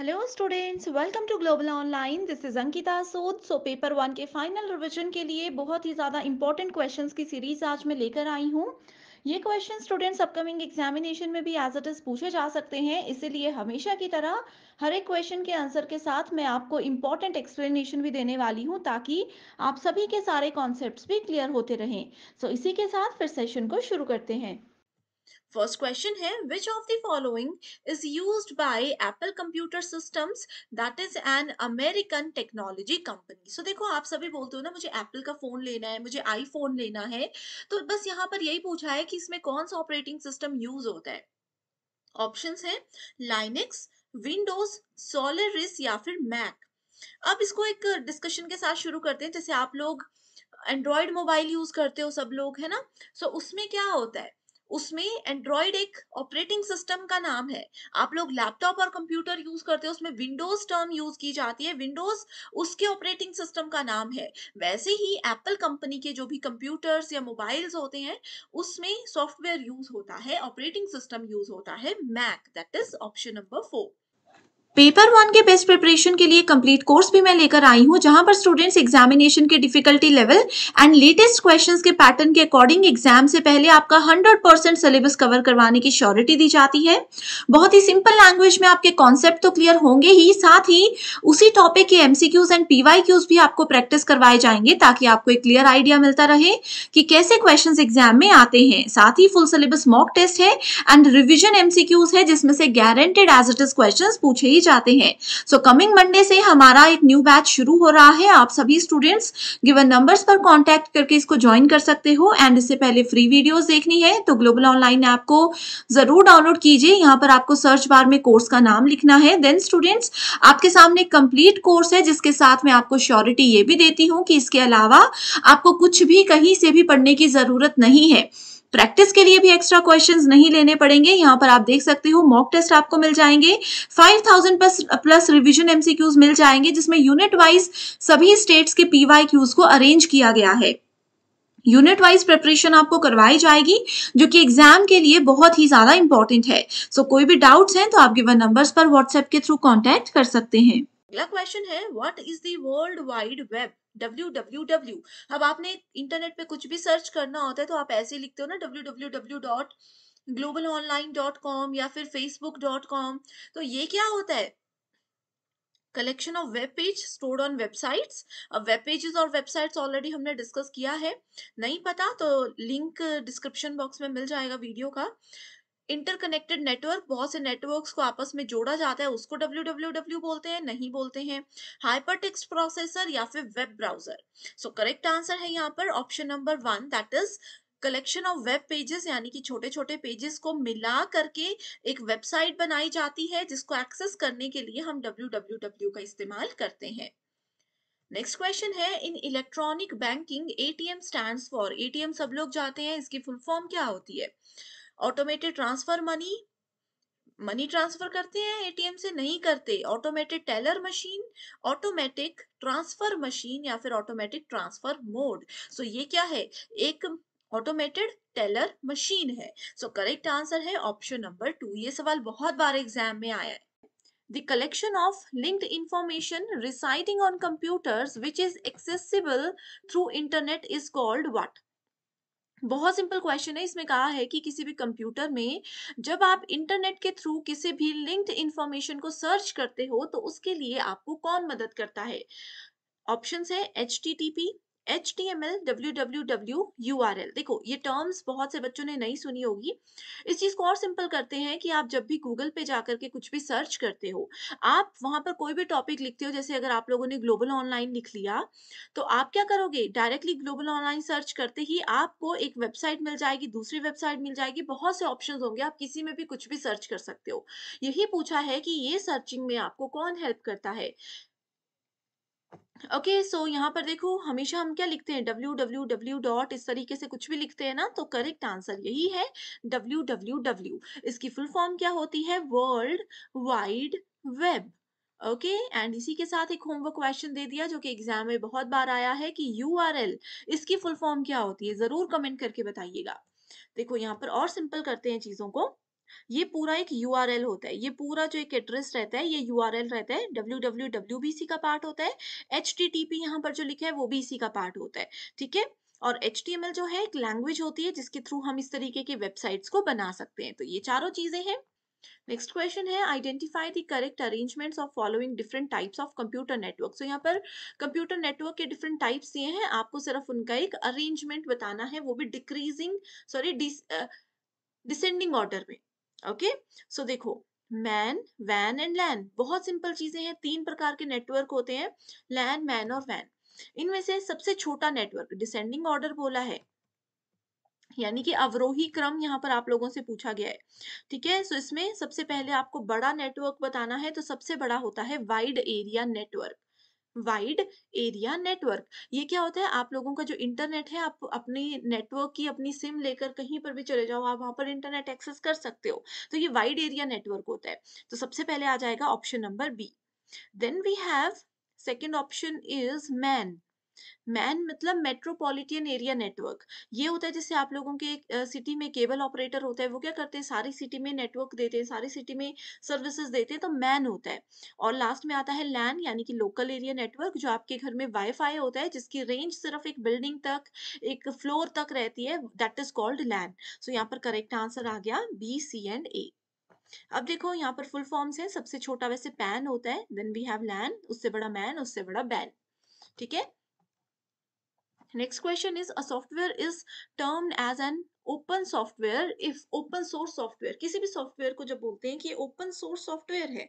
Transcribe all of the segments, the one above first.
Hello students welcome to global online this is Ankita Sood so paper one के final revision के लिए बहुत ही ज़्यादा इंपॉर्टेंट क्वेश्चंस की सीरीज आज मैं लेकर आई हूँ ये क्वेश्चन स्टूडेंट्स अपकमिंग एग्जामिनेशन में भी एज इट इज पूछे जा सकते हैं इसीलिए हमेशा की तरह हर एक क्वेश्चन के आंसर के साथ मैं आपको इंपॉर्टेंट एक्सप्लेनेशन भी देने वाली हूँ ताकि आप सभी के सारे कॉन्सेप्ट भी क्लियर होते रहें सो so, इसी के साथ फिर सेशन को शुरू करते हैं फर्स्ट क्वेश्चन है which of the following is used by Apple computer systems that is an American technology company so देखो आप सभी बोलते हो ना मुझे एप्पल का फोन लेना है मुझे आईफोन लेना है तो बस यहाँ पर यही पूछा है कि इसमें कौन सा ऑपरेटिंग सिस्टम यूज होता है ऑप्शन है लाइनिक्स विंडोज सोलरिस या फिर मैक अब इसको एक डिस्कशन के साथ शुरू करते हैं जैसे आप लोग एंड्रॉयड मोबाइल यूज करते हो सब लोग है ना सो so, उसमें क्या होता है उसमें एंड्रॉयड एक ऑपरेटिंग सिस्टम का नाम है आप लोग लैपटॉप और कंप्यूटर यूज करते हो उसमें विंडोज टर्म यूज की जाती है विंडोज उसके ऑपरेटिंग सिस्टम का नाम है वैसे ही एप्पल कंपनी के जो भी कंप्यूटर्स या मोबाइल्स होते हैं उसमें सॉफ्टवेयर यूज होता है ऑपरेटिंग सिस्टम यूज होता है Mac that is option number four paper one के बेस्ट प्रिपरेशन के लिए कंप्लीट कोर्स भी मैं लेकर आई हूँ जहां पर स्टूडेंट्स एग्जामिनेशन के difficulty level and latest questions के पैटर्न के अकॉर्डिंग एग्जाम से पहले आपका 100% सिलेबस कवर करवाने की श्योरिटी दी जाती है बहुत ही सिंपल लैंग्वेज में आपके कॉन्सेप्ट तो क्लियर होंगे ही साथ ही उसी टॉपिक के एमसीक्यूज एंड पीवाई भी आपको प्रैक्टिस करवाए जाएंगे ताकि आपको एक क्लियर आइडिया मिलता रहे कि कैसे क्वेश्चन एग्जाम में आते हैं साथ ही फुल सिलेबस मॉक टेस्ट है एंड रिविजन एमसीक्यूज है जिसमें से guaranteed as it is question पूछे ही जाते हैं सो कमिंग मंडे से हमारा एक न्यू बैच शुरू हो रहा है आप सभी स्टूडेंट्स गिवन नंबर्स पर कॉन्टैक्ट करके इसको ज्वाइन कर सकते हो एंड इससे पहले फ्री वीडियोस देखनी है तो ग्लोबल ऑनलाइन ऐप को जरूर डाउनलोड कीजिए यहाँ पर आपको सर्च बार में कोर्स का नाम लिखना है देन स्टूडेंट्स आपके सामने कंप्लीट कोर्स है जिसके साथ में आपको श्योरिटी ये भी देती हूँ कि इसके अलावा आपको कुछ भी कहीं से भी पढ़ने की जरूरत नहीं है प्रैक्टिस के लिए भी एक्स्ट्रा क्वेश्चंस नहीं लेने पड़ेंगे यहाँ पर आप देख सकते हो मॉक टेस्ट आपको मिल जाएंगे 5000 प्लस प्लस रिवीजन एमसीक्यूज मिल जाएंगे जिसमें यूनिट वाइज सभी स्टेट्स के पीवाई को अरेंज किया गया है यूनिट वाइज प्रिपरेशन आपको करवाई जाएगी जो कि एग्जाम के लिए बहुत ही ज्यादा इंपॉर्टेंट है सो so, कोई भी डाउट्स हैं तो आप गिवन नंबर्स पर व्हाट्सएप के थ्रू कॉन्टेक्ट कर सकते हैं अगला क्वेश्चन है what is world wide web www अब आपने इंटरनेट पे कुछ भी सर्च करना होता है तो आप ऐसे लिखते हो ना www.globalonline.com या फिर facebook.com तो ये क्या होता है collection of web page stored on websites अब वेब पेजेस और वेबसाइट्स ऑलरेडी हमने डिस्कस किया है नहीं पता तो लिंक डिस्क्रिप्शन बॉक्स में मिल जाएगा वीडियो का इंटरकनेक्टेड नेटवर्क बहुत से नेटवर्क्स को आपस में जोड़ा जाता है उसको डब्ल्यू बोलते हैं नहीं बोलते हैं हाइपर प्रोसेसर या फिर web browser so correct answer है यहाँ पर option number one that is collection of web pages यानी कि छोटे छोटे पेजेस को मिला करके एक वेबसाइट बनाई जाती है जिसको एक्सेस करने के लिए हम डब्ल्यू का इस्तेमाल करते हैं नेक्स्ट क्वेश्चन है in electronic banking ATM stands for ATM सब लोग जाते हैं इसकी फुल फॉर्म क्या होती है automated transfer money money transfer करते हैं एटीएम से नहीं करते automated teller machine automatic transfer machine या फिर ऑटोमेटिक ट्रांसफर मोड सो ये क्या है एक ऑटोमेटेड टेलर मशीन है सो करेक्ट आंसर है ऑप्शन नंबर टू ये सवाल बहुत बार एग्जाम में आया है the collection of linked information residing on computers which is accessible through internet is called what बहुत सिंपल क्वेश्चन है इसमें कहा है कि किसी भी कंप्यूटर में जब आप इंटरनेट के थ्रू किसी भी लिंक्ड इंफॉर्मेशन को सर्च करते हो तो उसके लिए आपको कौन मदद करता है ऑप्शन है H T T P H T M L W W W U R L देखो ये टर्म्स बहुत से बच्चों ने नहीं सुनी होगी इस चीज को और सिंपल करते हैं कि आप जब भी गूगल पे जाकर के कुछ भी सर्च करते हो आप वहां पर कोई भी टॉपिक लिखते हो जैसे अगर आप लोगों ने ग्लोबल ऑनलाइन लिख लिया तो आप क्या करोगे डायरेक्टली ग्लोबल ऑनलाइन सर्च करते ही आपको एक वेबसाइट मिल जाएगी दूसरी वेबसाइट मिल जाएगी बहुत से ऑप्शन होंगे आप किसी में भी कुछ भी सर्च कर सकते हो यही पूछा है कि ये सर्चिंग में आपको कौन हेल्प करता है ओके okay, सो so यहाँ पर देखो हमेशा हम क्या लिखते हैं डब्ल्यू डब्ल्यू डब्ल्यू डॉट इस तरीके से कुछ भी लिखते हैं ना तो करेक्ट आंसर यही है डब्ल्यू डब्ल्यू डब्ल्यू इसकी फुल फॉर्म क्या होती है world wide web okay and इसी के साथ एक होमवर्क क्वेश्चन दे दिया जो कि एग्जाम में बहुत बार आया है कि यू आर एल इसकी फुल फॉर्म क्या होती है जरूर कमेंट करके बताइएगा देखो यहाँ पर और सिंपल करते हैं चीजों को ये पूरा एक यू होता है ये पूरा जो एक एड्रेस रहता है ये यू रहता है डब्ल्यू का पार्ट होता है एच टी यहाँ पर जो लिखा है वो भी इसी का पार्ट होता है ठीक है और एच जो है एक लैंग्वेज होती है जिसके थ्रू हम इस तरीके के वेबसाइट्स को बना सकते हैं तो ये चारों चीजें हैं नेक्स्ट क्वेश्चन है identify the correct arrangements of following different types of computer network so यहाँ पर कंप्यूटर नेटवर्क के डिफरेंट टाइप्स ये हैं आपको सिर्फ उनका एक अरेंजमेंट बताना है वो भी डिक्रीजिंग सॉरी डिसेंडिंग ऑर्डर में ओके सो देखो मैन वैन एंड लैन बहुत सिंपल चीजें हैं तीन प्रकार के नेटवर्क होते हैं लैन मैन और वैन इनमें से सबसे छोटा नेटवर्क डिसेंडिंग ऑर्डर बोला है यानी कि अवरोही क्रम यहाँ पर आप लोगों से पूछा गया है ठीक है सो इसमें सबसे पहले आपको बड़ा नेटवर्क बताना है तो सबसे बड़ा होता है wide area network wide area network ये क्या होता है आप लोगों का जो इंटरनेट है आप अपने नेटवर्क की अपनी सिम लेकर कहीं पर भी चले जाओ आप वहां पर इंटरनेट एक्सेस कर सकते हो तो ये वाइड एरिया नेटवर्क होता है तो सबसे पहले आ जाएगा option number B then we have second option is MAN MAN मतलब मेट्रोपॉलिटन एरिया नेटवर्क ये होता है जैसे आप लोगों के सिटी में केबल ऑपरेटर होता है वो क्या करते हैं सारी सिटी में नेटवर्क देते हैं सारी सिटी में सर्विसेज देते हैं तो मैन होता है और लास्ट में आता है लैन यानी कि लोकल एरिया नेटवर्क जो आपके घर में वाईफाई होता है जिसकी रेंज सिर्फ एक बिल्डिंग तक एक फ्लोर तक रहती है that is called LAN so यहाँ पर करेक्ट आंसर आ गया बी सी एंड ए अब देखो यहाँ पर फुल फॉर्म्स है सबसे छोटा वैसे पैन होता है देन वी हैव लैन उससे बड़ा मैन उससे बड़ा बैन ठीक है next question is a software is term as an open software if open source software किसी भी सॉफ्टवेयर को जब बोलते हैं कि ओपन सोर्स सॉफ्टवेयर है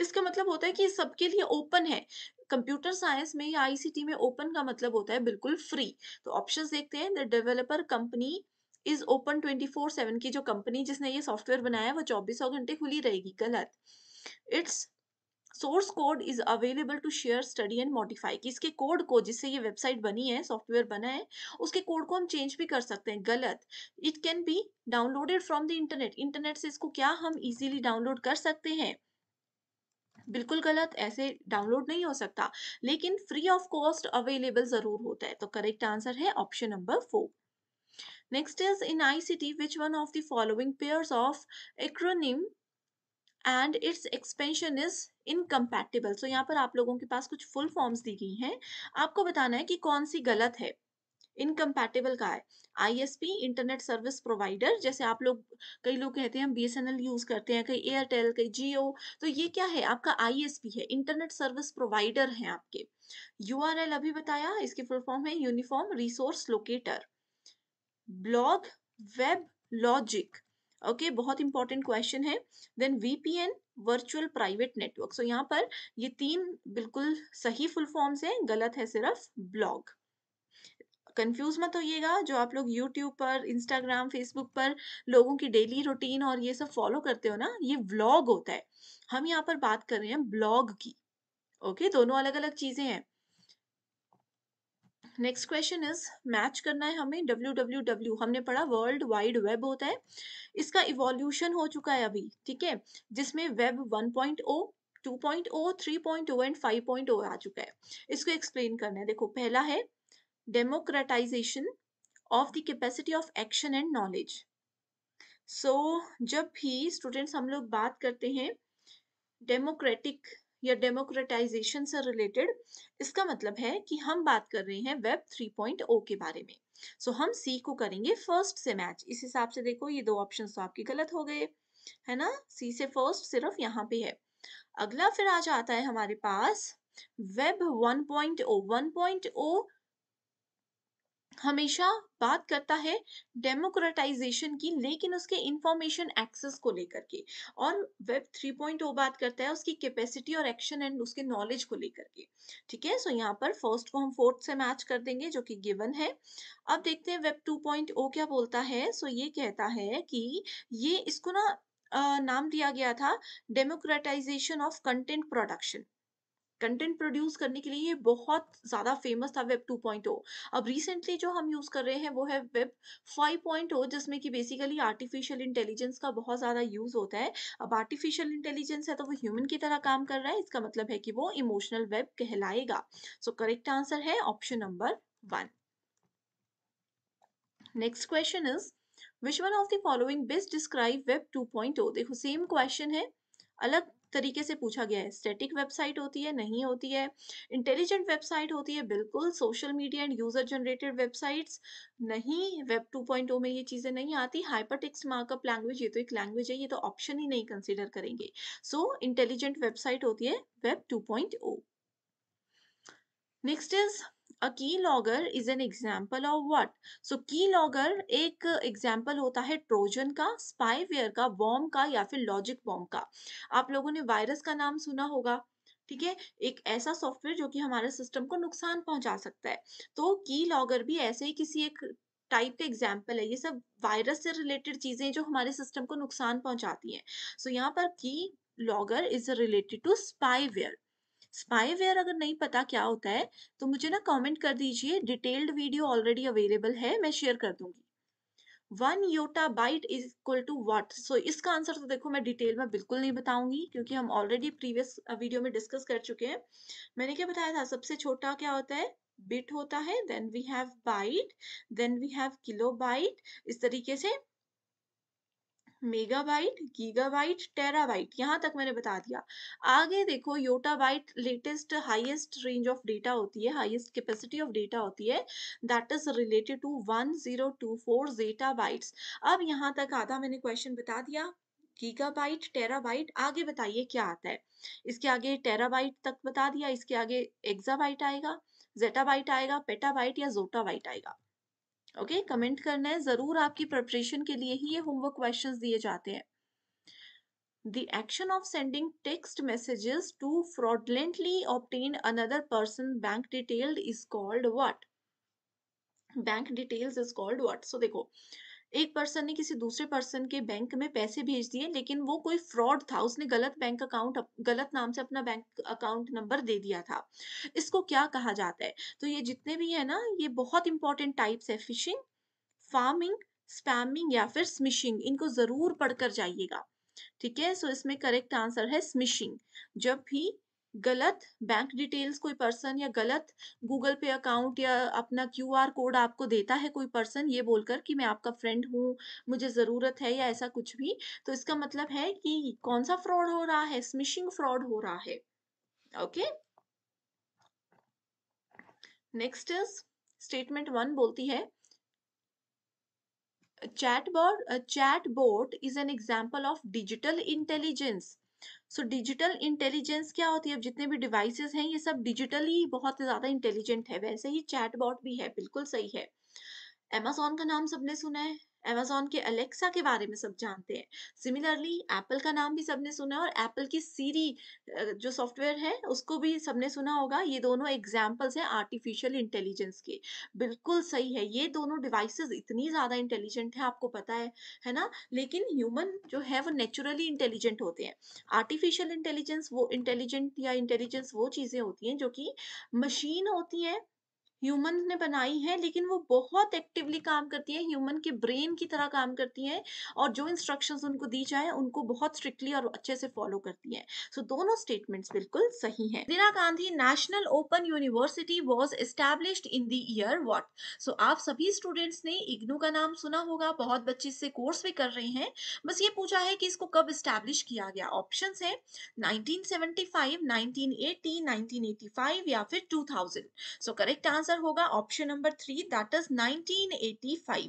इसका मतलब होता है कि सबके लिए ओपन है कंप्यूटर साइंस में या आईसीटी में ओपन का मतलब होता है बिल्कुल फ्री तो ऑप्शंस देखते हैं the developer company is open twenty four seven की जो कंपनी जिसने ये सॉफ्टवेयर बनाया है वो चौबीसों घंटे खुली रहेगी गलत its source code is available to share study and modify कि कोड को जिससे ये वेबसाइट बनी है सॉफ्टवेयर बना है उसके कोड को हम चेंज भी कर सकते हैं गलत it can be downloaded from the internet internet से इसको क्या हम इजीली डाउनलोड कर सकते हैं बिल्कुल गलत ऐसे डाउनलोड नहीं हो सकता लेकिन फ्री ऑफ कॉस्ट अवेलेबल जरूर होता है तो करेक्ट आंसर है option number four Next is in ICT, which one of the following pairs of acronym and its expansion is incompatible so यहाँ पर आप लोगों के पास कुछ फुल फॉर्म्स दी गई हैं आपको बताना है कि कौन सी गलत है इनकम्पैटिबल का है आईएसपी इंटरनेट सर्विस प्रोवाइडर जैसे आप लोग कई लोग कहते हैं हम बीएसएनएल यूज करते हैं कई एयरटेल कई जियो तो ये क्या है आपका आईएसपी है इंटरनेट सर्विस प्रोवाइडर है आपके यूआरएल अभी बताया इसके फुल फॉर्म है uniform resource locator blog web logic okay okay, बहुत इंपॉर्टेंट क्वेश्चन है then VPN virtual private network so यहाँ पर ये तीन बिल्कुल सही फुल फॉर्म्स हैं गलत है सिर्फ ब्लॉग कंफ्यूज मत होइएगा जो आप लोग यूट्यूब पर इंस्टाग्राम फेसबुक पर लोगों की डेली रूटीन और ये सब फॉलो करते हो ना ये ब्लॉग होता है हम यहाँ पर बात कर रहे हैं ब्लॉग की ओके okay, दोनों अलग अलग चीजें हैं नेक्स्ट क्वेश्चन इज मैच करना है हमें डब्ल्यू डब्ल्यू डब्ल्यू हमने पढ़ा वर्ल्ड वाइड वेब होता है इसका इवोल्यूशन हो चुका है अभी ठीक है जिसमें वेब 1.0 2.0, 3.0 एंड 5.0 आ चुका है इसको एक्सप्लेन करना है देखो पहला है democratization of the capacity of action and knowledge so जब भी स्टूडेंट्स हम लोग बात करते हैं डेमोक्रेटिक या डेमोक्रेटाइजेशन से रिलेटेड इसका मतलब है कि हम बात कर रहे हैं वेब 3.0 के बारे में सो so, हम सी को करेंगे फर्स्ट से मैच इस हिसाब से देखो ये दो ऑप्शन तो आपके गलत हो गए है ना सी से फर्स्ट सिर्फ यहाँ पे है अगला फिर आ जाता है हमारे पास वेब 1.0 1.0 हमेशा बात करता है डेमोक्रेटाइजेशन की लेकिन उसके इंफॉर्मेशन एक्सेस को लेकर के और वेब 3.0 बात करता है उसकी कैपेसिटी और एक्शन एंड उसके नॉलेज को लेकर के ठीक है सो यहाँ पर फर्स्ट को हम फोर्थ से मैच कर देंगे जो कि गिवन है अब देखते हैं वेब 2.0 क्या बोलता है सो ये कहता है कि ये इसको ना आ, नाम दिया गया था democratization of content production content produce करने के लिए ये बहुत ज़्यादा फेमस था वेब 2.0 अब रिसेंटली जो हम यूज़ कर रहे हैं वो है वेब 5.0 जिसमें कि बेसिकली आर्टिफिशियल इंटेलिजेंस का बहुत ज़्यादा यूज़ होता है अब आर्टिफिशियल इंटेलिजेंस है तो वो ह्यूमन की तरह काम कर रहा है इसका मतलब है कि वो इमोशनल वेब कहलाएगा सो करेक्ट आंसर है option number one next question is which one of the following best describe web 2.0 देखो सेम क्वेश्चन है अलग तरीके से पूछा गया है स्टैटिक वेबसाइट होती है नहीं होती है इंटेलिजेंट वेबसाइट होती है बिल्कुल social media and user generated websites नहीं वेब 2.0 में ये चीज़ें नहीं आती हाइपर टेक्स मार्कअप लैंग्वेज ये तो एक लैंग्वेज है ये तो ऑप्शन ही नहीं कंसिडर करेंगे सो इंटेलिजेंट वेबसाइट होती है web two next is a key logger is an example of what so key logger एक example होता है trojan का spyware का bomb का या फिर logic bomb का आप लोगों ने virus का नाम सुना होगा ठीक है एक ऐसा सॉफ्टवेयर जो कि हमारे सिस्टम को नुकसान पहुंचा सकता है तो की लॉगर भी ऐसे ही किसी एक टाइप का एग्जाम्पल है ये सब वायरस से रिलेटेड चीजें जो हमारे सिस्टम को नुकसान पहुंचाती हैं सो so, यहाँ पर key logger is related to spyware spyware अगर नहीं पता क्या होता है तो मुझे ना कमेंट कर दीजिए डिटेल्ड वीडियो ऑलरेडी अवेलेबल है मैं शेयर कर दूंगी one yottabyte is equal to what so इसका आंसर तो देखो मैं डिटेल में बिल्कुल नहीं बताऊंगी क्योंकि हम ऑलरेडी प्रीवियस वीडियो में डिस्कस कर चुके हैं मैंने क्या बताया था सबसे छोटा क्या होता है बिट होता है then we have byte then we have kilobyte इस तरीके से मेगाबाइट गीगाबाइट टेराबाइट यहाँ तक मैंने बता दिया आगे देखो yottabyte latest highest range of data होती है हाईएस्ट कैपेसिटी ऑफ डेटा होती है that is related to one zero two four zettabytes अब यहाँ तक आधा मैंने क्वेश्चन बता दिया गीगाबाइट टेराबाइट आगे बताइए क्या आता है इसके आगे टेराबाइट तक बता दिया इसके आगे एग्जाबाइट आएगा जेटाबाइट आएगा पेटाबाइट या जोटाबाइट आएगा ओके okay, कमेंट करना है जरूर आपकी प्रिपरेशन के लिए ही ये होमवर्क क्वेश्चंस दिए जाते हैं the action of sending text messages to fraudulently obtain another person bank detailed is called what bank details is called what so देखो एक पर्सन ने किसी दूसरे पर्सन के बैंक में पैसे भेज दिए लेकिन वो कोई फ्रॉड था उसने गलत बैंक अकाउंट गलत नाम से अपना बैंक अकाउंट नंबर दे दिया था इसको क्या कहा जाता है तो ये जितने भी है ना ये बहुत इंपॉर्टेंट टाइप्स है फिशिंग फार्मिंग स्पैमिंग या फिर स्मिशिंग इनको जरूर पढ़कर जाइएगा ठीक है सो इसमें करेक्ट आंसर है स्मिशिंग जब भी गलत बैंक डिटेल्स कोई पर्सन या गलत गूगल पे अकाउंट या अपना क्यू आर कोड आपको देता है कोई पर्सन ये बोलकर कि मैं आपका फ्रेंड हूँ मुझे ज़रूरत है या ऐसा कुछ भी तो इसका मतलब है कि कौन सा फ्रॉड हो रहा है स्मिशिंग फ्रॉड हो रहा है okay next is statement one बोलती है chat board chat board is an example of digital intelligence so digital intelligence क्या होती है अब जितने भी डिवाइसेस हैं ये सब डिजिटली बहुत ज़्यादा इंटेलिजेंट है वैसे ही चैटबॉट भी है बिल्कुल सही है एमेजोन का नाम सबने सुना है एमेजोन के अलेक्सा के बारे में सब जानते हैं सिमिलरली एप्पल का नाम भी सबने सुना है और एप्पल की सीरी जो सॉफ्टवेयर है उसको भी सबने सुना होगा ये दोनों एग्जाम्पल्स हैं आर्टिफिशियल इंटेलिजेंस के बिल्कुल सही है ये दोनों डिवाइसेस इतनी ज़्यादा इंटेलिजेंट है आपको पता है है ना लेकिन ह्यूमन जो है वो नेचुरली इंटेलिजेंट होते हैं आर्टिफिशियल इंटेलिजेंस वो इंटेलिजेंट या इंटेलिजेंस वो चीज़ें होती हैं जो कि मशीन होती हैं ह्यूमन ने बनाई है लेकिन वो बहुत एक्टिवली काम करती है ह्यूमन के ब्रेन की तरह काम करती है और जो इंस्ट्रक्शंस उनको दी जाए उनको बहुत स्ट्रिक्टली और अच्छे से फॉलो करती है सो so, दोनों स्टेटमेंट्स बिल्कुल सही हैं Indira Gandhi national open university was established in the year what so आप सभी स्टूडेंट्स ने इग्नू का नाम सुना होगा बहुत बच्चे इससे कोर्स भी कर रहे हैं बस ये पूछा है कि इसको कब स्टैब्लिश किया गया ऑप्शन है 1975, 1980, 1985 या फिर 2000 सो करेक्ट आंसर आंसर होगा option number three that is 1985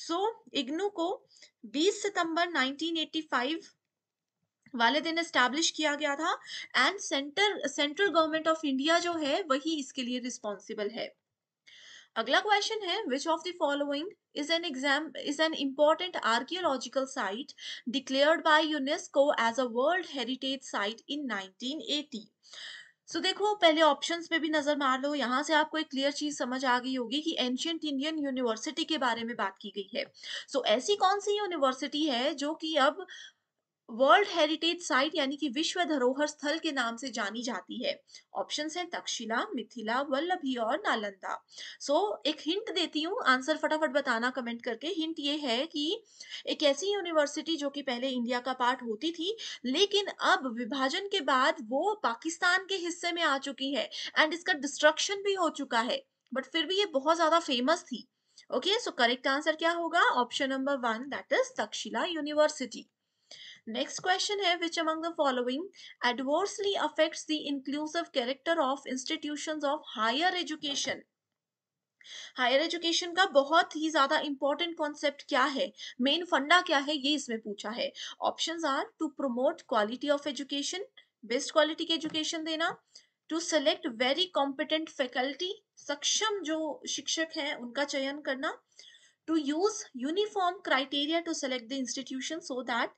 so so, IGNOU को 20 सितंबर 1985 वाले दिन एस्टैब्लिश किया गया था and center central government of India जो है वही इसके लिए रिस्पॉन्सिबल है अगला क्वेश्चन है which of the following is an exam is an important archaeological site declared by UNESCO as a World Heritage Site in 1980. So so, देखो पहले ऑप्शंस पे भी नजर मार लो यहाँ से आपको एक क्लियर चीज समझ आ गई होगी कि एंशियंट इंडियन यूनिवर्सिटी के बारे में बात की गई है सो so, ऐसी कौन सी यूनिवर्सिटी है जो कि अब वर्ल्ड हेरिटेज साइट यानी कि विश्व धरोहर स्थल के नाम से जानी जाती है ऑप्शन है तक्षशिला मिथिला वल्लभी और नालंदा सो so, एक हिंट देती हूँ आंसर फटाफट बताना कमेंट करके हिंट ये है कि एक ऐसी यूनिवर्सिटी जो कि पहले इंडिया का पार्ट होती थी लेकिन अब विभाजन के बाद वो पाकिस्तान के हिस्से में आ चुकी है एंड इसका डिस्ट्रक्शन भी हो चुका है बट फिर भी ये बहुत ज्यादा फेमस थी ओके सो करेक्ट आंसर क्या होगा option number one that is Takshashila university next question hai which among the following adversely affects the inclusive character of institutions of higher education higher education का बहुत ही ज्यादा इंपॉर्टेंट कॉन्सेप्ट क्या है main फंडा क्या है ये इसमें पूछा है options are to promote quality of education best quality की एजुकेशन देना to select very competent faculty सक्षम जो शिक्षक हैं उनका चयन करना to use uniform criteria to select the institution so that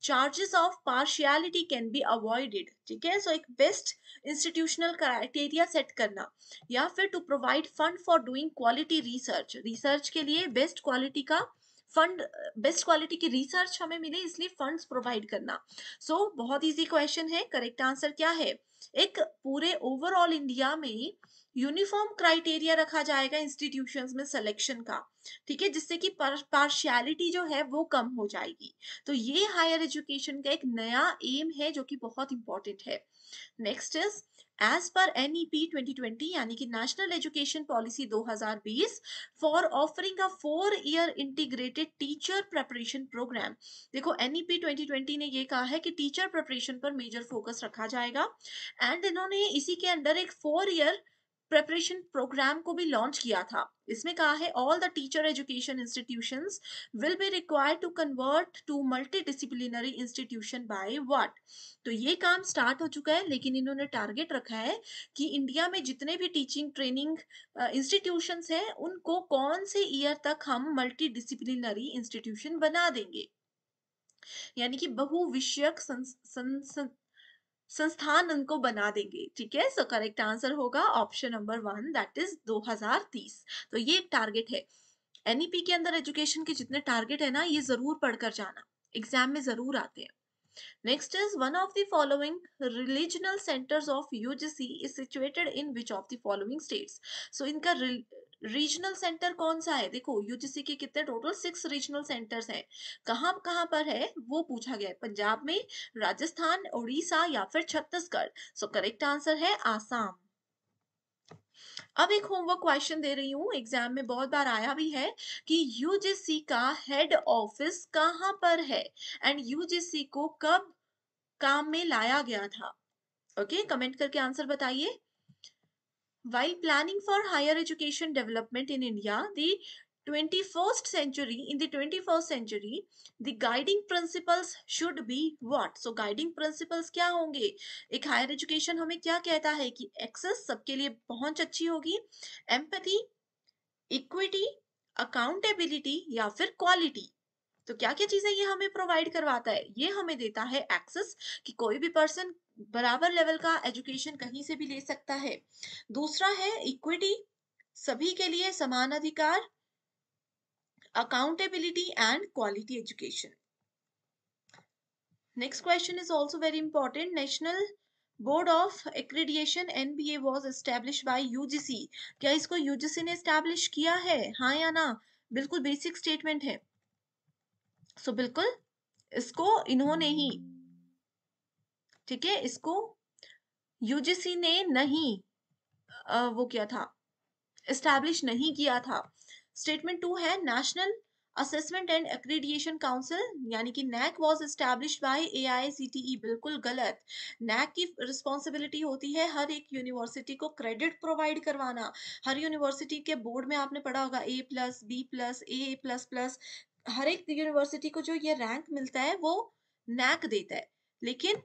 charges of partiality can be avoided ठीक है सो so, एक बेस्ट इंस्टीट्यूशनल क्राइटेरिया सेट करना या फिर to provide fund for doing quality research research के लिए बेस्ट क्वालिटी का fund best quality की रिसर्च हमें मिले इसलिए फंड्स प्रोवाइड करना सो so, बहुत इजी क्वेश्चन है करेक्ट आंसर क्या है एक पूरे ओवरऑल इंडिया में यूनिफॉर्म क्राइटेरिया रखा जाएगा इंस्टीट्यूशन में सिलेक्शन का ठीक है जिससे कि पार्शियलिटी जो है वो कम हो जाएगी तो ये हायर एजुकेशन का एक नया एम है जो कि बहुत इंपॉर्टेंट है next is as per N E P twenty twenty यानी कि national education policy 2020 for offering a four year integrated teacher preparation program देखो N E P twenty twenty ने ये कहा है कि टीचर प्रेपरेशन पर मेजर फोकस रखा जाएगा एंड इन्होंने इसी के अंडर एक फोर ईयर प्रेपरेशन प्रोग्राम को भी लॉन्च किया था इसमें कहा है all the teacher education institution will be required to convert to multidisciplinary institution by what तो ये काम स्टार्ट हो चुका है लेकिन इन्होंने टारगेट रखा है कि इंडिया में जितने भी टीचिंग ट्रेनिंग इंस्टीट्यूशन हैं उनको कौन से ईयर तक हम मल्टी डिसिप्लिनरी इंस्टीट्यूशन बना देंगे यानी कि बहुविषयक सं, संस्थान उनको बना देंगे ठीक है सो करेक्ट आंसर होगा option number one that is 2030 तो ये एक टारगेट है एनईपी e के अंदर एजुकेशन के जितने टारगेट है ना ये जरूर पढ़कर जाना एग्जाम में जरूर आते हैं next is one of the following regional centers of UGC is situated in which of the following states so इनका रीजनल सेंटर कौन सा है देखो यूजीसी के कितने टोटल सिक्स रीजनल सेंटर्स हैं कहाँ कहाँ पर है वो पूछा गया है पंजाब में राजस्थान उड़ीसा या फिर छत्तीसगढ़ सो करेक्ट आंसर है आसाम अब एक होमवर्क क्वेश्चन दे रही हूँ एग्जाम में बहुत बार आया भी है कि यूजीसी का हेड ऑफिस कहाँ पर है एंड यूजीसी को कब काम में लाया गया था ओके okay, कमेंट करके आंसर बताइए While planning for higher education development in India, the 21st century, in the 21st century, the guiding principles should be what? So, guiding principles kya honge ek higher education hame kya kehta hai ki access sabke liye pahunch achhi hogi empathy equity accountability ya fir quality तो क्या क्या चीजें ये हमें provide करवाता है ये हमें देता है एक्सेस कि कोई भी पर्सन बराबर लेवल का एजुकेशन कहीं से भी ले सकता है दूसरा है इक्विटी सभी के लिए समान अधिकार accountability and quality education next question is also very important national board of B NBA was establish by UGC क्या इसको यूजीसी ने स्टैब्लिश किया है हाँ या ना बिल्कुल बेसिक स्टेटमेंट है सो so, बिल्कुल इसको इन्होंने ही ठीक है इसको यूजीसी ने नहीं आ, वो किया था इस्टेब्लिश नहीं किया था स्टेटमेंट टू है national assessment and accreditation council यानी कि NAAC was establish by A बिल्कुल गलत नैक की रिस्पॉन्सिबिलिटी होती है हर एक यूनिवर्सिटी को क्रेडिट प्रोवाइड करवाना हर यूनिवर्सिटी के बोर्ड में आपने पढ़ा होगा A plus B plus A plus plus हर एक यूनिवर्सिटी को जो ये रैंक मिलता है वो नैक देता है लेकिन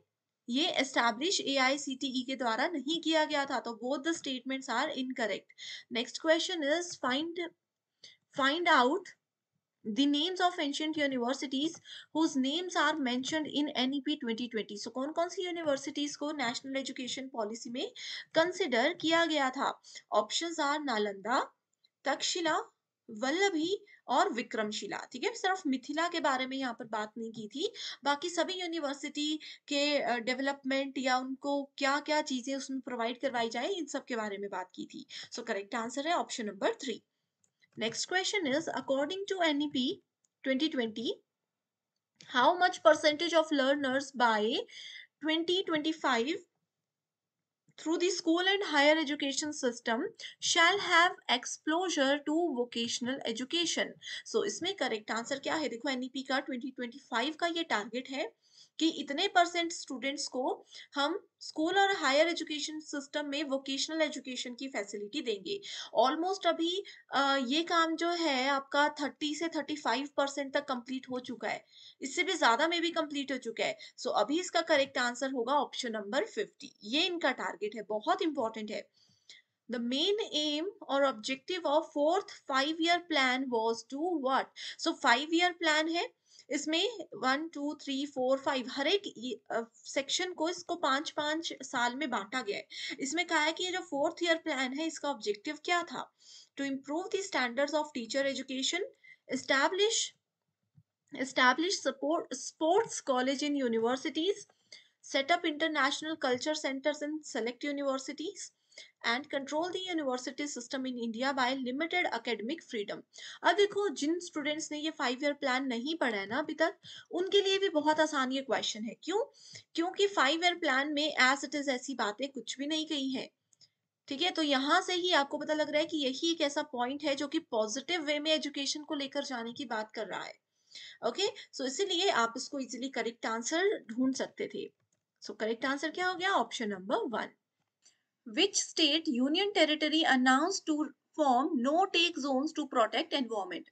ये एस्टैब्लिश ए के द्वारा नहीं किया गया था तो both the statements are incorrect next question is find find out the names of ancient universities whose names are mentioned in NEP 2020 so कौन कौन सी universities को national education policy में consider किया गया था options are नालंदा तक्षशिला वल्लभी और विक्रमशिला ठीक है सिर्फ मिथिला के बारे में यहाँ पर बात नहीं की थी बाकी सभी यूनिवर्सिटी के डेवलपमेंट या उनको क्या क्या चीज़ें उसमें प्रोवाइड करवाई जाए इन सब के बारे में बात की थी सो करेक्ट आंसर है option number three next question is according to N E how much percentage of learners by 2025 through the school and higher education system shall have exposure to vocational education so isme correct answer kya hai dekho nep ka 2025 ka ye target hai कि इतने percent students को हम school और higher education system में vocational education की facility देंगे almost अभी ये काम जो है आपका 30 से 35 परसेंट तक कंप्लीट हो चुका है इससे भी ज्यादा में भी कंप्लीट हो चुका है सो so, अभी इसका करेक्ट आंसर होगा ऑप्शन नंबर फिफ्टी ये इनका टारगेट है बहुत इंपॉर्टेंट है the main aim or objective of fourth five year plan was to what so five year plan है इसमें one two three four five हर एक सेक्शन को इसको पांच पांच साल में बांटा गया है इसमें कहा है कि ये जो फोर्थ ईयर प्लान है इसका ऑब्जेक्टिव क्या था to improve the standards of teacher education establish establish support sports college in universities set up international culture centers in select universities and control the university system in India by limited academic freedom अब देखो जिन students ने ये five year plan नहीं पढ़ा है ना अभी तक उनके लिए भी बहुत आसान ये क्वेश्चन है क्यों क्योंकि फाइव ईयर प्लान में एज इट इज ऐसी बातें कुछ भी नहीं कही है ठीक है तो यहाँ से ही आपको पता लग रहा है कि यही एक ऐसा पॉइंट है जो कि पॉजिटिव वे में एजुकेशन को लेकर जाने की बात कर रहा है ओके सो इसीलिए आप इसको इजीली करेक्ट आंसर ढूंढ सकते थे सो करेक्ट आंसर क्या हो गया option number one which state union territory announced to form no take zones to protect environment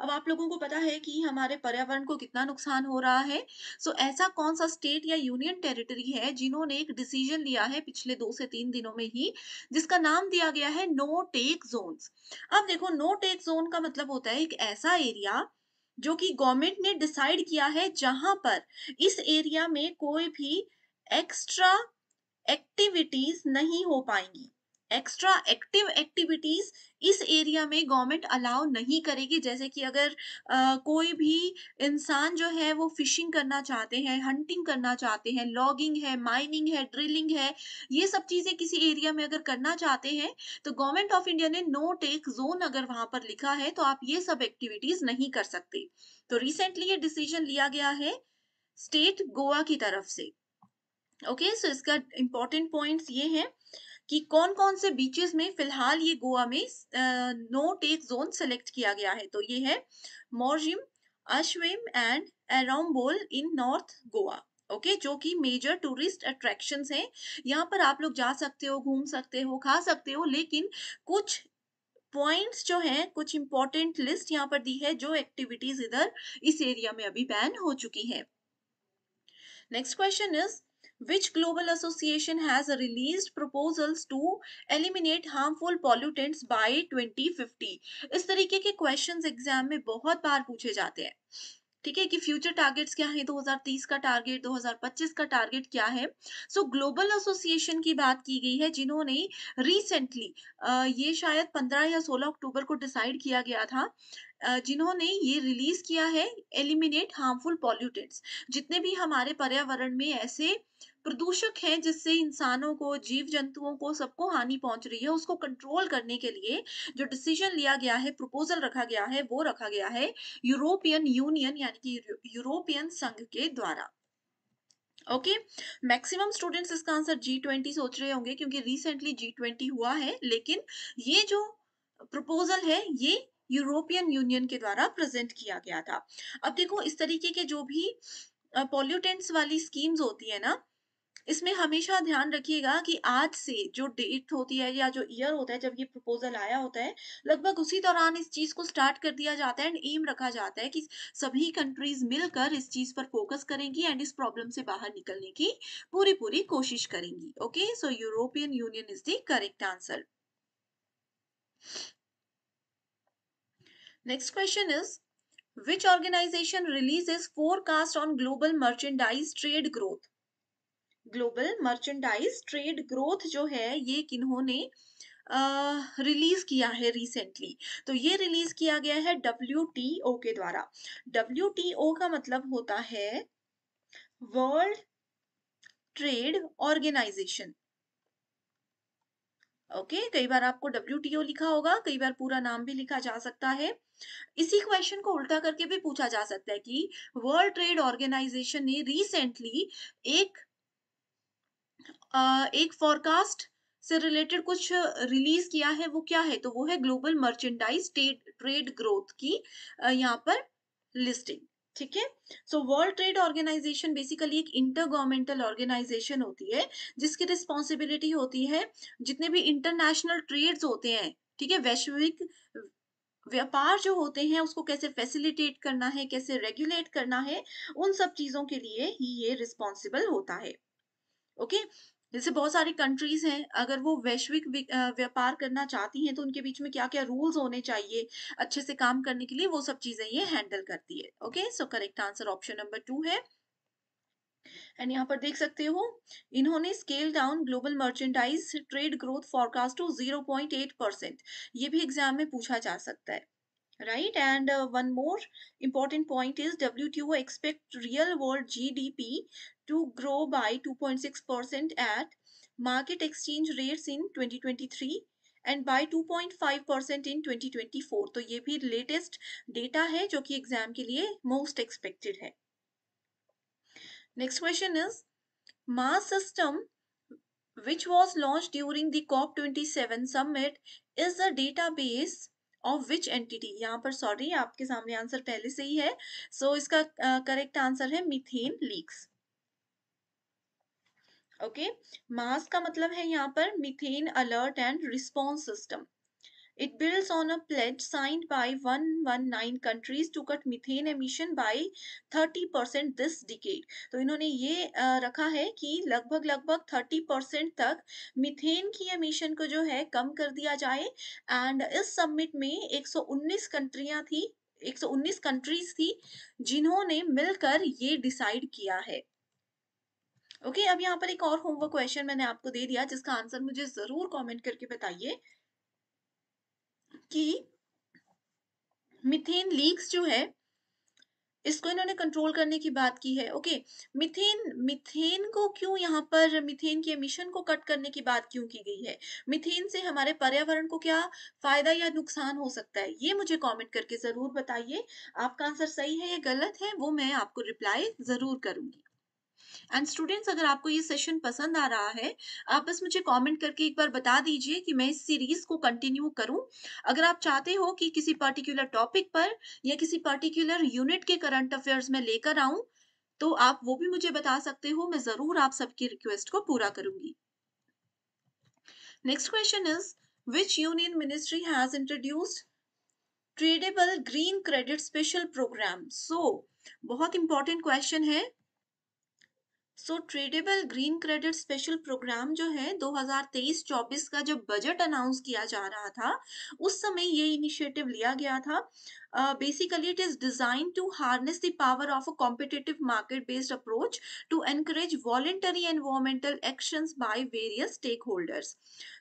अब आप लोगों को पता है कि हमारे पर्यावरण को कितना नुकसान हो रहा है सो so, ऐसा कौन सा स्टेट या यूनियन टेरिटरी है जिन्होंने एक डिसीजन लिया है पिछले दो से तीन दिनों में ही जिसका नाम दिया गया है नो टेक जोन्स अब देखो नो टेक जोन का मतलब होता है एक ऐसा एरिया जो कि गवर्नमेंट ने डिसाइड किया है जहां पर इस एरिया में कोई भी एक्स्ट्रा एक्टिविटीज नहीं हो पाएंगी एक्स्ट्रा एक्टिव एक्टिविटीज इस एरिया में गवर्नमेंट अलाउ नहीं करेगी जैसे कि अगर आ, कोई भी इंसान जो है वो फिशिंग करना चाहते हैं हंटिंग करना चाहते हैं लॉगिंग है माइनिंग है ड्रिलिंग है ये सब चीजें किसी एरिया में अगर करना चाहते हैं तो गवर्नमेंट ऑफ इंडिया ने नो टेक जोन अगर वहां पर लिखा है तो आप ये सब एक्टिविटीज नहीं कर सकते तो रिसेंटली ये डिसीजन लिया गया है स्टेट गोवा की तरफ से ओके सो इसका इम्पोर्टेंट पॉइंट्स ये हैं कि कौन कौन से बीचेस में फिलहाल ये गोवा में नो टेक जोन सेलेक्ट किया गया है तो ये है Morjim Ashwem and Arambol in north Goa okay okay, जो कि मेजर टूरिस्ट अट्रैक्शन हैं यहाँ पर आप लोग जा सकते हो घूम सकते हो खा सकते हो लेकिन कुछ पॉइंट्स जो हैं कुछ इंपॉर्टेंट लिस्ट यहाँ पर दी है जो एक्टिविटीज इधर इस एरिया में अभी बैन हो चुकी है next question is which global association has released proposals to eliminate harmful pollutants by 2050 इस तरीके के questions exam में बहुत बार पूछे जाते हैं ठीक है कि फ्यूचर टारगेट्स क्या है 2030 का टारगेट 2025 का टारगेट क्या है सो ग्लोबल एसोसिएशन की बात की गई है जिन्होंने रिसेंटली ये शायद 15 या 16 अक्टूबर को डिसाइड किया गया था जिन्होंने ये रिलीज किया है एलिमिनेट हार्मफुल पॉल्यूटेंट्स जितने भी हमारे पर्यावरण में ऐसे प्रदूषक हैं जिससे इंसानों को जीव जंतुओं को सबको हानि पहुंच रही है उसको कंट्रोल करने के लिए जो डिसीजन लिया गया है प्रपोजल रखा गया है वो रखा गया है यूरोपियन यूनियन यानी कि यूरोपियन संघ के द्वारा ओके मैक्सिमम स्टूडेंट्स इसका आंसर जी ट्वेंटी सोच रहे होंगे क्योंकि रिसेंटली जी ट्वेंटी हुआ है लेकिन ये जो प्रपोजल है ये यूरोपियन यूनियन के द्वारा प्रेजेंट किया गया था अब देखो इस तरीके के जो भी पॉल्यूटेंट्स वाली स्कीम्स होती है ना इसमें हमेशा ध्यान रखिएगा कि आज से जो डेट होती है या जो ईयर होता है जब ये प्रपोजल आया होता है लगभग उसी दौरान इस चीज को स्टार्ट कर दिया जाता है एंड एम रखा जाता है कि सभी कंट्रीज मिलकर इस चीज पर फोकस करेंगी एंड इस प्रॉब्लम से बाहर निकलने की पूरी पूरी कोशिश करेंगी okay so European union is the correct answer question is which which organization releases forecast on global merchandise trade growth global merchandise trade growth जो है ये किन्होंने रिलीज uh, किया है रिसेंटली तो ये रिलीज किया गया है डब्ल्यू टी ओ के द्वारा डब्ल्यू टी ओ का मतलब होता है वर्ल्ड ट्रेड ऑर्गेनाइजेशन ओके कई बार आपको डब्ल्यू टी ओ लिखा होगा कई बार पूरा नाम भी लिखा जा सकता है इसी क्वेश्चन को उल्टा करके भी पूछा जा सकता है कि वर्ल्ड ट्रेड ऑर्गेनाइजेशन ने रिसेंटली एक एक फॉरकास्ट से रिलेटेड कुछ रिलीज किया है वो क्या है तो वो है ग्लोबल मर्चेंडाइज ट्रेड ग्रोथ की यहाँ पर लिस्टिंग ठीक है so world trade organization basically एक इंटर गवर्नमेंटल ऑर्गेनाइजेशन होती है जिसकी रिस्पॉन्सिबिलिटी होती है जितने भी इंटरनेशनल ट्रेड्स होते हैं ठीक है वैश्विक व्यापार जो होते हैं उसको कैसे फैसिलिटेट करना है कैसे रेगुलेट करना है उन सब चीजों के लिए ही ये रिस्पॉन्सिबल होता है ओके okay? जैसे बहुत सारी कंट्रीज हैं अगर वो वैश्विक व्यापार करना चाहती हैं तो उनके बीच में क्या क्या रूल्स होने चाहिए अच्छे से काम करने के लिए वो सब चीजें ये हैंडल करती है okay so correct answer option number two है एंड यहाँ पर देख सकते हो इन्होंने scale down global merchandise trade growth forecast to zero point eight percent ये भी एग्जाम में पूछा जा सकता है right and uh, one more important point is wto expect real world gdp to grow by 2.6% at market exchange rates in 2023 and by 2.5 percent in 2024 So, ये भी latest data है जो कि exam के लिए most expected है Next question is MARS system which was launched during the COP27 summit is a database of which entity यहाँ पर सॉरी आपके सामने आंसर पहले से ही है सो so, इसका करेक्ट uh, आंसर है methane leaks okay okay? MARS का मतलब है यहाँ पर methane alert and response system It builds on a pledge signed by 119 countries to cut methane emission by 30% this decade. to तो इन्होंने ये रखा है कि लगभग लगभग 30% तक मिथेन की एमिशन को जो है कम कर दिया जाए एंड इस समिट में 119 कंट्रियां थी 119 कंट्रीज थी जिन्होंने मिलकर ये डिसाइड किया है ओके okay, अब यहाँ पर एक और होमवर्क क्वेश्चन मैंने आपको दे दिया जिसका आंसर मुझे जरूर कमेंट करके बताइए कि मिथेन लीक्स जो है इसको इन्होंने कंट्रोल करने की बात की है ओके मिथेन मिथेन को क्यों यहाँ पर मिथेन की एमिशन को कट करने की बात क्यों की गई है मिथेन से हमारे पर्यावरण को क्या फायदा या नुकसान हो सकता है ये मुझे कमेंट करके जरूर बताइए आपका आंसर सही है या गलत है वो मैं आपको रिप्लाई जरूर करूंगी एंड स्टूडेंट्स अगर आपको ये सेशन पसंद आ रहा है आप बस मुझे कमेंट करके एक बार बता दीजिए कि मैं इस सीरीज को कंटिन्यू करूं अगर आप चाहते हो कि किसी पर्टिकुलर टॉपिक पर या किसी पर्टिकुलर यूनिट के करंट अफेयर्स में लेकर आऊं तो आप वो भी मुझे बता सकते हो मैं जरूर आप सबकी रिक्वेस्ट को पूरा करूंगी next question is which union ministry has introduced tradable green credit special programme so बहुत इंपॉर्टेंट क्वेश्चन है so tradable green credit special programme जो है 2023-24 का जो बजट अनाउंस किया जा रहा था उस समय ये इनिशिएटिव लिया गया था basically it is design to harness the power of a competitive market based approach to encourage voluntary environmental action by various stakeholders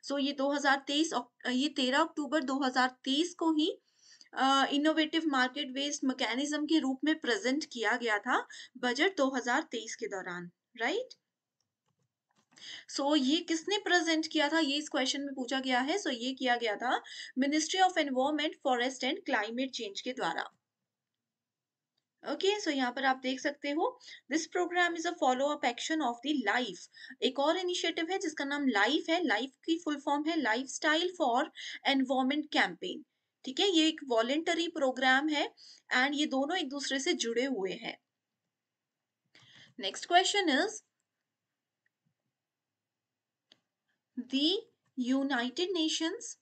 so ये 2023 ये 13 अक्टूबर 2023 को ही इनोवेटिव मार्केट बेस्ड मैकेनिज्म के रूप में प्रेजेंट किया गया था बजट 2023 के दौरान राइट सो so, ये किसने प्रेजेंट किया था ये इस क्वेश्चन में पूछा गया है सो so, ये किया गया था ministry of environment forest and climate change के द्वारा ओके okay, सो so यहाँ पर आप देख सकते हो this programme is a follow up action of the LiFE एक और इनिशिएटिव है जिसका नाम लाइफ है लाइफ की फुल फॉर्म है lifestyle for environment campaign ठीक है ये एक वॉलेंटरी प्रोग्राम है एंड ये दोनों एक दूसरे से जुड़े हुए हैं Next question is The United Nations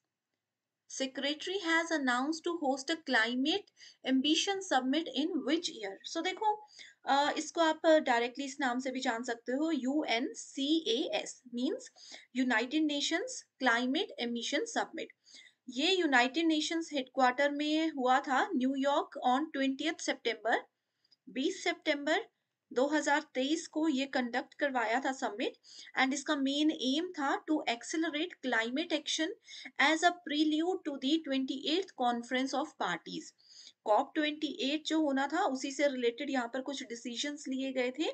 Secretary has announced to host a climate ambition summit in which year? So dekho Uh, इसको आप डायरेक्टली इस नाम से भी जान सकते हो U N C A S means united nations climate emission summit ये यूनाइटेड नेशंस हेडक्वार्टर में हुआ था न्यूयॉर्क ऑन ट्वेंटी सितंबर 20 सितंबर 2023 को ये कंडक्ट करवाया था समिट एंड इसका मेन एम था to accelerate climate action as a prelude to the twenty conference of parties COP twenty जो होना था उसी से रिलेटेड यहाँ पर कुछ डिसीजन लिए गए थे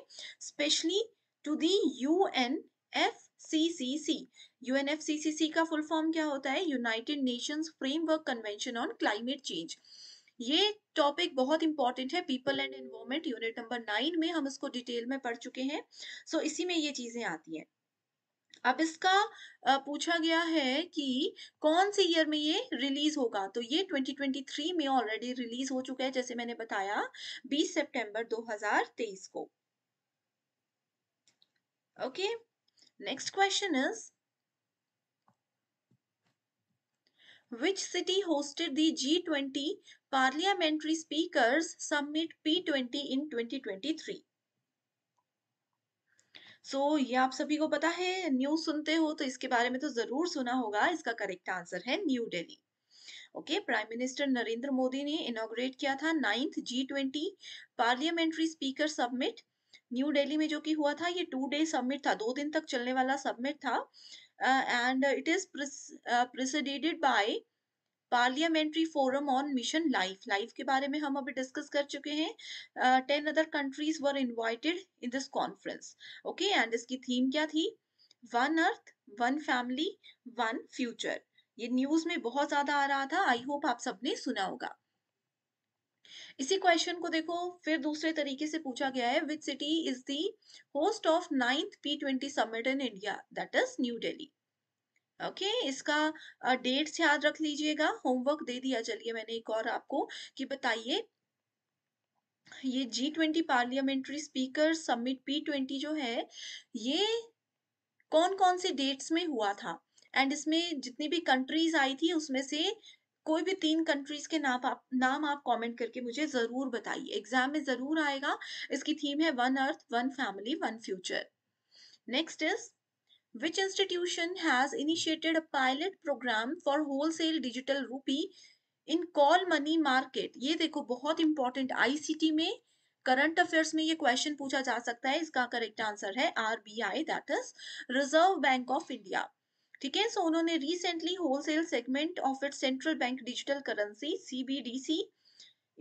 specially to the U N F C C C U N F C C C का फुल फॉर्म क्या होता है united nations framework convention on climate change ये टॉपिक बहुत इंपॉर्टेंट है people and environment unit number nine में हम इसको डिटेल में पढ़ चुके हैं सो so, इसी में ये चीजें आती हैं अब इसका पूछा गया है कि कौन से ईयर में ये रिलीज होगा तो ये 2023 में ऑलरेडी रिलीज हो चुका है जैसे मैंने बताया 20 सितंबर 2023 को okay next question is Which city hosted the G20 Parliamentary Speakers Summit P20 in 2023? So so, ये आप सभी को पता है न्यूज सुनते हो तो इसके बारे में तो जरूर सुना होगा इसका करेक्ट आंसर है New Delhi okay prime minister Narendra Modi ने इनोग्रेट किया था ninth G twenty parliamentary speaker summit New Delhi में जो कि हुआ था ये टू डे सबमिट था दो दिन तक चलने वाला सबमिट था uh, and uh, it is pres- uh, preceded by parliamentary forum on mission LiFE LiFE के बारे में हम अभी डिस्कस कर चुके हैं ten other countries were invited in this conference okay and इसकी थीम क्या थी one earth one family one future ये न्यूज में बहुत ज्यादा आ रहा था आई होप आप सबने सुना होगा इसी क्वेश्चन को देखो फिर दूसरे तरीके से पूछा गया है which city is the host of ninth P twenty summit in India that is New Delhi okay इसका डेट्स याद रख लीजिएगा होमवर्क दे दिया चलिए मैंने एक और आपको कि बताइए ये G twenty parliamentary speaker summit P twenty जो है ये कौन कौन से डेट्स में हुआ था एंड इसमें जितनी भी कंट्रीज आई थी उसमें से कोई भी तीन कंट्रीज के नाम आप नाम आप कमेंट करके मुझे जरूर बताइए एग्जाम में जरूर आएगा इसकी थीम है one earth one family one future next is which institution has initiated a pilot programme for wholesale digital rupee in call money market ये देखो बहुत इंपॉर्टेंट आईसीटी में करंट अफेयर्स में ये क्वेश्चन पूछा जा सकता है इसका करेक्ट आंसर है RBI that is reserve bank of India ठीक है सो उन्होंने recently wholesale segment of it central bank digital currency CBDC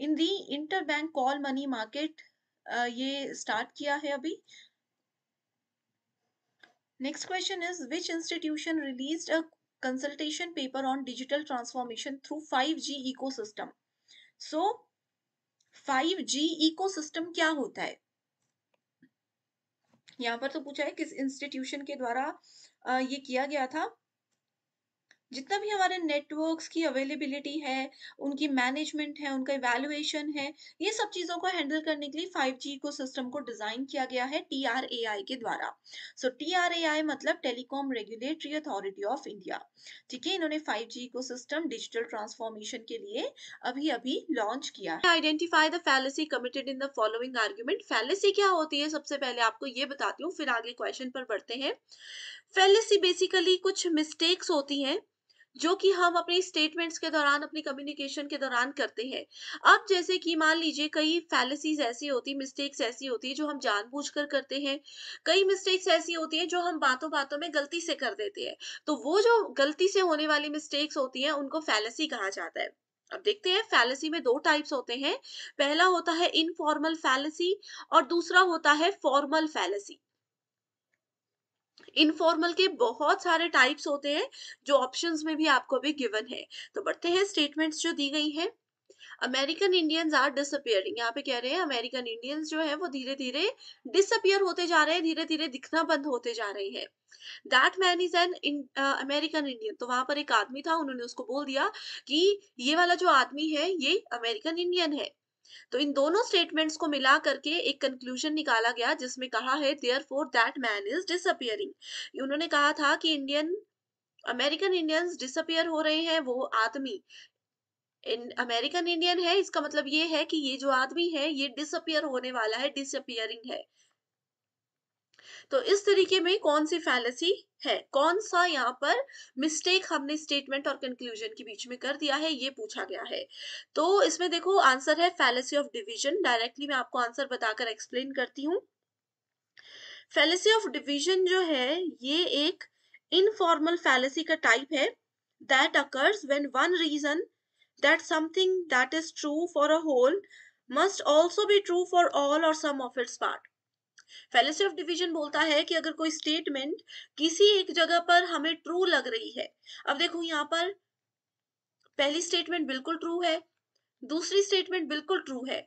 in the inter bank call money market ये स्टार्ट किया है अभी next question is which institution release a transformation through five G ecosystem so five G ecosystem क्या होता है यहाँ पर तो पूछा है किस इंस्टीट्यूशन के द्वारा ये किया गया था जितना भी हमारे नेटवर्क्स की अवेलेबिलिटी है उनकी मैनेजमेंट है उनका इवेलुएशन है ये सब चीज़ों को हैंडल करने के लिए 5G को सिस्टम को डिज़ाइन किया गया है टी के द्वारा सो TRAI मतलब telecom regulatory authority of India ठीक है इन्होंने 5G को सिस्टम डिजिटल ट्रांसफॉर्मेशन के लिए अभी अभी लॉन्च किया है identify the fallacy committed in the following argument fallacy क्या होती है सबसे पहले आपको ये बताती हूँ फिर आगे क्वेश्चन पर बढ़ते हैं फेलेसी बेसिकली कुछ मिस्टेक्स होती हैं जो कि हम अपनी स्टेटमेंट्स के दौरान अपनी कम्युनिकेशन के दौरान करते हैं अब जैसे कि मान लीजिए कई फैलेसीज ऐसी होती मिस्टेक्स ऐसी होती है जो हम जानबूझकर करते हैं कई मिस्टेक्स ऐसी होती हैं जो हम बातों बातों में गलती से कर देते हैं तो वो जो गलती से होने वाली मिस्टेक्स होती हैं उनको फैलेसी कहा जाता है अब देखते हैं फैलेसी में दो टाइप्स होते हैं पहला होता है इनफॉर्मल फैलेसी और दूसरा होता है फॉर्मल फैलेसी इनफॉर्मल के बहुत सारे टाइप्स होते हैं जो ऑप्शन में भी आपको अभी गिवन है तो बढ़ते हैं स्टेटमेंट जो दी गई है अमेरिकन इंडियंस आर डिसअपियरिंग यहाँ पे कह रहे हैं अमेरिकन इंडियंस जो है वो धीरे धीरे डिसअपियर होते जा रहे हैं धीरे धीरे दिखना बंद होते जा रहे हैं that man is an American Indian तो वहां पर एक आदमी था उन्होंने उसको बोल दिया कि ये वाला जो आदमी है ये अमेरिकन इंडियन है तो इन दोनों स्टेटमेंट्स को मिला करके एक कंक्लूजन निकाला गया जिसमें कहा है therefore that man is disappearing उन्होंने कहा था कि इंडियन अमेरिकन इंडियंस डिसअपियर हो रहे हैं वो आदमी अमेरिकन इंडियन है इसका मतलब ये है कि ये जो आदमी है ये डिसअपियर होने वाला है डिसअपियरिंग है तो इस तरीके में कौन सी फैलसी है कौन सा यहाँ पर मिस्टेक हमने स्टेटमेंट और कंक्लूजन के बीच में कर दिया है ये पूछा गया है तो इसमें देखो आंसर है फैलेसी ऑफ डिविजन डायरेक्टली मैं आपको आंसर बताकर एक्सप्लेन करती हूँ फैलेसी ऑफ डिविजन जो है ये एक इनफॉर्मल फैलसी का टाइप है that occurs when one reason that something that is true for a whole must also be true for all or some of its part fallacy of division बोलता है कि अगर कोई स्टेटमेंट किसी एक जगह पर हमें ट्रू लग रही है अब देखो यहाँ पर पहली स्टेटमेंट बिल्कुल ट्रू है दूसरी स्टेटमेंट बिल्कुल ट्रू है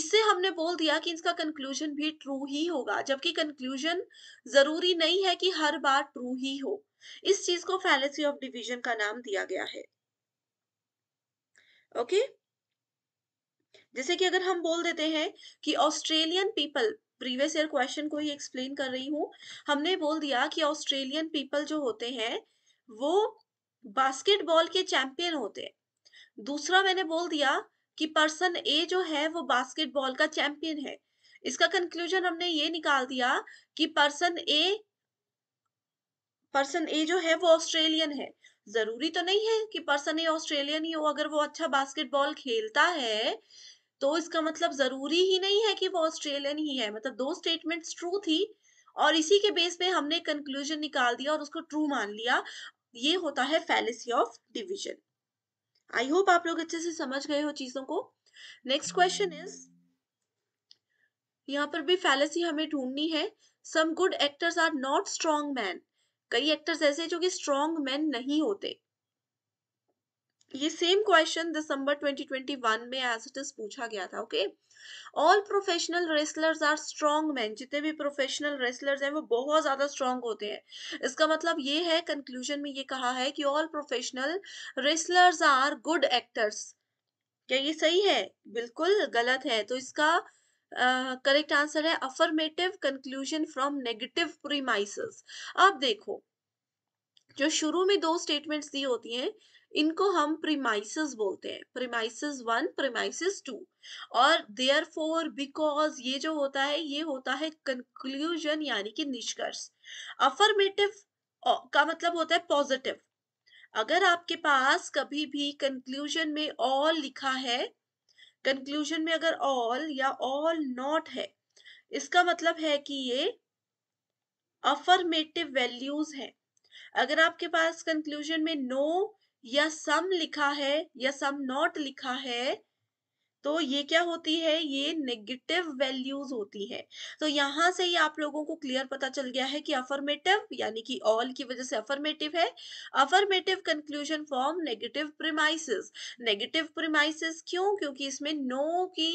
इससे हमने बोल दिया कि इसका कंक्लूजन भी ट्रू ही होगा जबकि कंक्लूजन जरूरी नहीं है कि हर बार ट्रू ही हो इस चीज को फैलेसी ऑफ डिवीजन का नाम दिया गया है ओके okay? जैसे कि अगर हम बोल देते हैं कि Australian people previous year question को ही एक्सप्लेन कर रही हूँ हमने बोल दिया कि ऑस्ट्रेलियन पीपल जो होते हैं वो बास्केटबॉल के चैंपियन होते हैं दूसरा मैंने बोल दिया कि पर्सन ए जो है वो बास्केटबॉल का चैंपियन है इसका कंक्लूजन हमने ये निकाल दिया कि पर्सन ए पर्सन ए जो है वो ऑस्ट्रेलियन है जरूरी तो नहीं है कि पर्सन ए ऑस्ट्रेलियन ही हो अगर वो अच्छा बास्केटबॉल खेलता है तो इसका मतलब जरूरी ही नहीं है कि वो ऑस्ट्रेलियन ही है मतलब दो स्टेटमेंट्स ट्रू थी और इसी के बेस पे हमने कंक्लूजन निकाल दिया और उसको ट्रू मान लिया ये होता है fallacy of division I hope आप लोग अच्छे से समझ गए हो चीजों को नेक्स्ट क्वेश्चन इज यहाँ पर भी फैलेसी हमें ढूंढनी है some good actors are not strong man कई एक्टर्स ऐसे जो कि स्ट्रॉन्ग मैन नहीं होते ये सेम क्वेश्चन दिसंबर 2021 में एज इट इज पूछा गया था okay all professional wrestlers are strong man जितने भी प्रोफेशनल रेसलर्स हैं वो बहुत ज्यादा स्ट्रांग होते हैं इसका मतलब ये है कंक्लूजन में ये कहा है कि all professional wrestlers are good actors क्या ये सही है बिल्कुल गलत है तो इसका करेक्ट uh, आंसर है affirmative conclusion from negative premises अब देखो जो शुरू में दो स्टेटमेंट्स दी होती हैं इनको हम प्रीमाइसिस बोलते हैं प्रीमाइसिस वन प्रीमाइसिस टू और देयर फोर बिकॉज ये जो होता है ये होता है कंक्लूजन यानी कि निष्कर्ष अफर्मेटिव का मतलब होता है पॉजिटिव अगर आपके पास कभी भी कंक्लूजन में ऑल लिखा है कंक्लूजन में अगर ऑल या ऑल नॉट है इसका मतलब है कि ये अफर्मेटिव वैल्यूज है अगर आपके पास कंक्लूजन में नो या सम लिखा है या सम नॉट लिखा है तो ये क्या होती है ये नेगेटिव वैल्यूज होती है तो यहां से ही आप लोगों को क्लियर पता चल गया है कि अफर्मेटिव यानी कि ऑल की वजह से अफर्मेटिव है affirmative conclusion form negative premises negative premises क्यों क्योंकि इसमें नो no की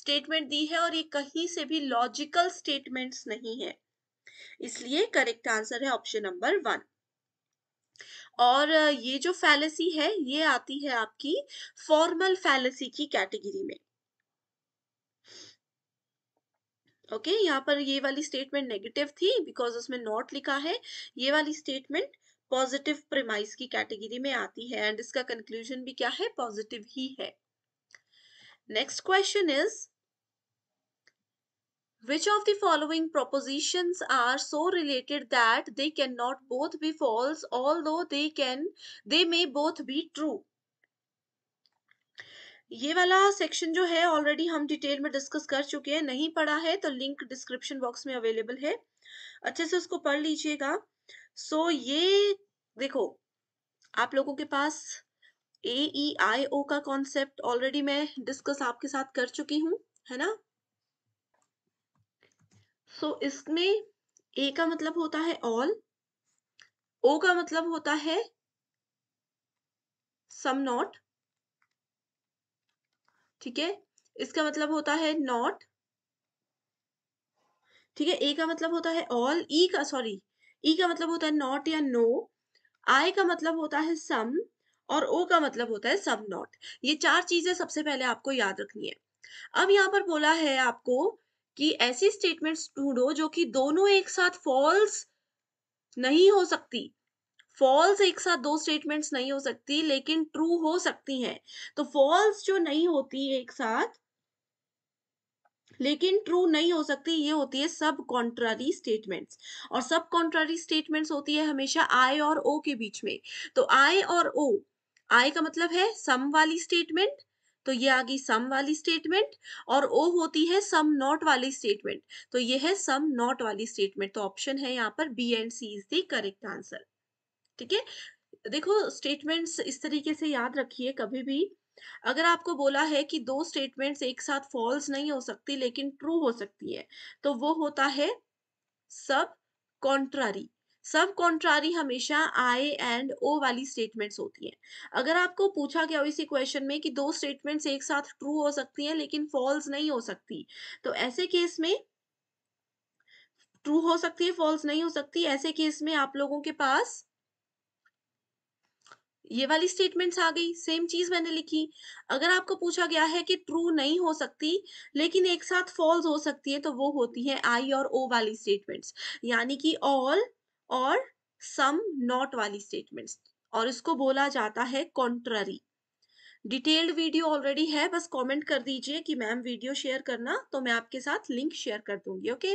स्टेटमेंट दी है और ये कहीं से भी लॉजिकल स्टेटमेंट्स नहीं है इसलिए करेक्ट आंसर है ऑप्शन नंबर वन और ये जो फैलेसी है ये आती है आपकी फॉर्मल फैलेसी की कैटेगरी में ओके okay, यहाँ पर ये वाली स्टेटमेंट नेगेटिव थी बिकॉज उसमें नॉट लिखा है ये वाली स्टेटमेंट पॉजिटिव प्रेमाइस की कैटेगरी में आती है एंड इसका कंक्लूजन भी क्या है पॉजिटिव ही है next question is Which of the following propositions are so related that they cannot both be false although they can they may both be true? ये वाला सेक्शन जो है ऑलरेडी हम डिटेल में डिस्कस कर चुके हैं नहीं पढ़ा है तो लिंक डिस्क्रिप्शन बॉक्स में अवेलेबल है अच्छे से उसको पढ़ लीजिएगा सो so, ये देखो आप लोगों के पास ए ई आई ओ का कॉन्सेप्ट ऑलरेडी मैं डिस्कस आपके साथ कर चुकी हूँ है ना सो so, इसमें ए का मतलब होता है ऑल ओ का मतलब होता है सम नॉट ठीक है इसका मतलब होता है नॉट ठीक है ए का मतलब होता है ऑल ई e का सॉरी ई e का मतलब होता है नॉट या नो आई का मतलब होता है सम और ओ का मतलब होता है सम नॉट ये चार चीजें सबसे पहले आपको याद रखनी है अब यहां पर बोला है आपको कि ऐसी स्टेटमेंट्स ढूंढो जो कि दोनों एक साथ फॉल्स नहीं हो सकती फॉल्स एक साथ दो स्टेटमेंट्स नहीं हो सकती लेकिन ट्रू हो सकती हैं तो फॉल्स जो नहीं होती एक साथ लेकिन ट्रू नहीं हो सकती ये होती है सब कॉन्ट्रारी स्टेटमेंट्स और सब कॉन्ट्रारी स्टेटमेंट्स होती है हमेशा आई और ओ के बीच में तो आई और ओ आई का मतलब है सम वाली स्टेटमेंट तो ये आ गई सम वाली स्टेटमेंट और ओ होती है सम नॉट वाली स्टेटमेंट तो ये है सम नॉट वाली स्टेटमेंट तो ऑप्शन है यहाँ पर B and C is the correct answer ठीक है देखो स्टेटमेंट्स इस तरीके से याद रखिए कभी भी अगर आपको बोला है कि दो स्टेटमेंट्स एक साथ फॉल्स नहीं हो सकती लेकिन ट्रू हो सकती है तो वो होता है सब कॉन्ट्रारी सब कॉन्ट्रारी हमेशा आई एंड ओ वाली स्टेटमेंट्स होती हैं अगर आपको पूछा गया हो इसी क्वेश्चन में कि दो स्टेटमेंट्स एक साथ ट्रू हो सकती हैं लेकिन फॉल्स नहीं हो सकती तो ऐसे केस में ट्रू हो सकती है फॉल्स नहीं हो सकती ऐसे केस में आप लोगों के पास ये वाली स्टेटमेंट्स आ गई सेम चीज मैंने लिखी अगर आपको पूछा गया है कि ट्रू नहीं हो सकती लेकिन एक साथ फॉल्स हो सकती है तो वो होती है आई और ओ वाली स्टेटमेंट्स यानी कि ऑल और सम नॉट वाली स्टेटमेंट्स और इसको बोला जाता है कॉन्ट्ररी डिटेल्ड वीडियो ऑलरेडी है बस कमेंट कर दीजिए कि मैम वीडियो शेयर करना तो मैं आपके साथ लिंक शेयर कर दूंगी ओके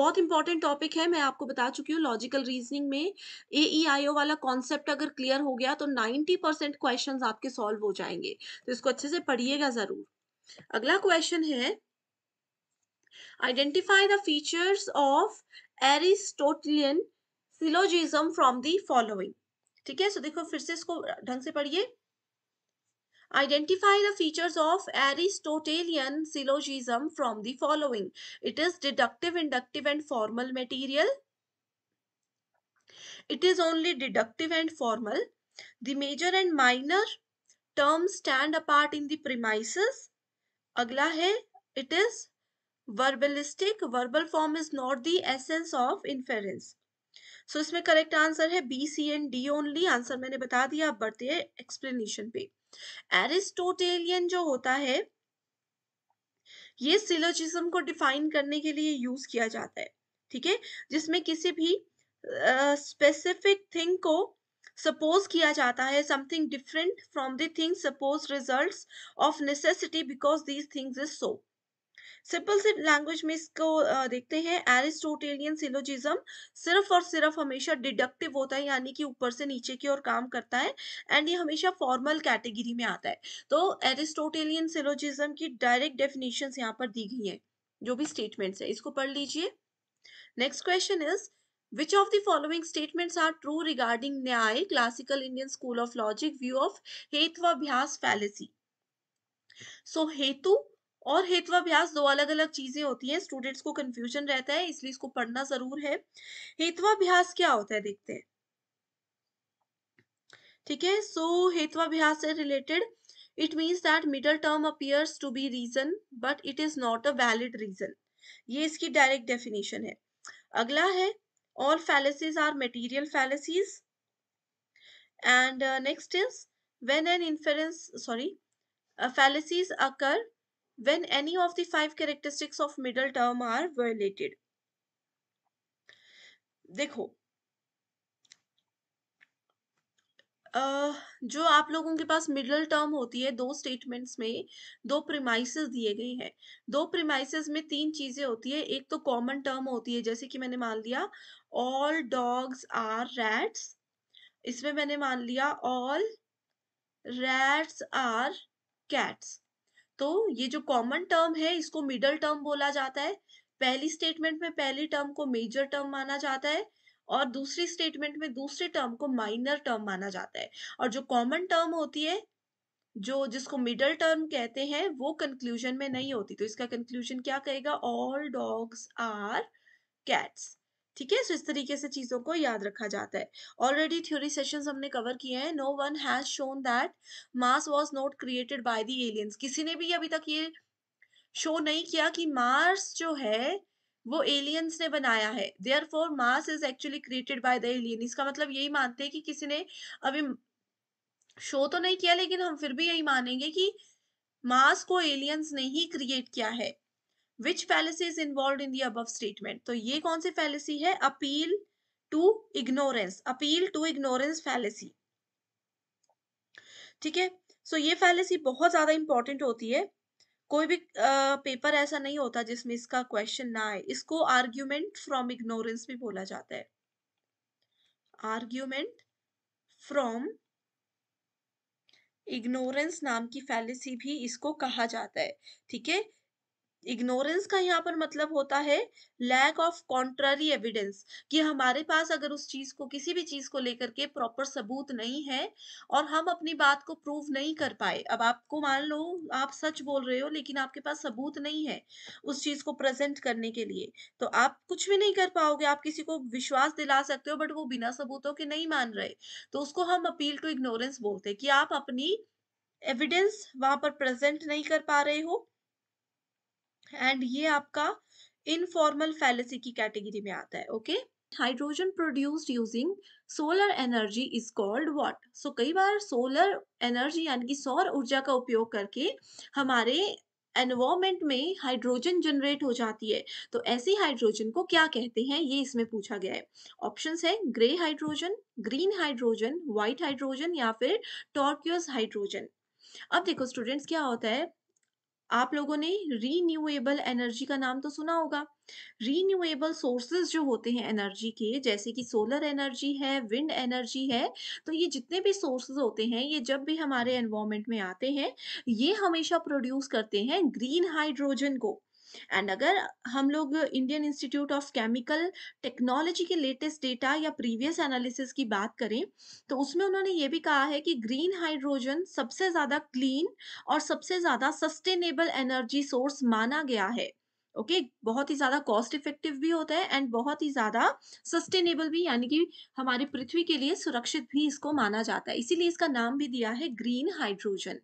बहुत इंपॉर्टेंट टॉपिक है मैं आपको बता चुकी हूँ लॉजिकल रीजनिंग में ए ई आई ओ वाला कॉन्सेप्ट अगर क्लियर हो गया तो 90 परसेंट क्वेश्चन आपके सॉल्व हो जाएंगे तो इसको अच्छे से पढ़िएगा जरूर अगला क्वेश्चन है identify the features of Aristotelian Syllogism from the following. ठीक है सो देखो फिर से इसको ढंग से पढ़िए identify the features of aristotelian syllogism from the following it is deductive inductive and formal material it is only deductive and formal the major and minor terms stand apart in the premises agla hai it is verbalistic verbal form is not the essence of inference so so, इसमें correct answer है B C and D only answer मैंने बता दिया आप बढ़ते हैं explanation पे एरिस्टोटेलियन जो होता है ये सिलोजिज्म को डिफाइन करने के लिए यूज किया जाता है ठीक है जिसमें किसी भी स्पेसिफिक uh, थिंग को सपोज किया जाता है something different from the thing suppose results of necessity because these things is so simple से लैंग्वेज में इसको देखते हैं एरिस्टोटेलियन सिलोजिज्म सिर्फ और सिर्फ हमेशा डिडक्टिव होता है यानी कि ऊपर से नीचे की ओर काम करता है एंड ये हमेशा फॉर्मल कैटेगरी में आता है तो एरिस्टोटेलियन सिलोजिज्म की डायरेक्ट डेफिनेशन यहाँ पर दी गई है जो भी स्टेटमेंट्स है इसको पढ़ लीजिए next question is Which of the following statements are true regarding Nyay, classical Indian school of logic view of Hetva Bhyas fallacy? So, हेतु और हेतवाभ्यास तो दो अलग अलग चीजें होती हैं स्टूडेंट्स को कंफ्यूजन रहता है इसलिए इसको पढ़ना जरूर है हेतवाभ्यास तो क्या होता है देखते हैं ठीक है सो so, हेतवाभ्यास तो से related it means that middle term appears to be reason but it is not a valid reason ये इसकी डायरेक्ट डेफिनेशन है अगला है all fallacies are material fallacies and next is when an inference sorry fallacies occur when any of the five characteristics of middle term are violated देखो Uh, जो आप लोगों के पास मिडल टर्म होती है दो स्टेटमेंट्स में दो प्रीमाइसेस दिए गए हैं दो प्रीमाइसेस में तीन चीजें होती है एक तो कॉमन टर्म होती है जैसे कि मैंने मान लिया ऑल डॉग्स आर रैट्स इसमें मैंने मान लिया ऑल रैट्स आर कैट्स तो ये जो कॉमन टर्म है इसको मिडल टर्म बोला जाता है पहली स्टेटमेंट में पहली टर्म को मेजर टर्म माना जाता है और दूसरी स्टेटमेंट में दूसरे टर्म को माइनर टर्म माना जाता है और जो कॉमन टर्म होती है जो जिसको मिडल टर्म कहते हैं वो कंक्लूजन में नहीं होती तो इसका कंक्लूजन क्या कहेगा ऑल डॉग्स आर कैट्स ठीक है सो इस तरीके से चीज़ों को याद रखा जाता है ऑलरेडी थ्योरी सेशंस हमने कवर किए हैं no one has shown that Mars was not created by the aliens किसी ने भी अभी तक ये शो नहीं किया कि मार्स जो है वो एलियंस ने बनाया है therefore Mars is actually created by the alien इसका मतलब यही मानते हैं कि किसी ने अभी शो तो नहीं किया लेकिन हम फिर भी यही मानेंगे कि मास को एलियंस ने ही क्रिएट किया है which fallacy is involve in the above statement तो ये कौन सी फैलेसी है appeal to ignorance appeal to ignorance fallacy ठीक है सो ये फैलेसी बहुत ज्यादा इंपॉर्टेंट होती है कोई भी पेपर पेपर ऐसा नहीं होता जिसमें इसका क्वेश्चन ना आए इसको आर्ग्यूमेंट फ्रॉम इग्नोरेंस भी बोला जाता है आर्ग्यूमेंट फ्रॉम इग्नोरेंस नाम की फैलेसी भी इसको कहा जाता है ठीक है इग्नोरेंस का यहाँ पर मतलब होता है लैक ऑफ कॉन्ट्ररी एविडेंस कि हमारे पास अगर उस चीज को किसी भी चीज को लेकर के प्रॉपर सबूत नहीं है और हम अपनी बात को प्रूव नहीं कर पाए अब आपको मान लो आप सच बोल रहे हो लेकिन आपके पास सबूत नहीं है उस चीज को प्रेजेंट करने के लिए तो आप कुछ भी नहीं कर पाओगे आप किसी को विश्वास दिला सकते हो बट वो बिना सबूतों के नहीं मान रहे तो उसको हम अपील टू इग्नोरेंस बोलते हैं कि आप अपनी एविडेंस वहां पर प्रेजेंट नहीं कर पा रहे हो एंड ये आपका इनफॉर्मल फैलेसी की कैटेगरी में आता है okay hydrogen produced using solar energy is called what so कई बार सोलर एनर्जी यानी कि सौर ऊर्जा का उपयोग करके हमारे एनवायरमेंट में हाइड्रोजन जनरेट हो जाती है तो ऐसी हाइड्रोजन को क्या कहते हैं ये इसमें पूछा गया है ऑप्शन है grey hydrogen green hydrogen white hydrogen या फिर टॉर्क्यूस हाइड्रोजन अब देखो स्टूडेंट्स क्या होता है आप लोगों ने रीन्यूएबल एनर्जी का नाम तो सुना होगा रीन्यूएबल सोर्सेज जो होते हैं एनर्जी के जैसे कि सोलर एनर्जी है विंड एनर्जी है तो ये जितने भी सोर्सेज होते हैं ये जब भी हमारे एनवायरमेंट में आते हैं ये हमेशा प्रोड्यूस करते हैं ग्रीन हाइड्रोजन को एंड अगर हम लोग Indian Institute of Chemical Technology के लेटेस्ट डेटा या प्रीवियस एनालिसिस की बात करें तो उसमें उन्होंने ये भी कहा है कि ग्रीन हाइड्रोजन सबसे ज़्यादा क्लीन और सबसे ज़्यादा सस्टेनेबल एनर्जी सोर्स माना गया है ओके okay, बहुत ही ज्यादा कॉस्ट इफेक्टिव भी होता है एंड बहुत ही ज्यादा सस्टेनेबल भी यानी कि हमारी पृथ्वी के लिए सुरक्षित भी इसको माना जाता है इसीलिए इसका नाम भी दिया है green hydrogen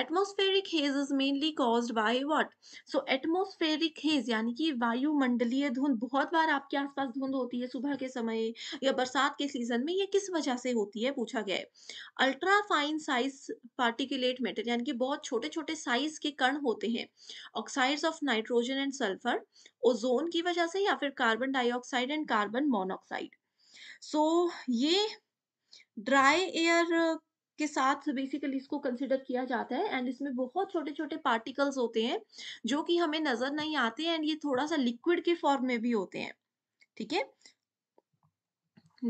atmospheric haze is mainly caused by what so atmospheric haze यानी कि वायुमंडलीय धुंध बहुत बार आपके आसपास धुंध होती है सुबह के समय या बरसात के सीजन में ये किस वजह से होती है पूछा गया है ultra fine size particulate matter यानी कि बहुत छोटे छोटे साइज के कण होते हैं oxides of nitrogen and sulphur ozone की वजह से या फिर carbon dioxide and carbon monoxide so ये ड्राई एयर के साथ बेसिकली इसको कंसिडर किया जाता है एंड इसमें बहुत छोटे छोटे पार्टिकल्स होते हैं जो कि हमें नजर नहीं आते एंड ये थोड़ा सा लिक्विड के फॉर्म में भी होते हैं ठीक है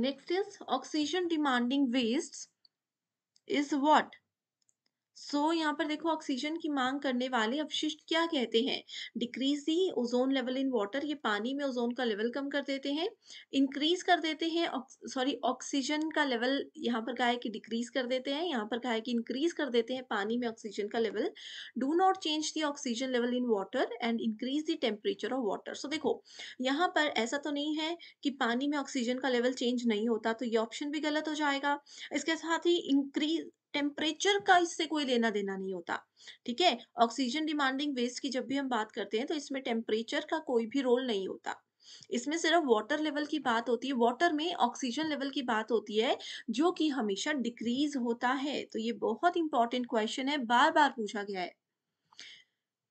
next is oxygen demanding waste is what so so, यहाँ पर देखो ऑक्सीजन की मांग करने वाले अपशिष्ट क्या कहते हैं decrease the ozone level in water ये पानी में ओजोन का लेवल कम कर देते हैं इंक्रीज कर देते हैं सॉरी ऑक्सीजन का लेवल यहाँ पर कहा है कि डिक्रीज कर देते हैं यहाँ पर कहा है कि इंक्रीज कर देते हैं पानी में ऑक्सीजन का level do not change the oxygen level in water and increase the temperature of water so देखो यहाँ पर ऐसा तो नहीं है कि पानी में ऑक्सीजन का लेवल चेंज नहीं होता तो ये ऑप्शन भी गलत हो जाएगा इसके साथ ही इंक्रीज टेम्परेचर का इससे कोई लेना देना नहीं होता ठीक है ऑक्सीजन डिमांडिंग वेस्ट की जब भी हम बात करते हैं तो इसमें टेम्परेचर का कोई भी रोल नहीं होता इसमें सिर्फ वाटर लेवल की बात होती है वाटर में ऑक्सीजन लेवल की बात होती है जो कि हमेशा डिक्रीज होता है तो ये बहुत इंपॉर्टेंट क्वेश्चन है बार बार पूछा गया है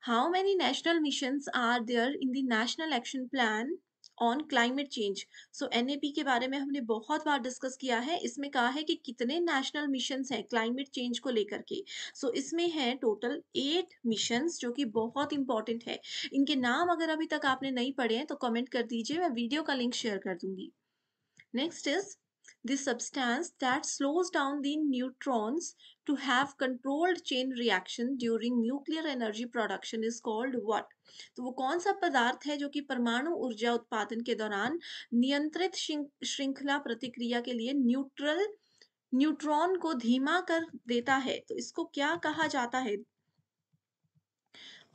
how many national mission are there in the national action plan on climate change so एन के बारे में हमने बहुत बार डिस्कस किया है इसमें कहा है कि कितने नेशनल मिशन है क्लाइमेट चेंज को लेकर के सो so, इसमें है टोटल एट मिशन जो कि बहुत इंपॉर्टेंट है इनके नाम अगर अभी तक आपने नहीं पढ़े हैं तो कमेंट कर दीजिए मैं वीडियो का लिंक शेयर कर दूंगी next is this substance that slows down the neutrons to have controlled chain reaction during nuclear energy production is called what? तो वो कौन सा पदार्थ है जो कि परमाणु ऊर्जा उत्पादन के दौरान नियंत्रित श्रृंखला प्रतिक्रिया के लिए न्यूट्रल न्यूट्रॉन को धीमा कर देता है तो इसको क्या कहा जाता है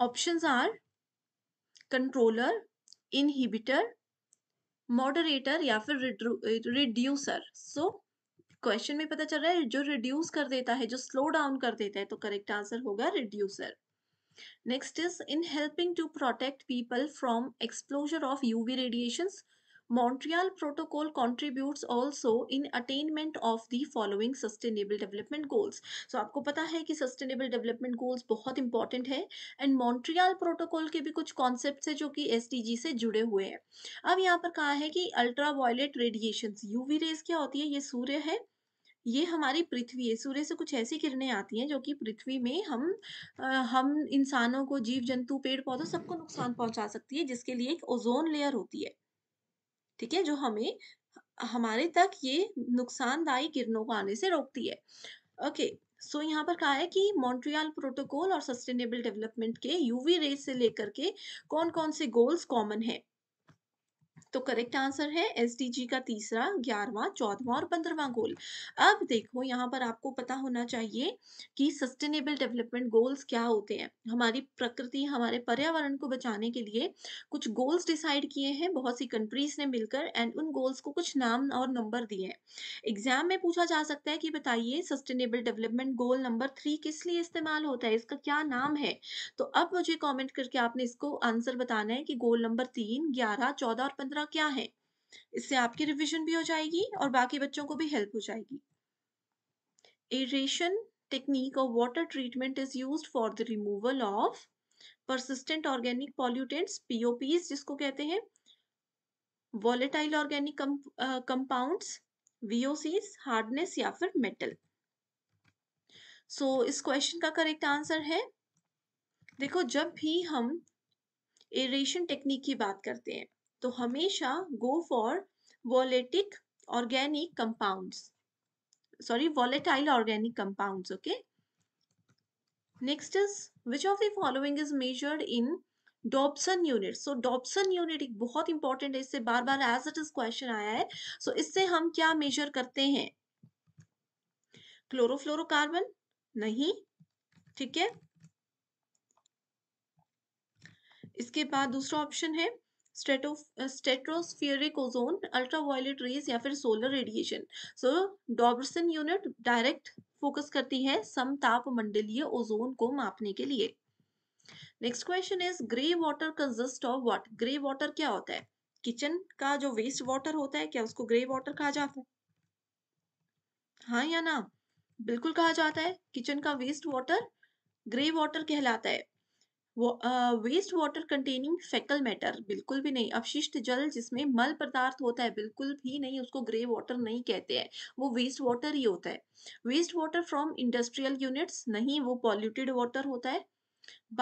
options are controller inhibitor moderator या फिर रिड्यूसर सो क्वेश्चन में पता चल रहा है जो रिड्यूस कर देता है जो स्लो डाउन कर देता है तो करेक्ट आंसर होगा reducer next is in helping to protect people from exposure of UV radiations Montreal Protocol contributes also in attainment of the following sustainable development goals. So आपको पता है कि sustainable development goals बहुत important है and Montreal Protocol के भी कुछ concepts है जो कि SDG से जुड़े हुए हैं अब यहाँ पर कहा है कि अल्ट्रावायलेट रेडिएशन यूवी रेज क्या होती है ये सूर्य है ये हमारी पृथ्वी है सूर्य से कुछ ऐसी किरणें आती हैं जो कि पृथ्वी में हम आ, हम इंसानों को जीव जंतु पेड़ पौधों सबको नुकसान पहुंचा सकती है जिसके लिए एक ओजोन लेयर होती है ठीक है जो हमें हमारे तक ये नुकसानदायी किरणों को आने से रोकती है ओके सो यहाँ पर कहा है कि मॉन्ट्रियल प्रोटोकॉल और सस्टेनेबल डेवलपमेंट के यूवी रेस से लेकर के कौन कौन से गोल्स कॉमन है तो करेक्ट आंसर है जी का तीसरा ग्यारहवा चौदवा और पंद्रवा गोल अब देखो यहाँ पर आपको पता होना चाहिए कि सस्टेनेबल डेवलपमेंट गोल्स क्या होते हैं हमारी प्रकृति हमारे पर्यावरण को बचाने के लिए कुछ गोल्स डिसाइड किए हैं बहुत सी कंट्रीज ने मिलकर एंड उन गोल्स को कुछ नाम और नंबर दिए हैं एग्जाम में पूछा जा सकता है कि बताइए sustainable development goal number three किस लिए इस्तेमाल होता है इसका क्या नाम है तो अब मुझे कॉमेंट करके आपने इसको आंसर बताना है कि गोल नंबर तीन ग्यारह चौदह और पंद्रह 15 क्या है इससे आपकी रिविजन भी हो जाएगी और बाकी बच्चों को भी हेल्प हो जाएगी एरेशन टेक्निक और water treatment is use for the removal of persistent organic pollutants POP जिसको कहते हैं वॉलेटाइल ऑर्गेनिक कंपाउंड्स हार्डनेस या फिर मेटल सो so, इस क्वेश्चन का करेक्ट आंसर है देखो जब भी हम एरेशन टेक्निक की बात करते हैं तो हमेशा go for volatile organic compounds sorry volatile organic compound okay next is which of the following is measured in Dobson unit so Dobson unit एक बहुत इंपॉर्टेंट है इससे बार बार एज इट इज क्वेश्चन आया है सो so, इससे हम क्या मेजर करते हैं क्लोरोफ्लोरोकार्बन नहीं ठीक है इसके बाद दूसरा ऑप्शन है स्टेट्रोस्फियरिक ओजोन अल्ट्रावायलेट रेज या फिर solar radiation so Dobson unit direct focus करती है सम ताप मंडलीय ओजोन को मापने के लिए next question is grey water consist of what grey water क्या होता है किचन का जो वेस्ट वाटर होता है क्या उसको ग्रे वाटर कहा जाता है हाँ या ना बिल्कुल कहा जाता है किचन का वेस्ट वाटर ग्रे वाटर कहलाता है waste water containing faecal matter बिल्कुल भी नहीं अपशिष्ट जल जिसमें मल पदार्थ होता है बिल्कुल भी नहीं उसको ग्रे वाटर नहीं कहते हैं वो वेस्ट वाटर ही होता है waste water from industrial units नहीं वो पॉल्यूटेड वाटर होता है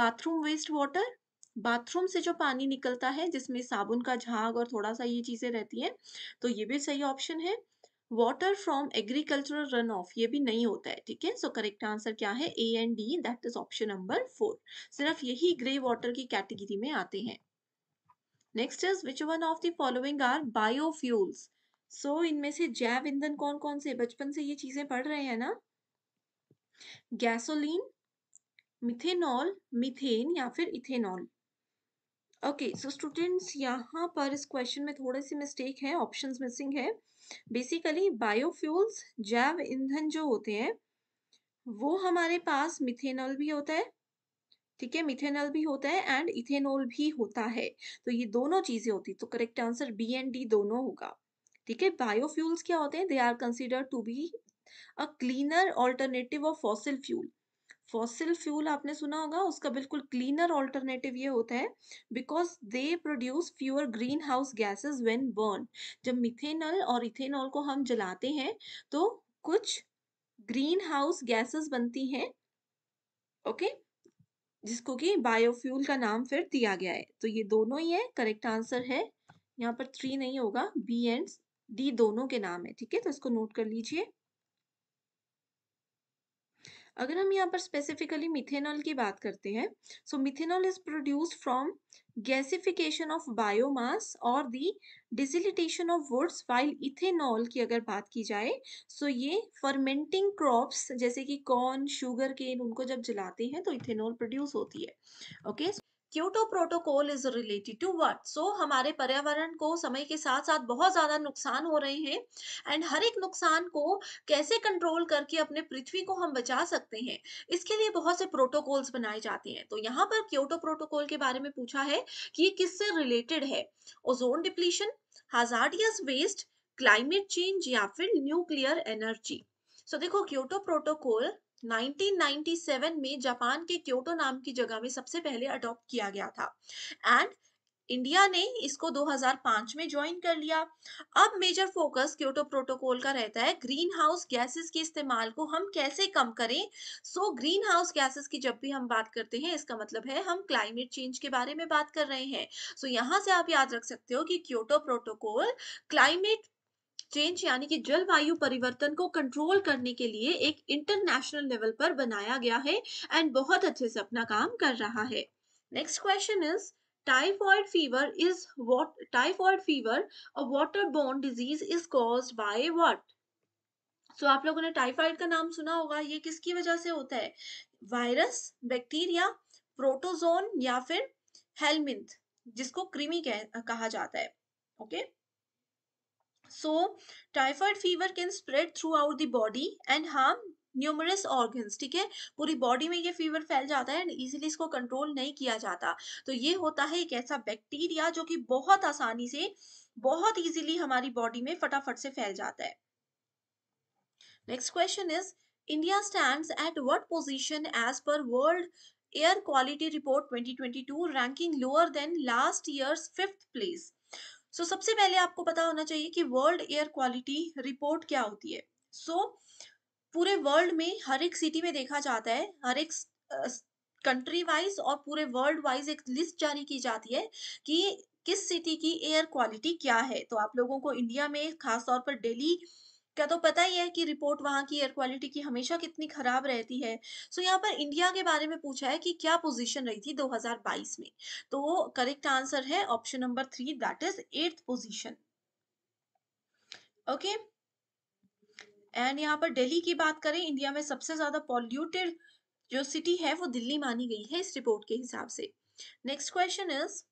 बाथरूम वेस्ट वाटर बाथरूम से जो पानी निकलता है जिसमें साबुन का झाग और थोड़ा सा ये चीज़ें रहती हैं तो ये भी सही ऑप्शन है water from agricultural run off ये भी नहीं होता है ठीक है सो करेक्ट आंसर क्या है A and D that is option number four सिर्फ यही ग्रे वॉटर की कैटेगरी में आते हैं next is which one of the following are biofuels so इनमें से जैव ईंधन कौन कौन से बचपन से ये चीजें पढ़ रहे हैं ना गैसोलीन मिथेनॉल मिथेन या फिर इथेनॉल ओके सो स्टूडेंट्स यहाँ पर इस क्वेश्चन में थोड़े सी मिस्टेक है ऑप्शन मिसिंग है बेसिकली बायोफ्यूल्स जैव ईंधन जो होते हैं वो हमारे पास मिथेनॉल भी होता है ठीक है मिथेनॉल भी होता है एंड इथेनॉल भी होता है तो ये दोनों चीज़ें होती तो correct answer B and D दोनों होगा ठीक है बायोफ्यूल्स क्या होते हैं they are consider to be a cleaner alternative of fossil fuel fossil fuel आपने सुना होगा उसका बिल्कुल क्लीनर ऑल्टरनेटिव ये होता है because they produce fewer green house gases when burn जब मिथेनल और इथेनॉल को हम जलाते हैं तो कुछ ग्रीन हाउस गैसेस बनती हैं ओके जिसको कि बायोफ्यूल का नाम फिर दिया गया है तो ये दोनों ही है करेक्ट आंसर है यहाँ पर थ्री नहीं होगा बी एंड डी दोनों के नाम है ठीक है तो इसको नोट कर लीजिए अगर हम यहाँ पर स्पेसिफिकली मिथेनॉल की बात करते हैं so methanol is produce from gasification of biomass और the distillation of woods while ethanol की अगर बात की जाए सो ये फर्मेंटिंग क्रॉप्स जैसे कि कॉर्न शुगर केन उनको जब जलाते हैं तो इथेनॉल प्रोड्यूस होती है okay okay? Kyoto Protocol is related to what so हमारे पर्यावरण को समय के साथ साथ बहुत ज्यादा नुकसान हो रहे हैं एंड हर एक नुकसान को कैसे कंट्रोल करके अपने पृथ्वी को हम बचा सकते हैं इसके लिए बहुत से प्रोटोकॉल्स बनाए जाते हैं तो यहाँ पर क्योटो प्रोटोकॉल के बारे में पूछा है कि ये किससे रिलेटेड है ozone depletion hazardous waste climate change या फिर न्यूक्लियर एनर्जी सो देखो क्योटो प्रोटोकॉल 1997 में जापान के क्योटो नाम की जगह में सबसे पहले अडॉप्ट किया गया था एंड इंडिया ने इसको 2005 में ज्वाइन कर लिया अब मेजर फोकस क्योटो प्रोटोकॉल का रहता है ग्रीन हाउस गैसेस के इस्तेमाल को हम कैसे कम करें सो ग्रीन हाउस गैसेस की जब भी हम बात करते हैं इसका मतलब है हम क्लाइमेट चेंज के बारे में बात कर रहे हैं सो so, यहाँ से आप याद रख सकते हो कि क्योटो प्रोटोकॉल क्लाइमेट चेंज यानी कि जलवायु परिवर्तन को कंट्रोल करने के लिए एक इंटरनेशनल लेवल पर बनाया गया है एंड बहुत अच्छे से अपना काम कर रहा है next question is typhoid fever is what typhoid fever fever water borne disease is cause by what so आप लोगों ने टाइफाइड का नाम सुना होगा ये किसकी वजह से होता है वायरस बैक्टीरिया प्रोटोजोन या फिर हेलमिंथ जिसको कृमि कहा जाता है okay okay? So typhoid fever can spread throughout the body and harm numerous organs ठीक है पूरी बॉडी में ये फीवर फैल जाता है एंड इजीली इसको कंट्रोल नहीं किया जाता तो ये होता है एक ऐसा बैक्टीरिया जो कि बहुत आसानी से बहुत इजीली हमारी बॉडी में फटाफट से फैल जाता है next question is India stand at what position as per world air quality report twenty twenty two ranking lower than last year fifth place so so, सबसे पहले आपको पता होना चाहिए कि वर्ल्ड एयर क्वालिटी रिपोर्ट क्या होती है सो so, पूरे वर्ल्ड में हर एक सिटी में देखा जाता है हर एक कंट्री वाइज और पूरे वर्ल्ड वाइज एक लिस्ट जारी की जाती है कि किस सिटी की एयर क्वालिटी क्या है तो आप लोगों को इंडिया में खासतौर पर दिल्ली क्या तो पता ही है कि रिपोर्ट वहाँ की एयर क्वालिटी की हमेशा कितनी खराब रहती है सो यहाँ पर इंडिया के बारे में पूछा है कि क्या पोजीशन रही थी 2022 में तो करेक्ट आंसर है option number three that is eighth position okay and यहाँ पर दिल्ली की बात करें इंडिया में सबसे ज्यादा पॉल्यूटेड जो सिटी है वो दिल्ली मानी गई है इस रिपोर्ट के हिसाब से next question is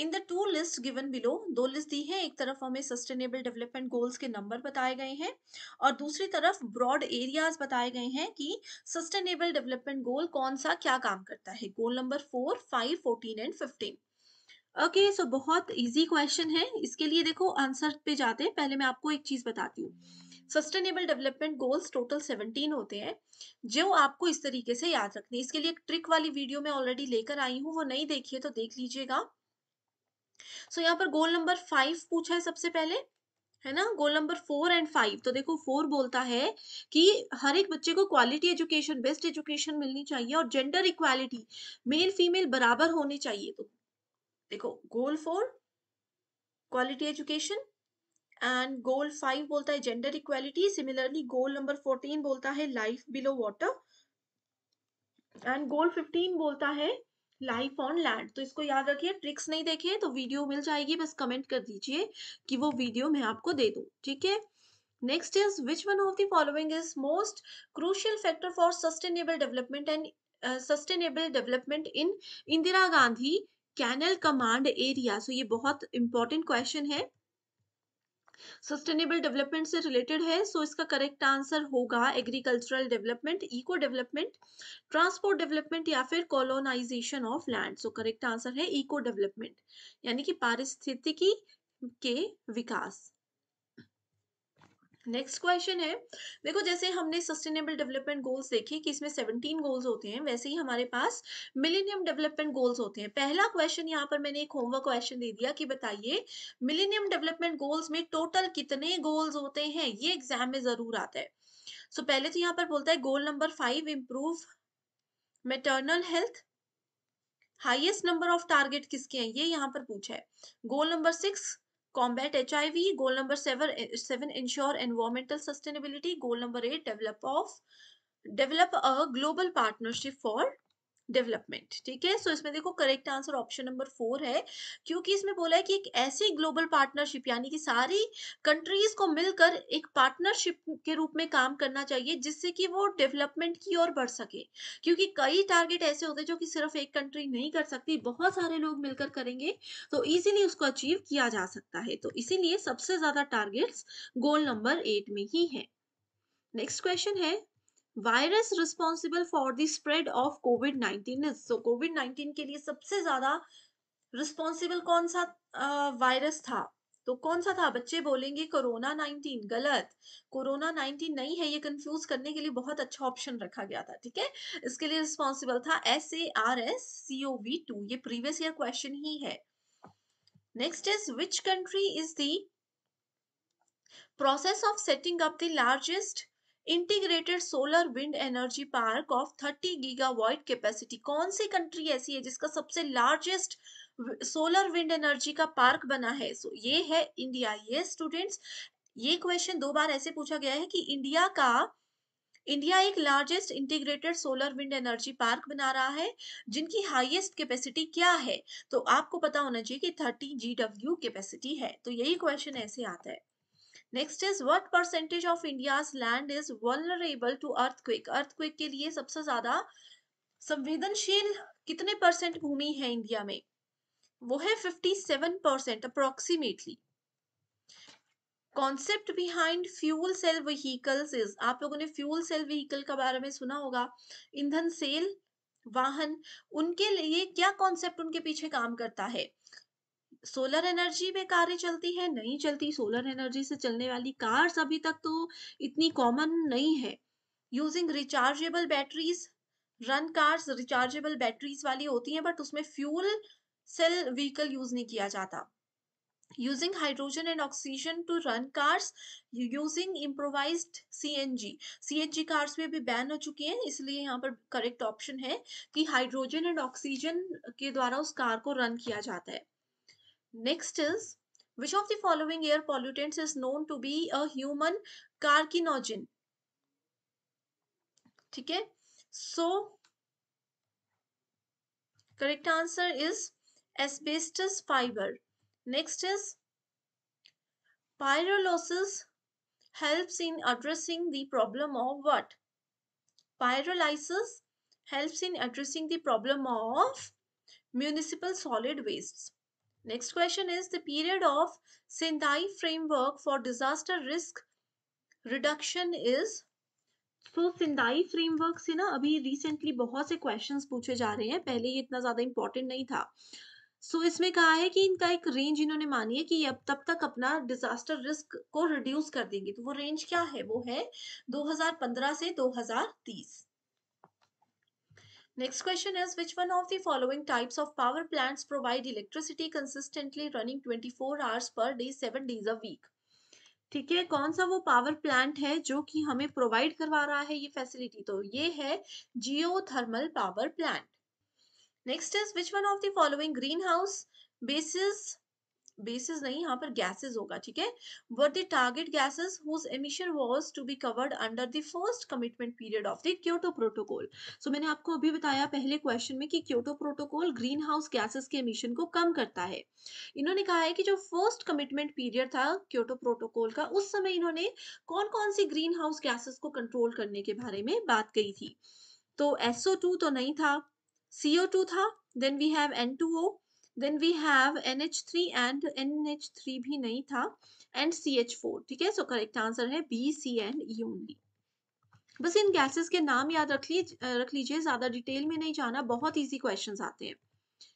in the two list given below दो लिस्ट दी है एक तरफ हमें सस्टेनेबल डेवलपमेंट गोल्स के नंबर बताए गए हैं और दूसरी तरफ ब्रॉड एरियाज बताए गए हैं कि सस्टेनेबल डेवलपमेंट गोल कौन सा क्या काम करता है goal number four five fourteen and fifteen okay okay, so so बहुत इजी क्वेश्चन है इसके लिए देखो आंसर पे जाते हैं पहले मैं आपको एक चीज बताती हूँ सस्टेनेबल डेवलपमेंट गोल्स टोटल 17 होते हैं जो आपको इस तरीके से याद रखने इसके लिए एक ट्रिक वाली वीडियो में ऑलरेडी लेकर आई हूँ वो नहीं देखिए तो देख लीजिएगा सो so, यहाँ पर गोल नंबर फाइव पूछा है सबसे पहले है ना goal number four and five तो देखो फोर बोलता है कि हर एक बच्चे को क्वालिटी एजुकेशन बेस्ट एजुकेशन मिलनी चाहिए और जेंडर इक्वालिटी मेल फीमेल बराबर होने चाहिए तो देखो goal four quality education and goal five बोलता है gender equality similarly goal number fourteen बोलता है life below water and goal fifteen बोलता है लाइफ ऑन लैंड तो इसको याद रखिए ट्रिक्स नहीं देखिए तो वीडियो मिल जाएगी बस कमेंट कर दीजिए कि वो वीडियो मैं आपको दे दू ठीक है next is which one of the following is most crucial factor for sustainable development and sustainable development in Indira Gandhi canal command area so ये बहुत इंपॉर्टेंट क्वेश्चन है सस्टेनेबल डेवलपमेंट से रिलेटेड है सो so इसका करेक्ट आंसर होगा agricultural development eco development transport development या फिर colonisation of land so correct answer है इको डेवलपमेंट यानी कि पारिस्थितिकी के विकास नेक्स्ट क्वेश्चन है देखो जैसे हमने सस्टेनेबल डेवलपमेंट गोल्स देखे कि इसमें 17 गोल्स होते हैं वैसे ही हमारे पास मिलेनियम डेवलपमेंट गोल्स होते हैं पहला क्वेश्चन यहाँ पर मैंने एक होमवर्क क्वेश्चन दे दिया कि बताइए मिलेनियम डेवलपमेंट गोल्स में टोटल कितने गोल्स होते हैं ये एग्जाम में जरूर आता है सो so, पहले तो यहाँ पर बोलता है goal number five improve maternal health highest number of target किसके हैं ये यहाँ पर पूछा है goal number six combat HIV. Goal number seven, eh, seven ensure environmental sustainability. Goal number eight, develop of develop a global partnership for development ठीक है सो इसमें देखो correct answer option number four है क्योंकि इसमें बोला है कि एक ऐसी ग्लोबल पार्टनरशिप यानी कि सारी कंट्रीज को मिलकर एक पार्टनरशिप के रूप में काम करना चाहिए जिससे कि वो डेवलपमेंट की ओर बढ़ सके क्योंकि कई टारगेट ऐसे होते हैं जो कि सिर्फ एक कंट्री नहीं कर सकती बहुत सारे लोग मिलकर करेंगे तो ईजिली उसको अचीव किया जा सकता है तो इसीलिए सबसे ज्यादा टारगेट्स गोल नंबर एट में ही है नेक्स्ट क्वेश्चन है virus responsible for the spread of covid nineteen so covid nineteen के लिए सबसे ज्यादा रिस्पॉन्सिबल कौन सा वायरस था तो कौन सा था बच्चे बोलेंगे कोरोना नाइनटीन गलत कोरोना नाइनटीन नहीं है ये कंफ्यूज करने के लिए बहुत अच्छा ऑप्शन रखा गया था ठीक है इसके लिए रिस्पॉन्सिबल था S A R S C O V two ये प्रीवियस ईयर क्वेश्चन ही है next is which country is the process of setting up the largest integrated solar wind energy park of 30 gigawatt capacity कौन सी country ऐसी है जिसका सबसे largest solar wind energy का पार्क बना है सो so, ये है इंडिया ये स्टूडेंट्स ये क्वेश्चन दो बार ऐसे पूछा गया है कि इंडिया का इंडिया एक largest integrated solar wind energy park बना रहा है जिनकी हाईएस्ट कैपेसिटी क्या है तो आपको पता होना चाहिए कि 30 जी कैपेसिटी है तो यही क्वेश्चन ऐसे आता है next is what percentage of India's land is vulnerable to earthquake earthquake के लिए सबसे ज्यादा संवेदनशील कितने परसेंट भूमि है इंडिया में वो है fifty seven percent approximately concept behind fuel cell vehicles is आप लोगों ने फ्यूल सेल व्हीकल के बारे में सुना होगा ईंधन सेल वाहन उनके लिए क्या कॉन्सेप्ट उनके पीछे काम करता है सोलर एनर्जी में कारें चलती है नहीं चलती सोलर एनर्जी से चलने वाली कार्स अभी तक तो इतनी कॉमन नहीं है using rechargeable batteries run cars rechargeable batteries वाली होती हैं बट उसमें फ्यूल सेल व्हीकल यूज नहीं किया जाता using hydrogen and to run cars using improvise C N G C N G cars में भी बैन हो चुकी हैं इसलिए यहाँ पर करेक्ट ऑप्शन है कि हाइड्रोजन एंड ऑक्सीजन के द्वारा उस कार को रन किया जाता है Next is which of the following air pollutants is known to be a human carcinogen? ठीक है so correct answer is asbestos fiber. Next is pyrolysis helps in addressing the problem of what? Pyrolysis helps in addressing the problem of municipal solid wastes. Next question is the period of Sendai framework for disaster risk reduction is तो सिंदाई framework से ना अभी recently बहुत से questions पूछे जा रहे हैं पहले ये इतना ज़्यादा इम्पोर्टेंट नहीं था सो so, इसमें कहा है कि इनका एक रेंज इन्होंने मानी है कि अब तब तक अपना डिजास्टर रिस्क को रिड्यूस कर देंगे तो वो रेंज क्या है वो है 2015 से 2030 Next question is which one of the following types of power plants provide electricity consistently running 24 hours per day 7 days a week? ठीक है कौन सा वो पावर प्लांट है जो कि हमें प्रोवाइड करवा रहा है ये फैसिलिटी तो ये है geothermal power plant next is which one of the following green house basis basis नहीं यहाँ पर गैसेस होगा ठीक है where the target gases whose emission was to be covered under the first commitment period of the Kyoto Protocol so मैंने आपको अभी बताया पहले क्वेश्चन में कि Kyoto Protocol green house gases के एमिशन को कम करता है इन्होंने कहा है कि जो फर्स्ट कमिटमेंट पीरियड था क्योटो प्रोटोकॉल का उस समय इन्होंने कौन कौन सी ग्रीन हाउस गैसेस को कंट्रोल करने के बारे में बात कही थी तो एसओ तो नहीं था सीओ था then we have N then we have N H three and N H three भी नहीं था एंड सी एच फोर ठीक है सो करेक्ट आंसर है B C and E only बस इन गैसेस के नाम याद रख लीजिए रख लीजिए ज्यादा डिटेल में नहीं जाना बहुत इजी क्वेश्चन आते हैं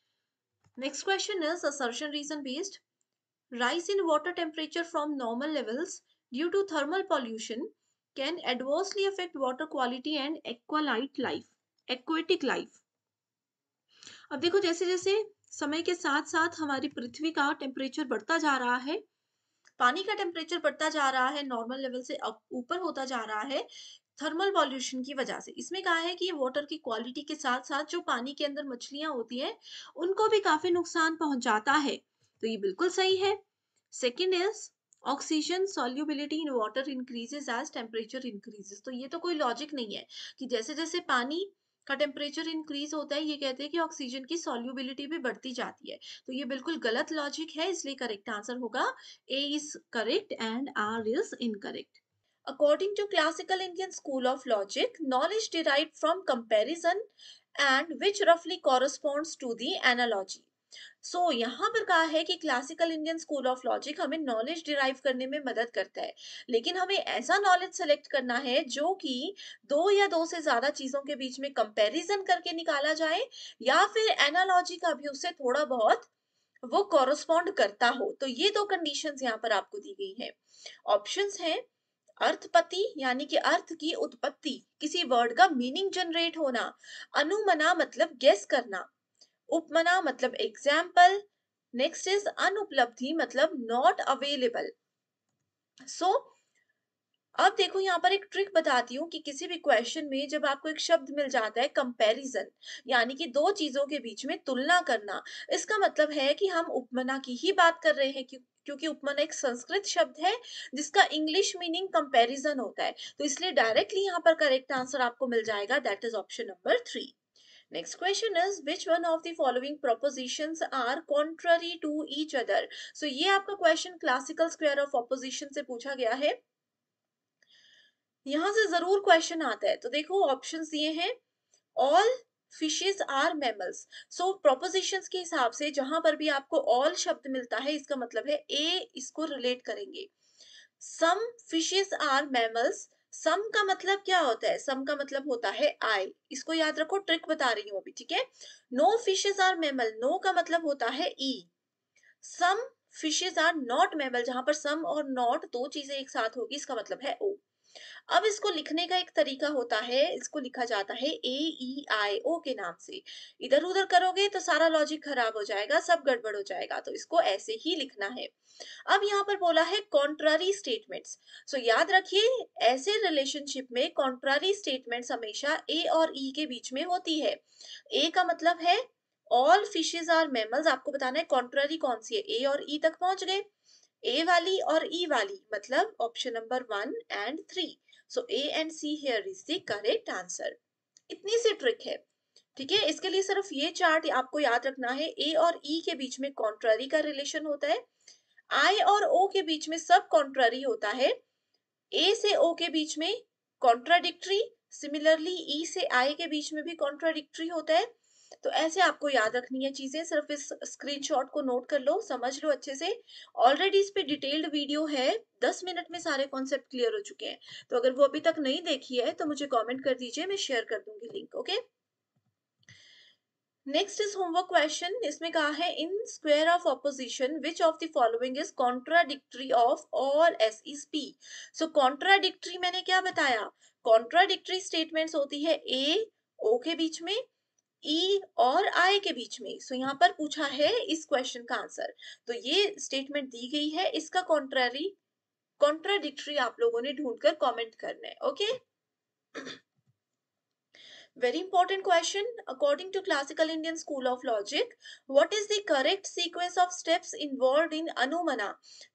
next question is assertion reason based rise in water temperature from normal levels due to thermal pollution can adversely affect water quality and aqualite life aquatic life अब देखो जैसे जैसे समय के साथ साथ हमारी पृथ्वी का टेम्परेचर बढ़ता जा रहा है पानी का टेम्परेचर बढ़ता जा रहा है नॉर्मल लेवल से ऊपर होता जा रहा है थर्मल पॉल्यूशन की वजह से इसमें कहा है कि वाटर की क्वालिटी के साथ साथ जो पानी के अंदर मछलियां होती हैं उनको भी काफी नुकसान पहुंचाता है तो ये बिल्कुल सही है second is oxygen solubility in water increases as temperature increases तो ये तो कोई लॉजिक नहीं है कि जैसे जैसे पानी का टेम्परेचर इंक्रीज होता है ये कहते हैं कि ऑक्सीजन की सॉल्यूबिलिटी भी बढ़ती जाती है तो ये बिल्कुल गलत लॉजिक है इसलिए करेक्ट आंसर होगा A is correct and R is incorrect According to classical Indian school of logic, knowledge derived from comparison and which roughly corresponds to the analogy. So so, यहाँ पर कहा है कि classical Indian school of logic हमें knowledge derive करने में मदद करता है लेकिन हमें ऐसा नॉलेज सेलेक्ट करना है जो कि दो या दो से ज्यादा चीजों के बीच में कंपैरिजन करके निकाला जाए या फिर एनालॉजी का भी उससे थोड़ा बहुत वो कॉरस्पॉन्ड करता हो तो ये दो कंडीशन यहाँ पर आपको दी गई है ऑप्शन है अर्थपति यानी कि अर्थ की उत्पत्ति किसी वर्ड का मीनिंग जनरेट होना अनुमना मतलब गेस करना उपमना मतलब एग्जाम्पल नेक्स्ट इज अनुपलब्धि मतलब नॉट अवेलेबल सो अब देखो यहाँ पर एक ट्रिक बताती हूँ कि किसी भी क्वेश्चन में जब आपको एक शब्द मिल जाता है कंपैरिजन यानी कि दो चीजों के बीच में तुलना करना इसका मतलब है कि हम उपमना की ही बात कर रहे हैं क्योंकि उपमना एक संस्कृत शब्द है जिसका इंग्लिश मीनिंग कंपैरिजन होता है तो इसलिए डायरेक्टली यहाँ पर करेक्ट आंसर आपको मिल जाएगा that is option number three Next question is which one of the following propositions are contrary to each other? So ये आपका question classical square of opposition से पूछा गया है यहां से जरूर क्वेश्चन आता है तो देखो ऑप्शन ये हैं all fishes are mammals so proposition के हिसाब से जहां पर भी आपको ऑल शब्द मिलता है इसका मतलब है ए इसको रिलेट करेंगे some fishes are mammals some का मतलब क्या होता है सम का मतलब होता है आई इसको याद रखो ट्रिक बता रही हूँ अभी ठीक है no fishes are mammal no का मतलब होता है E some fishes are not mammal जहां पर सम और नॉट दो चीजें एक साथ होगी इसका मतलब है ओ अब इसको लिखने का एक तरीका होता है इसको लिखा जाता है ए ई आई ओ के नाम से इधर उधर करोगे तो सारा लॉजिक खराब हो जाएगा सब गड़बड़ हो जाएगा तो इसको ऐसे ही लिखना है अब यहाँ पर बोला है कॉन्ट्ररी स्टेटमेंट्स सो याद रखिए ऐसे रिलेशनशिप में कॉन्ट्रारी स्टेटमेंट हमेशा ए और ई e के बीच में होती है ए का मतलब है ऑल फिशेज आर मेमल्स आपको बताना है कॉन्ट्ररी कौन सी है ए और ई e तक पहुंच गए ए वाली और ई e वाली मतलब option number one and three so A and C here is the correct answer इतनी सी ट्रिक है ठीक है इसके लिए सिर्फ ये चार्ट आपको याद रखना है ए और ई e के बीच में कॉन्ट्ररी का रिलेशन होता है आई और ओ के बीच में सब कॉन्ट्ररी होता है ए से ओ के बीच में कॉन्ट्राडिक्ट्री सिमिलरली ई से आई के बीच में भी कॉन्ट्राडिक्ट्री होता है तो ऐसे आपको याद रखनी है चीज़ें सिर्फ इस स्क्रीनशॉट को नोट कर लो समझ लो अच्छे से ऑलरेडी इस पे डिटेल्ड वीडियो है दस मिनट में सारे कॉन्सेप्ट क्लियर हो चुके हैं तो अगर वो अभी तक नहीं देखी है तो मुझे कॉमेंट कर दीजिए मैं शेयर कर दूंगी link okay next is homework question इसमें कहा है in square of opposition which of the following is contradictory of all S is P so contradictory मैंने क्या बताया कॉन्ट्राडिक्ट्री स्टेटमेंट्स होती है ए ओ के बीच में ई और आई के बीच में सो so, यहाँ पर पूछा है इस क्वेश्चन का आंसर तो ये स्टेटमेंट दी गई है इसका कॉन्ट्ररी कॉन्ट्राडिक्टरी आप लोगों ने ढूंढकर कमेंट करना है okay very important question according to classical indian school of logic what is the correct sequence of steps involved in anumana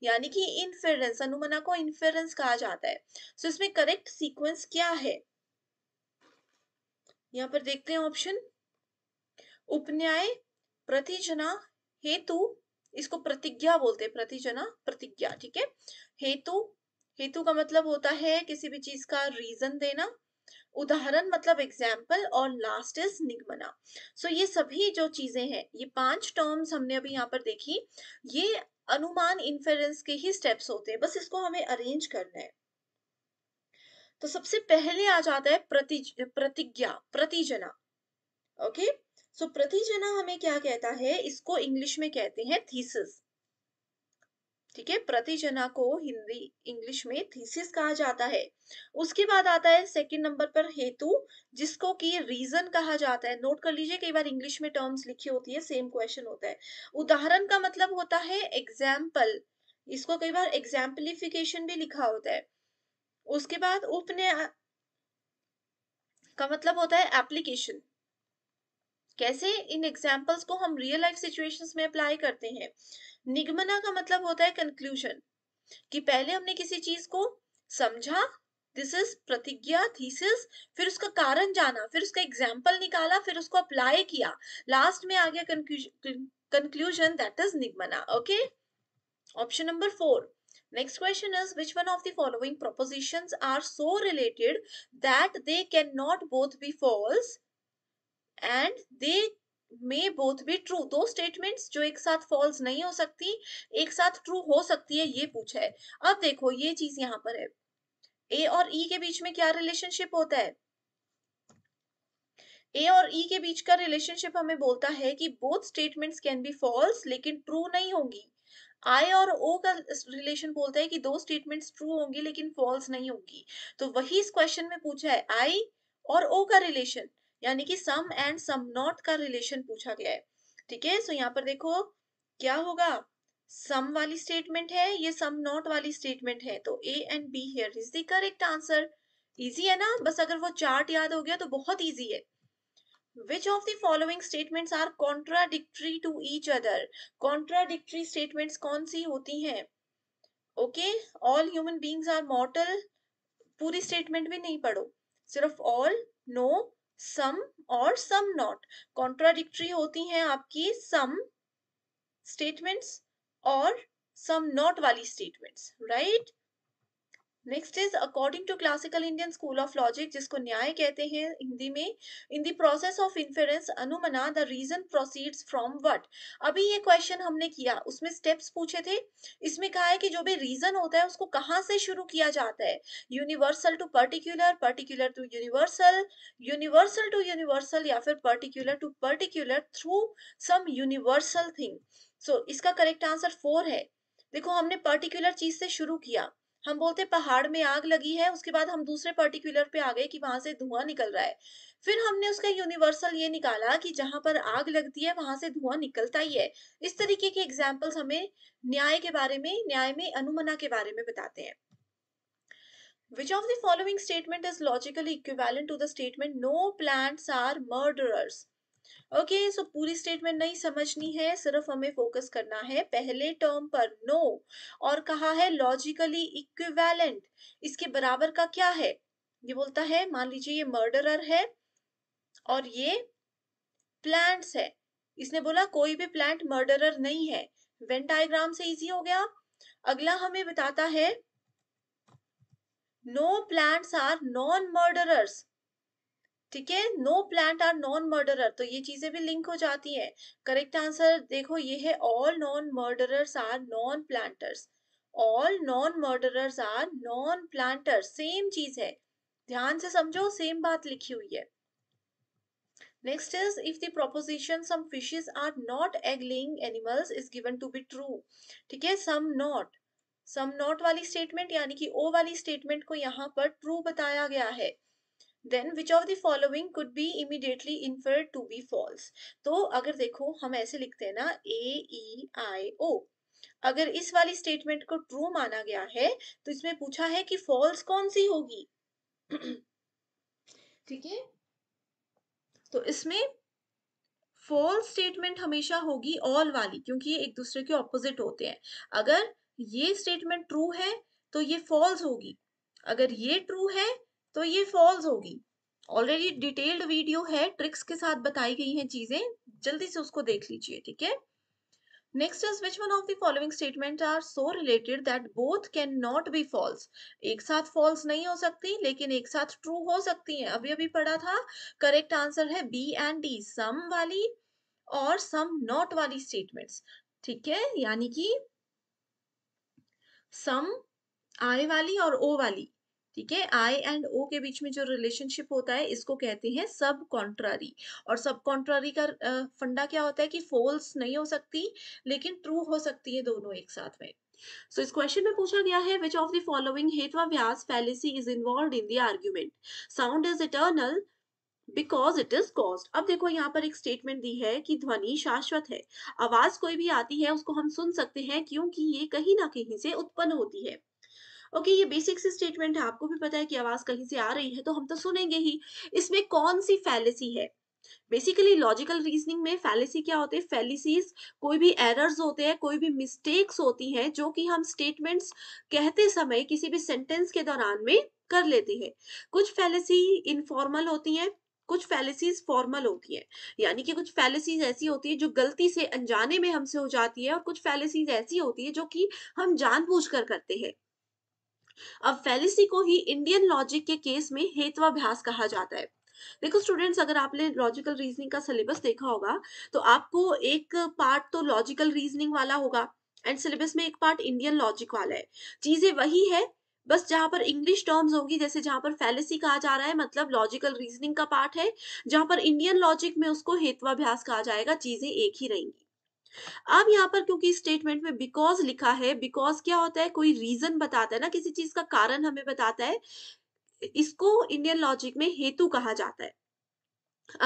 यानी कि inference अनुमना को inference कहा जाता है सो so, इसमें correct sequence क्या है यहाँ पर देखते हैं ऑप्शन उपन्याय प्रतिजना हेतु इसको प्रतिज्ञा बोलते हैं प्रतिजना प्रतिज्ञा ठीक है हेतु हेतु का मतलब होता है किसी भी चीज का रीजन देना उदाहरण मतलब एग्जाम्पल और लास्ट इज निगमना सो ये सभी जो चीजें हैं ये पांच टर्म्स हमने अभी यहाँ पर देखी ये अनुमान इन्फेरेंस के ही स्टेप्स होते हैं बस इसको हमें अरेंज करना है तो सबसे पहले आ जाता है प्रति प्रतिज्ञा प्रतिजना ओके okay? सो so, प्रतिजना हमें क्या कहता है इसको इंग्लिश में कहते हैं थीसिस ठीक है प्रतिजना को हिंदी इंग्लिश में थीसिस कहा जाता है उसके बाद आता है सेकंड नंबर पर हेतु जिसको कि रीजन कहा जाता है नोट कर लीजिए कई बार इंग्लिश में टर्म्स लिखी होती है सेम क्वेश्चन होता है उदाहरण का मतलब होता है एग्जाम्पल इसको कई बार एग्जाम्पलिफिकेशन भी लिखा होता है उसके बाद उपन्या का मतलब होता है एप्लीकेशन कैसे इन एग्जाम्पल्स को हम रियल लाइफ सिचुएशन में अप्लाई करते हैं निगमना का मतलब होता है कंक्लूजन कि पहले हमने किसी चीज को समझा दिस इज प्रतिज्ञा थीसिस फिर उसका कारण जाना फिर उसका एग्जाम्पल निकाला फिर उसको अप्लाई किया लास्ट में आ गया कंक्लूजन दैट इज निगमना okay option number four Next question is which one of the following are so related that they can not both be false and they may both be true दो statements जो एक साथ false नहीं हो सकती एक साथ ट्रू हो सकती है ये पूछा है अब देखो ये चीज यहाँ पर है ए और ई e के बीच में क्या रिलेशनशिप होता है ए और ई e के बीच का रिलेशनशिप हमें बोलता है कि both statements can be false लेकिन ट्रू नहीं होंगी आई और ओ का रिलेशन बोलता है कि दो स्टेटमेंट्स ट्रू होंगी लेकिन फॉल्स नहीं होगी तो वही इस क्वेश्चन में पूछा है आई और ओ का रिलेशन यानी कि सम एंड सम नॉट का रिलेशन पूछा गया है ठीक है सो यहाँ पर देखो क्या होगा सम वाली स्टेटमेंट है ये सम नॉट वाली स्टेटमेंट है तो A and B here is the correct answer easy है ना बस अगर वो चार्ट याद हो गया तो बहुत इजी है which of the following statements are contradictory to each other contradictory statements कौन सी होती हैं okay all human beings are mortal पूरी स्टेटमेंट भी नहीं पढ़ो सिर्फ ऑल नो सम और सम नॉट कॉन्ट्राडिक्ट्री होती हैं आपकी सम स्टेटमेंट्स और सम नॉट वाली statements right next is according to classical Indian school of logic जिसको न्याय कहते हैं हिंदी में in the process of inference अनुमना the reason proceeds from what अभी ये क्वेश्चन हमने किया उसमें स्टेप्स पूछे थे इसमें कहा है कि जो भी रीजन होता है उसको कहाँ से शुरू किया जाता है universal to particular particular to universal universal to universal या फिर particular to particular through some universal thing so इसका करेक्ट आंसर फोर है देखो हमने पर्टिकुलर चीज से शुरू किया हम बोलते पहाड़ में आग लगी है उसके बाद हम दूसरे पर्टिकुलर पे आ गए कि वहां से धुआं निकल रहा है फिर हमने उसका यूनिवर्सल ये निकाला कि जहां पर आग लगती है वहां से धुआं निकलता ही है इस तरीके के एग्जाम्पल्स हमें न्याय के बारे में न्याय में अनुमना के बारे में बताते हैं Which of the following statement is logically equivalent to the statement no plants are murderers? Okay okay, so so पूरी स्टेटमेंट नहीं समझनी है सिर्फ हमें फोकस करना है पहले टर्म पर नो no, और कहा है लॉजिकली इक्विवेलेंट इसके बराबर का क्या है ये बोलता है मान लीजिए ये मर्डरर है और ये प्लांट्स है इसने बोला कोई भी प्लांट मर्डरर नहीं है वेन डायग्राम से इजी हो गया अगला हमें बताता है no plants are non murderers ठीक है no plant are non murderer तो ये चीजें भी लिंक हो जाती हैं करेक्ट आंसर देखो ये है all non murderers are non planters all non murderers are non planters same चीज है ध्यान से समझो सेम बात लिखी हुई है next is if the proposition some fishes are not egg laying animals is given to be true ठीक है सम नॉट सम नॉट वाली स्टेटमेंट यानी कि ओ वाली स्टेटमेंट को यहाँ पर ट्रू बताया गया है then which of the following could be immediately infer to be false तो अगर देखो हम ऐसे लिखते हैं ना ए ई आई ओ अगर इस वाली स्टेटमेंट को ट्रू माना गया है तो इसमें पूछा है कि फॉल्स कौन सी होगी ठीक है तो इसमें फॉल्स स्टेटमेंट हमेशा होगी ऑल वाली क्योंकि ये एक दूसरे के ऑपोजिट होते हैं अगर ये स्टेटमेंट ट्रू है तो ये फॉल्स होगी अगर ये ट्रू है तो ये फॉल्स होगी ऑलरेडी डिटेल्ड वीडियो है ट्रिक्स के साथ बताई गई हैं चीजें जल्दी से उसको देख लीजिए ठीक है next is which one of the statement are so related that both can not be false एक साथ फॉल्स नहीं हो सकती लेकिन एक साथ ट्रू हो सकती है अभी अभी पढ़ा था करेक्ट आंसर है बी एंड डी सम वाली और सम नॉट वाली स्टेटमेंट्स ठीक है यानी कि सम आई वाली और ओ वाली ठीक है आई एंड ओ के बीच में जो रिलेशनशिप होता है इसको कहते हैं सब कॉन्ट्रारी और सब कॉन्ट्रारी का फंडा क्या होता है कि फोल्स नहीं हो सकती लेकिन ट्रू हो सकती है दोनों एक साथ में सो so, इस क्वेश्चन में पूछा गया है विच ऑफ द फॉलोइंग व्यास fallacy is involve in the argument sound is eternal because it is caused अब देखो यहाँ पर एक स्टेटमेंट दी है कि ध्वनि शाश्वत है आवाज कोई भी आती है उसको हम सुन सकते हैं क्योंकि ये कहीं ना कहीं से उत्पन्न होती है ओके ये बेसिक से स्टेटमेंट है आपको भी पता है कि आवाज कहीं से आ रही है तो हम तो सुनेंगे ही इसमें कौन सी फैलेसी है बेसिकली लॉजिकल रीजनिंग में फैलेसी क्या होते हैं फैलिसीज कोई भी एरर्स होते हैं कोई भी मिस्टेक्स होती हैं जो कि हम स्टेटमेंट्स कहते समय किसी भी सेंटेंस के दौरान में कर लेते हैं कुछ फैलेसी इनफॉर्मल होती हैं कुछ फैलेसीज फॉर्मल होती हैं यानी कि कुछ फैलेसीज ऐसी होती है जो गलती से अनजाने में हमसे हो जाती है और कुछ फैलेसीज ऐसी होती है जो कि हम जानबूझकर करते हैं अब फेलिसी को ही इंडियन लॉजिक के केस में हेतवाभ्यास कहा जाता है देखो स्टूडेंट्स अगर आपने लॉजिकल रीजनिंग का सिलेबस देखा होगा तो आपको एक पार्ट तो लॉजिकल रीजनिंग वाला होगा एंड सिलेबस में एक पार्ट इंडियन लॉजिक वाला है चीजें वही है बस जहां पर इंग्लिश टर्म्स होगी जैसे जहां पर फैलेसी कहा जा रहा है मतलब लॉजिकल रीजनिंग का पार्ट है जहां पर इंडियन लॉजिक में उसको हेतवाभ्यास कहा जाएगा चीजें एक ही रहेंगी अब यहाँ पर क्योंकि स्टेटमेंट में बिकॉज लिखा है बिकॉज क्या होता है कोई रीजन बताता है ना किसी चीज का कारण हमें बताता है इसको इंडियन लॉजिक में हेतु कहा जाता है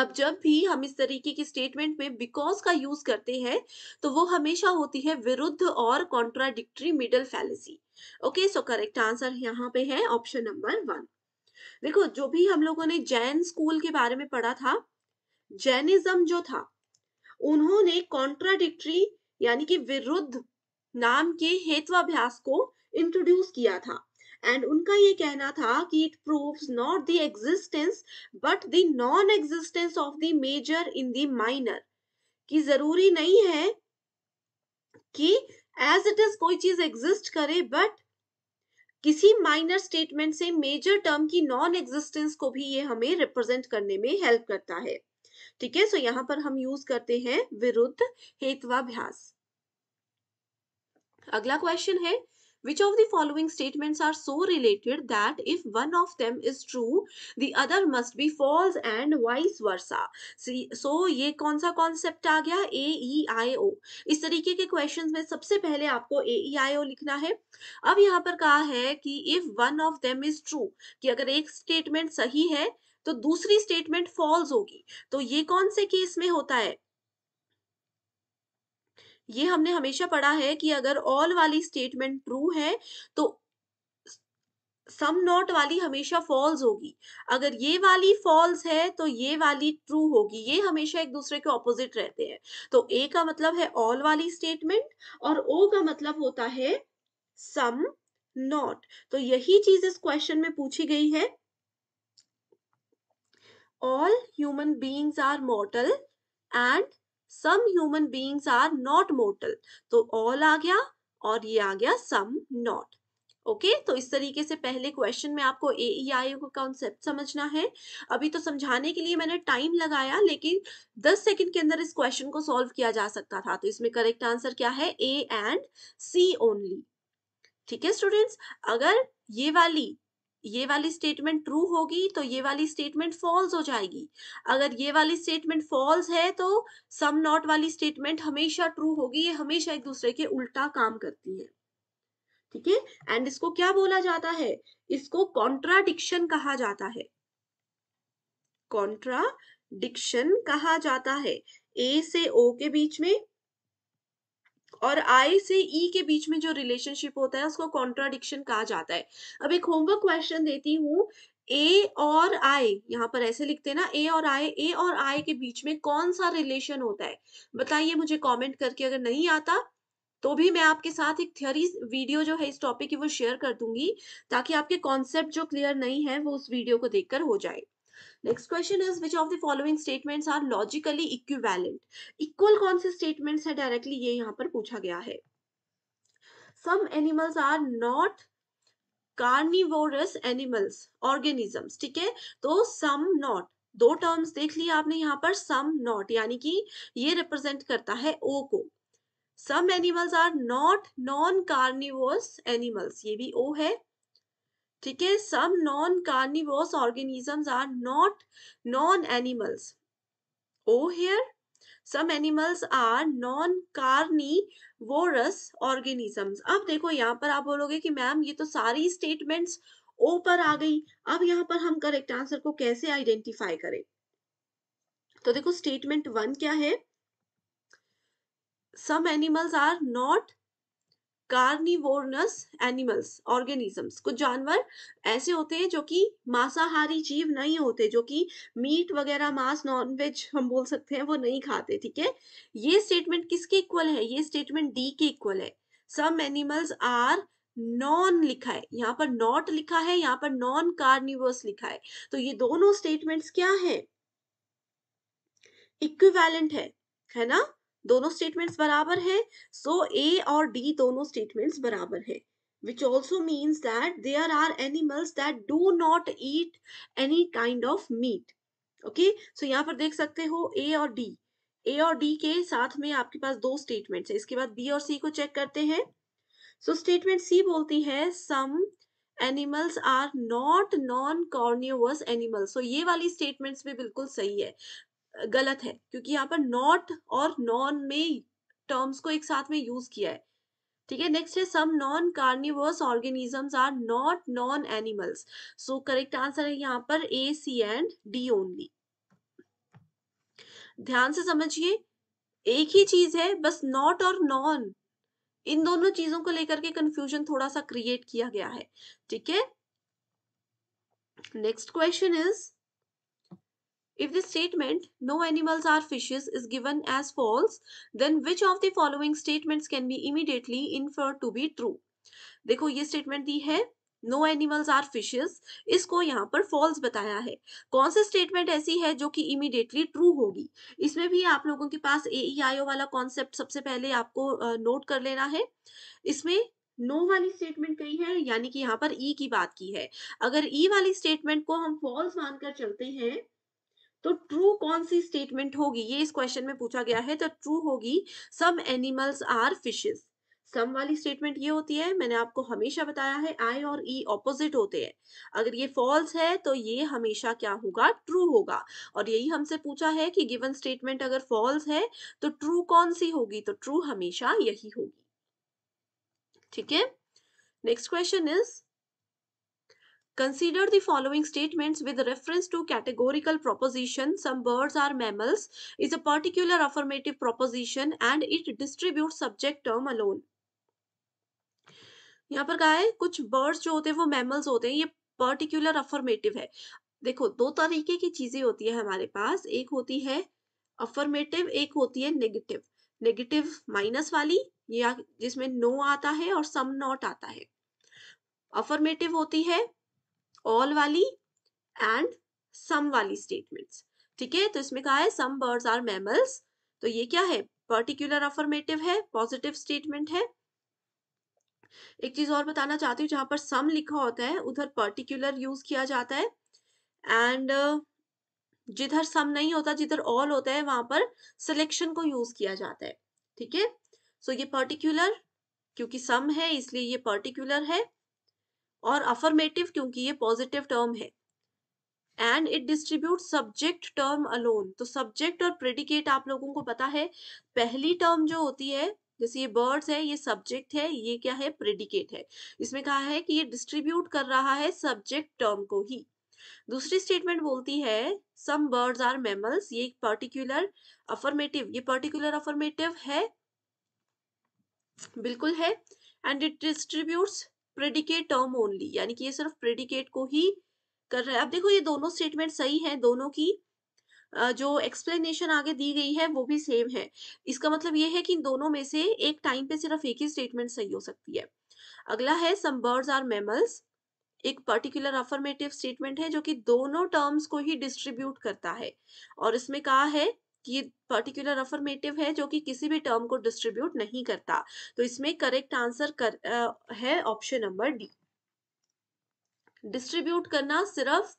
अब जब भी हम इस तरीके की स्टेटमेंट में बिकॉज का यूज करते हैं तो वो हमेशा होती है विरुद्ध और contradictory middle fallacy okay so correct answer यहाँ पे है ऑप्शन नंबर वन देखो जो भी हम लोगों ने जैन स्कूल के बारे में पढ़ा था जैनिज्म जो था उन्होंने कॉन्ट्राडिक्ट्री यानी कि विरुद्ध नाम के हेत्वाभ्यास को इंट्रोड्यूस किया था एंड उनका ये कहना था कि it proves not the existence but the non existence of the major in the minor कि जरूरी नहीं है कि एज इट इज कोई चीज एग्जिस्ट करे बट किसी माइनर स्टेटमेंट से मेजर टर्म की नॉन एग्जिस्टेंस को भी ये हमें रिप्रेजेंट करने में हेल्प करता है ठीक है सो यहाँ पर हम यूज करते हैं विरुद्ध हेतवाभ्यास अगला क्वेश्चन है which of the following statements are so related that if one of them is true the other must be false and vice versa so ये कौन सा कॉन्सेप्ट आ गया ए ई आई ओ इस तरीके के क्वेश्चन में सबसे पहले आपको ए ई आई ओ लिखना है अब यहाँ पर कहा है कि if one of them is true कि अगर एक स्टेटमेंट सही है तो दूसरी स्टेटमेंट फॉल्स होगी तो ये कौन से केस में होता है ये हमने हमेशा पढ़ा है कि अगर ऑल वाली स्टेटमेंट ट्रू है तो सम नॉट वाली हमेशा फॉल्स होगी अगर ये वाली फॉल्स है तो ये वाली ट्रू होगी ये हमेशा एक दूसरे के ऑपोजिट रहते हैं तो ए का मतलब है ऑल वाली स्टेटमेंट और ओ का मतलब होता है सम नॉट तो यही चीज इस क्वेश्चन में पूछी गई है all human beings are mortal and some human beings are not mortal तो ऑल आ गया और ये आ गया सम not ओके okay, तो इस तरीके से पहले क्वेश्चन में आपको ए ई आई का कॉन्सेप्ट समझना है अभी तो समझाने के लिए मैंने टाइम लगाया लेकिन 10 सेकंड के अंदर इस क्वेश्चन को सॉल्व किया जा सकता था तो इसमें करेक्ट आंसर क्या है ए एंड सी ओनली ठीक है स्टूडेंट्स अगर ये वाली ये वाली स्टेटमेंट ट्रू होगी तो ये वाली स्टेटमेंट फॉल्स हो जाएगी अगर ये वाली स्टेटमेंट फॉल्स है तो सम नॉट वाली स्टेटमेंट हमेशा ट्रू होगी ये हमेशा एक दूसरे के उल्टा काम करती है ठीक है एंड इसको क्या बोला जाता है इसको कॉन्ट्राडिक्शन कहा जाता है कॉन्ट्राडिक्शन कहा जाता है ए से ओ के बीच में और आई से ई e के बीच में जो रिलेशनशिप होता है उसको कॉन्ट्राडिक्शन कहा जाता है अब एक होमवर्क क्वेश्चन देती हूँ ए और आई यहाँ पर ऐसे लिखते हैं ना ए और आई ए और आई के बीच में कौन सा रिलेशन होता है बताइए मुझे कमेंट करके अगर नहीं आता तो भी मैं आपके साथ एक थियोरी वीडियो जो है इस टॉपिक की वो शेयर कर दूंगी ताकि आपके कॉन्सेप्ट जो क्लियर नहीं है वो उस वीडियो को देखकर हो जाए next question is which of the following statements are logically equivalent equal कौन से स्टेटमेंट्स है डायरेक्टली ये यहाँ पर पूछा गया है some animals are not carnivorous animals organisms ठीक है तो सम नॉट दो टर्म्स देख लिया आपने यहाँ पर सम नॉट यानी कि ये रिप्रेजेंट करता है ओ को some animals are not non carnivorous animals ये भी ओ है ठीक है some non carnivorous organisms are not non animals O here some animals are non carnivorous organisms अब देखो यहाँ पर आप बोलोगे कि मैम ये तो सारी स्टेटमेंट्स ओ पर आ गई अब यहाँ पर हम करेक्ट आंसर को कैसे आइडेंटिफाई करें तो देखो स्टेटमेंट वन क्या है some animals are not carnivorous animals organisms कुछ जानवर ऐसे होते हैं जो कि मांसाहारी जीव नहीं होते जो कि मीट वगैरह मांस वेज हम बोल सकते हैं वो नहीं खाते ठीक है ये स्टेटमेंट किसके इक्वल है ये स्टेटमेंट डी के इक्वल है सम एनिमल्स आर नॉन लिखा है यहाँ पर नॉट लिखा है यहाँ पर नॉन कार्निवर्स लिखा है तो ये दोनों स्टेटमेंट्स क्या है इक्विवेलेंट है है ना दोनों स्टेटमेंट्स बराबर है सो ए और डी दोनों स्टेटमेंट्स बराबर है which also means that there are animals that do not eat any kind of meat okay so यहाँ पर देख सकते हो ए और डी ए और डी के साथ में आपके पास दो स्टेटमेंट्स है इसके बाद बी और सी को चेक करते हैं सो स्टेटमेंट सी बोलती है some animals are not non carnivorous animals so ये वाली स्टेटमेंट्स भी बिल्कुल सही है गलत है क्योंकि यहाँ पर नॉट और नॉन में टर्म्स को एक साथ में यूज किया है ठीक है नेक्स्ट है some non carnivores organisms are not non animals so correct answer है यहाँ पर A C and D only ध्यान से समझिए एक ही चीज है बस नॉट और नॉन इन दोनों चीजों को लेकर के कंफ्यूजन थोड़ा सा क्रिएट किया गया है ठीक है next question is If the statement no animals are fishes is given as false, then which of the following statements can be immediately inferred to be true? देखो ये स्टेटमेंट दी है नो एनिमल्स आर फिशेस इसको यहाँ पर false बताया है कौन सा स्टेटमेंट ऐसी है जो कि इमिडिएटली ट्रू होगी इसमें भी आप लोगों के पास ए ई ओ वाला कॉन्सेप्ट सबसे पहले आपको नोट कर लेना है इसमें नो no वाली स्टेटमेंट कही है यानी कि यहाँ पर ई e की बात की है अगर ई e वाली स्टेटमेंट को हम फॉल्स मानकर चलते हैं तो ट्रू कौन सी स्टेटमेंट होगी ये इस क्वेश्चन में पूछा गया है तो ट्रू होगी some animals are fishes some वाली स्टेटमेंट ये होती है मैंने आपको हमेशा बताया है आई और ई e ऑपोजिट होते हैं अगर ये फॉल्स है तो ये हमेशा क्या होगा ट्रू होगा और यही हमसे पूछा है कि गिवन स्टेटमेंट अगर फॉल्स है तो ट्रू कौन सी होगी तो ट्रू हमेशा यही होगी ठीक है next question is Consider the following statements with reference to categorical proposition some birds are mammals is a particular affirmative proposition and it distributes subject term alone. यहाँ पर कहा है कुछ बर्ड्स जो होते हैं वो मैमल्स होते हैं ये पर्टिकुलर अफर्मेटिव है देखो दो तरीके की चीजें होती है हमारे पास एक होती है अफर्मेटिव एक होती है नेगेटिव नेगेटिव माइनस वाली या जिसमें नो आता है और सम नॉट आता है अफर्मेटिव होती है ऑल वाली एंड सम वाली स्टेटमेंट्स ठीक है तो इसमें कहा है सम बर्ड्स आर मैमल्स तो ये क्या है पर्टिकुलर अफर्मेटिव है पॉजिटिव स्टेटमेंट है एक चीज और बताना चाहती हूँ जहां पर सम लिखा होता है उधर पर्टिकुलर यूज किया जाता है एंड uh, जिधर सम नहीं होता जिधर ऑल होता है वहां पर सिलेक्शन को यूज किया जाता है ठीक है सो ये पर्टिकुलर क्योंकि सम है इसलिए ये पर्टिकुलर है और अफर्मेटिव क्योंकि ये पॉजिटिव टर्म है and it distribute subject term alone तो सब्जेक्ट और प्रेडिकेट आप लोगों को पता है पहली टर्म जो होती है जैसे ये बर्ड्स है ये सब्जेक्ट है ये क्या है प्रेडिकेट है इसमें कहा है कि ये डिस्ट्रीब्यूट कर रहा है सब्जेक्ट टर्म को ही दूसरी स्टेटमेंट बोलती है सम बर्ड्स आर मेमल्स ये एक पर्टिकुलर अफर्मेटिव ये पर्टिकुलर अफर्मेटिव है बिल्कुल है and it distributes predicate term only यानी कि ये सिर्फ प्रेडिकेट को ही कर रहा है अब देखो ये दोनों स्टेटमेंट सही है दोनों की जो एक्सप्लेनेशन आगे दी गई है वो भी सेम है इसका मतलब ये है कि इन दोनों में से एक टाइम पे सिर्फ एक ही स्टेटमेंट सही हो सकती है अगला है सम बर्ड्स आर मेमल्स एक पर्टिकुलर अफर्मेटिव स्टेटमेंट है जो कि दोनों टर्म्स को ही डिस्ट्रीब्यूट करता है और इसमें कहा है ये पर्टिकुलर अफर्मेटिव है जो कि किसी भी टर्म को डिस्ट्रीब्यूट नहीं करता तो इसमें करेक्ट आंसर कर, है ऑप्शन नंबर डी डिस्ट्रीब्यूट करना सिर्फ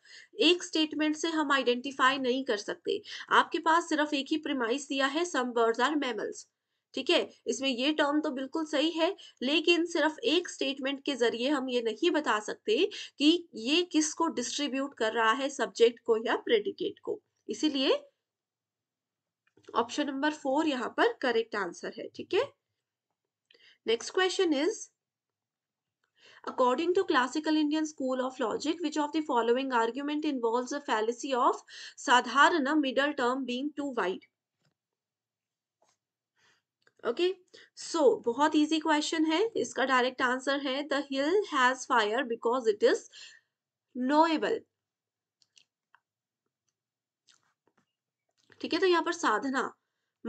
एक स्टेटमेंट से हम आइडेंटिफाई नहीं कर सकते आपके पास सिर्फ एक ही प्रिमाइस दिया है सम बर्ड्स आर मैमल्स ठीक है इसमें ये टर्म तो बिल्कुल सही है लेकिन सिर्फ एक स्टेटमेंट के जरिए हम ये नहीं बता सकते कि ये किसको डिस्ट्रीब्यूट कर रहा है सब्जेक्ट को या प्रेडिकेट को इसीलिए ऑप्शन नंबर फोर यहां पर करेक्ट आंसर है ठीक है next question is According to classical Indian school of logic, which of the following argument involves a fallacy of sadharana middle term being too wide? Okay, so बहुत easy question है इसका direct answer है the hill has fire because it is knowable. ठीक है तो यहाँ पर साधना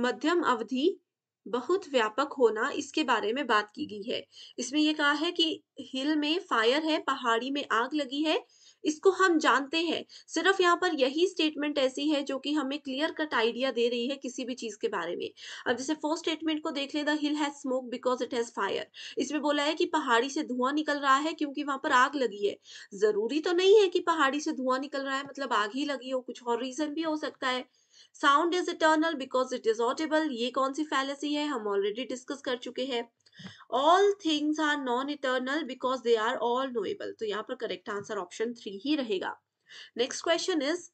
मध्यम अवधि बहुत व्यापक होना इसके बारे में बात की गई है इसमें यह कहा है कि हिल में फायर है पहाड़ी में आग लगी है इसको हम जानते हैं सिर्फ यहाँ पर यही स्टेटमेंट ऐसी है जो कि हमें क्लियर कट आइडिया दे रही है किसी भी चीज के बारे में अब जैसे फर्स्ट स्टेटमेंट को देख ले the hill has smoke because it has fire इसमें बोला है कि पहाड़ी से धुआं निकल रहा है क्योंकि वहां पर आग लगी है जरूरी तो नहीं है कि पहाड़ी से धुआं निकल रहा है मतलब आग ही लगी हो कुछ और रीजन भी हो सकता है sound is eternal because it is audible ये कौन सी फैलेसी है हम ऑलरेडी डिस्कस कर चुके हैं all things are non eternal because they are all knowable तो यहाँ पर करेक्ट आंसर ऑप्शन थ्री ही रहेगा नेक्स्ट क्वेश्चन इज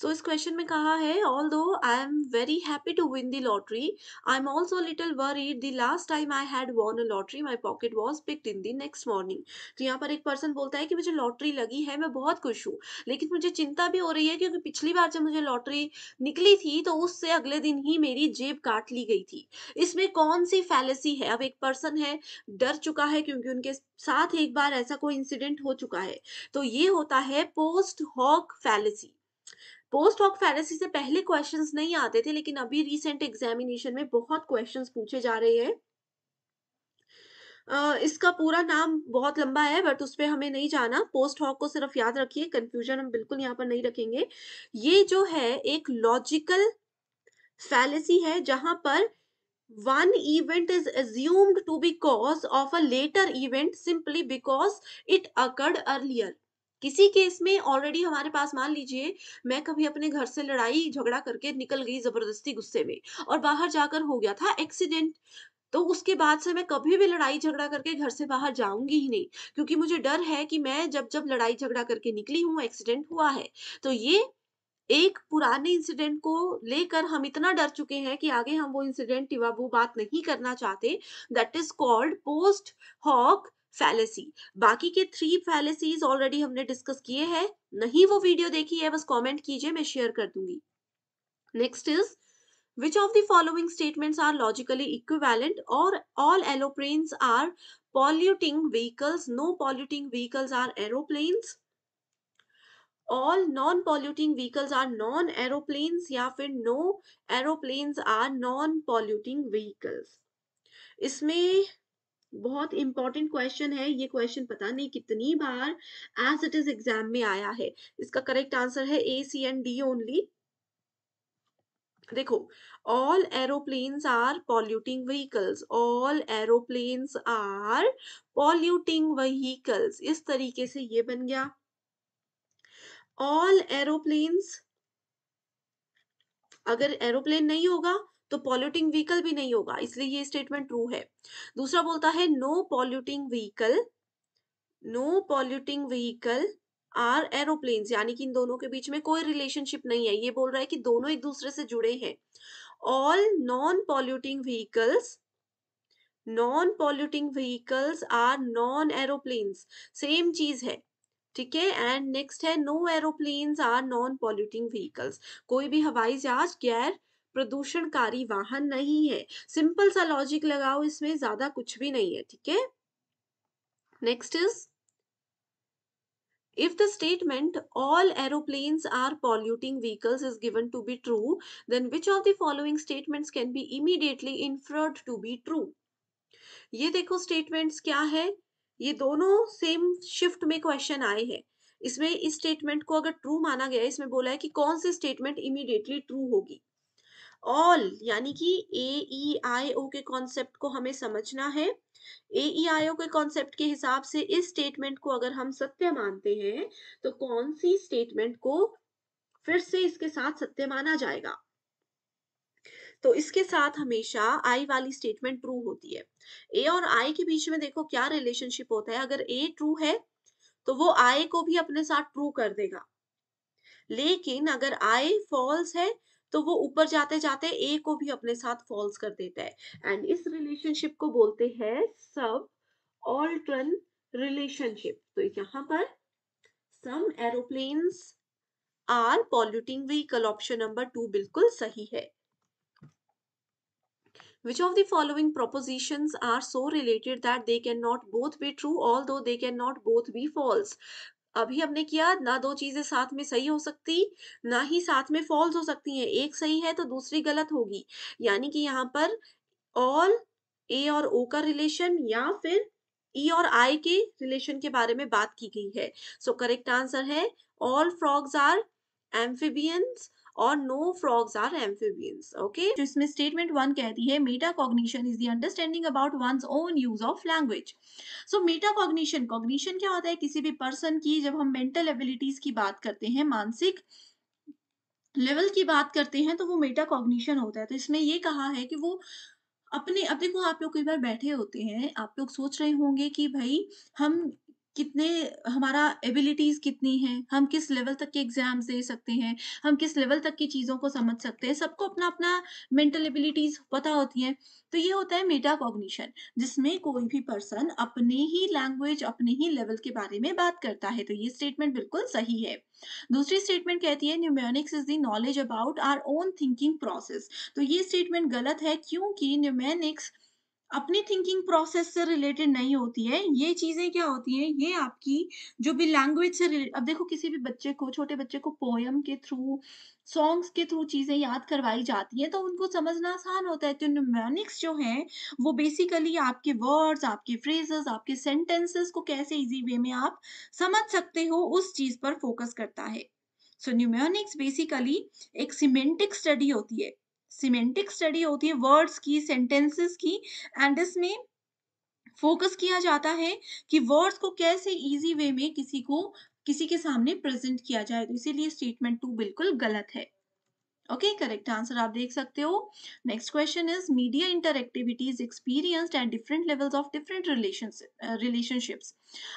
सो इस क्वेश्चन में कहा है although I am very happy to win the lottery I am also little worried the last time I had won a lottery my pocket was picked in the next morning तो यहाँ पर एक person बोलता है कि मुझे lottery लगी है मैं बहुत खुश हूँ लेकिन मुझे चिंता भी हो रही है क्योंकि पिछली बार जब मुझे लॉटरी निकली थी तो उससे अगले दिन ही मेरी जेब काट ली गई थी इसमें कौन सी फैलेसी है अब एक पर्सन है डर चुका है क्योंकि उनके साथ एक बार ऐसा कोई इंसिडेंट हो चुका है तो ये होता है post hoc fallacy post hoc fallacy से पहले क्वेश्चंस नहीं आते थे लेकिन अभी रिसेंट एग्जामिनेशन में बहुत क्वेश्चंस पूछे जा रहे हैं Uh, इसका पूरा नाम बहुत लंबा है बट उस पर हमें नहीं जाना पोस्ट हॉक को सिर्फ याद रखिए कंफ्यूजन हम बिल्कुल यहाँ पर नहीं रखेंगे ये जो है एक लॉजिकल फैलेसी है जहां पर one event is assumed to be cause of a later event simply because it occurred earlier किसी केस में ऑलरेडी हमारे पास मान लीजिए मैं कभी अपने घर से लड़ाई झगड़ा करके निकल गई जबरदस्ती गुस्से में और बाहर जाकर हो गया था एक्सीडेंट तो उसके बाद से मैं कभी भी लड़ाई झगड़ा करके घर से बाहर जाऊंगी ही नहीं क्योंकि मुझे डर है कि मैं जब जब लड़ाई झगड़ा करके निकली हूँ एक्सीडेंट हुआ है तो ये एक पुराने इंसिडेंट को लेकर हम इतना डर चुके हैं कि आगे हम वो इंसिडेंट टिवाबू बात नहीं करना चाहते that is called post hoc fallacy बाकी के थ्री फैलेसीज ऑलरेडी हमने डिस्कस किए हैं नहीं वो वीडियो देखी है बस कमेंट कीजिए मैं शेयर कर दूंगी next is which of the following statements are logically equivalent or all alloplanes are polluting vehicles no polluting vehicles are aeroplanes all non polluting vehicles are non aeroplanes या फिर no aeroplanes are non polluting vehicles इसमें बहुत important question है ये question पता नहीं कितनी बार एज इट इज एग्जाम में आया है इसका करेक्ट आंसर है A C and D only देखो all aeroplanes are polluting vehicles all aeroplanes are polluting vehicles इस तरीके से ये बन गया ऑल एरोप्लेन्स अगर एरोप्लेन नहीं होगा तो पॉल्यूटिंग व्हीकल भी नहीं होगा इसलिए ये स्टेटमेंट ट्रू है दूसरा बोलता है no polluting vehicle no polluting vehicle are aeroplanes यानी कि इन दोनों के बीच में कोई रिलेशनशिप नहीं है ये बोल रहा है कि दोनों एक दूसरे से जुड़े हैं all non polluting vehicles non polluting vehicles are non aeroplanes same चीज है ठीक है एंड नेक्स्ट है no aeroplanes are non polluting vehicles कोई भी हवाई जहाज गैर प्रदूषणकारी वाहन नहीं है सिंपल सा लॉजिक लगाओ इसमें ज्यादा कुछ भी नहीं है ठीक है next is if the statement all aeroplanes are polluting vehicles is given to be true then which of the following statements can be immediately inferred to be true ये देखो statements क्या है ये दोनों same shift में question आए हैं इसमें इस statement को अगर true माना गया इसमें बोला है कि कौन सी statement immediately true होगी ऑल यानी कि ए ई आई ओ के कॉन्सेप्ट को हमें समझना है ए ई आई ओ के कॉन्सेप्ट के हिसाब से इस स्टेटमेंट को अगर हम सत्य मानते हैं तो कौन सी स्टेटमेंट को फिर से इसके साथ सत्य माना जाएगा तो इसके साथ हमेशा आई वाली स्टेटमेंट ट्रू होती है ए और आई के बीच में देखो क्या रिलेशनशिप होता है अगर ए ट्रू है तो वो आई को भी अपने साथ ट्रू कर देगा लेकिन अगर आई फॉल्स है तो वो ऊपर जाते जाते ए को भी अपने साथ फॉल्स कर देता है एंड इस रिलेशनशिप को बोलते हैं सब ऑल्टर्न रिलेशनशिप तो यहाँ पर some aeroplanes are polluting vehicle option number two बिल्कुल सही है which of the following propositions are so related that they cannot both be true although they cannot both be false अभी हमने किया ना दो चीजें साथ में सही हो सकती ना ही साथ में फॉल्स हो सकती हैं एक सही है तो दूसरी गलत होगी यानी कि यहाँ पर ऑल ए और ओ का रिलेशन या फिर ई e और आई के रिलेशन के बारे में बात की गई है सो करेक्ट आंसर है ऑल फ्रॉग्स आर एम्फिबियंस और no frogs are amphibians okay तो इसमें स्टेटमेंट वन कहती है meta cognition is the understanding about one own use of language so meta cognition cognition क्या होता है किसी भी पर्सन की जब हम मेंटल एबिलिटीज की बात करते हैं मानसिक लेवल की बात करते हैं तो वो मेटा कॉग्निशन होता है तो इसमें ये कहा है कि वो अपने अब देखो आप लोग कई बार बैठे होते हैं आप लोग सोच रहे होंगे कि भाई हम कितने हमारा एबिलिटीज कितनी है हम किस लेवल तक के एग्जाम्स दे सकते हैं हम किस लेवल तक की चीज़ों को समझ सकते हैं सबको अपना अपना मेंटल एबिलिटीज पता होती हैं तो ये होता है मेटा कॉग्निशन जिसमें कोई भी पर्सन अपने ही लैंग्वेज अपने ही लेवल के बारे में बात करता है तो ये स्टेटमेंट बिल्कुल सही है दूसरी स्टेटमेंट कहती है mnemonics is the knowledge about our own thinking process तो ये स्टेटमेंट गलत है क्योंकि न्यूमेनिक्स अपनी थिंकिंग प्रोसेस से रिलेटेड नहीं होती है ये चीजें क्या होती हैं ये आपकी जो भी लैंग्वेज से अब देखो किसी भी बच्चे को छोटे बच्चे को पोयम के थ्रू सॉन्ग्स के थ्रू चीजें याद करवाई जाती हैं तो उनको समझना आसान होता है तो न्यूमोनिक्स जो हैं वो बेसिकली आपके वर्ड्स आपके फ्रेजेस आपके सेंटेंसेस को कैसे इजी वे में आप समझ सकते हो उस चीज पर फोकस करता है सो न्यूमैनिक्स बेसिकली एक सीमेंटिक स्टडी होती है सिमेंटिक स्टडी होती है वर्ड्स की सेंटेंसेस की एंड इसमें फोकस किया जाता है कि वर्ड्स को कैसे इजी वे में किसी को किसी के सामने प्रेजेंट किया जाए तो इसीलिए स्टेटमेंट टू बिल्कुल गलत है ओके करेक्ट आंसर आप देख सकते हो next question is media interactivities is experienced at different levels of different relationships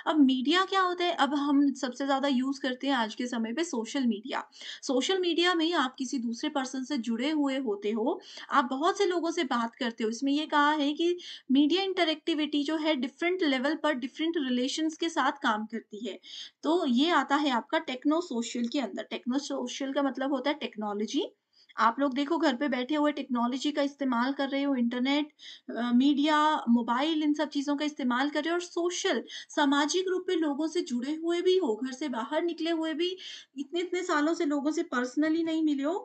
अब मीडिया क्या होता है अब हम सबसे ज़्यादा यूज़ करते हैं आज के समय पे सोशल मीडिया सोशल मीडिया में आप किसी दूसरे पर्सन से जुड़े हुए होते हो आप बहुत से लोगों से बात करते हो इसमें यह कहा है कि मीडिया इंटरेक्टिविटी जो है डिफरेंट लेवल पर डिफरेंट रिलेशन के साथ काम करती है तो ये आता है आपका टेक्नो सोशल के अंदर टेक्नो सोशल का मतलब होता है टेक्नोलॉजी आप लोग देखो घर पे बैठे हुए टेक्नोलॉजी का इस्तेमाल कर रहे हो इंटरनेट मीडिया मोबाइल इन सब चीज़ों का इस्तेमाल कर रहे हो और सोशल सामाजिक रूप पे लोगों से जुड़े हुए भी हो घर से बाहर निकले हुए भी इतने इतने सालों से लोगों से पर्सनली नहीं मिले हो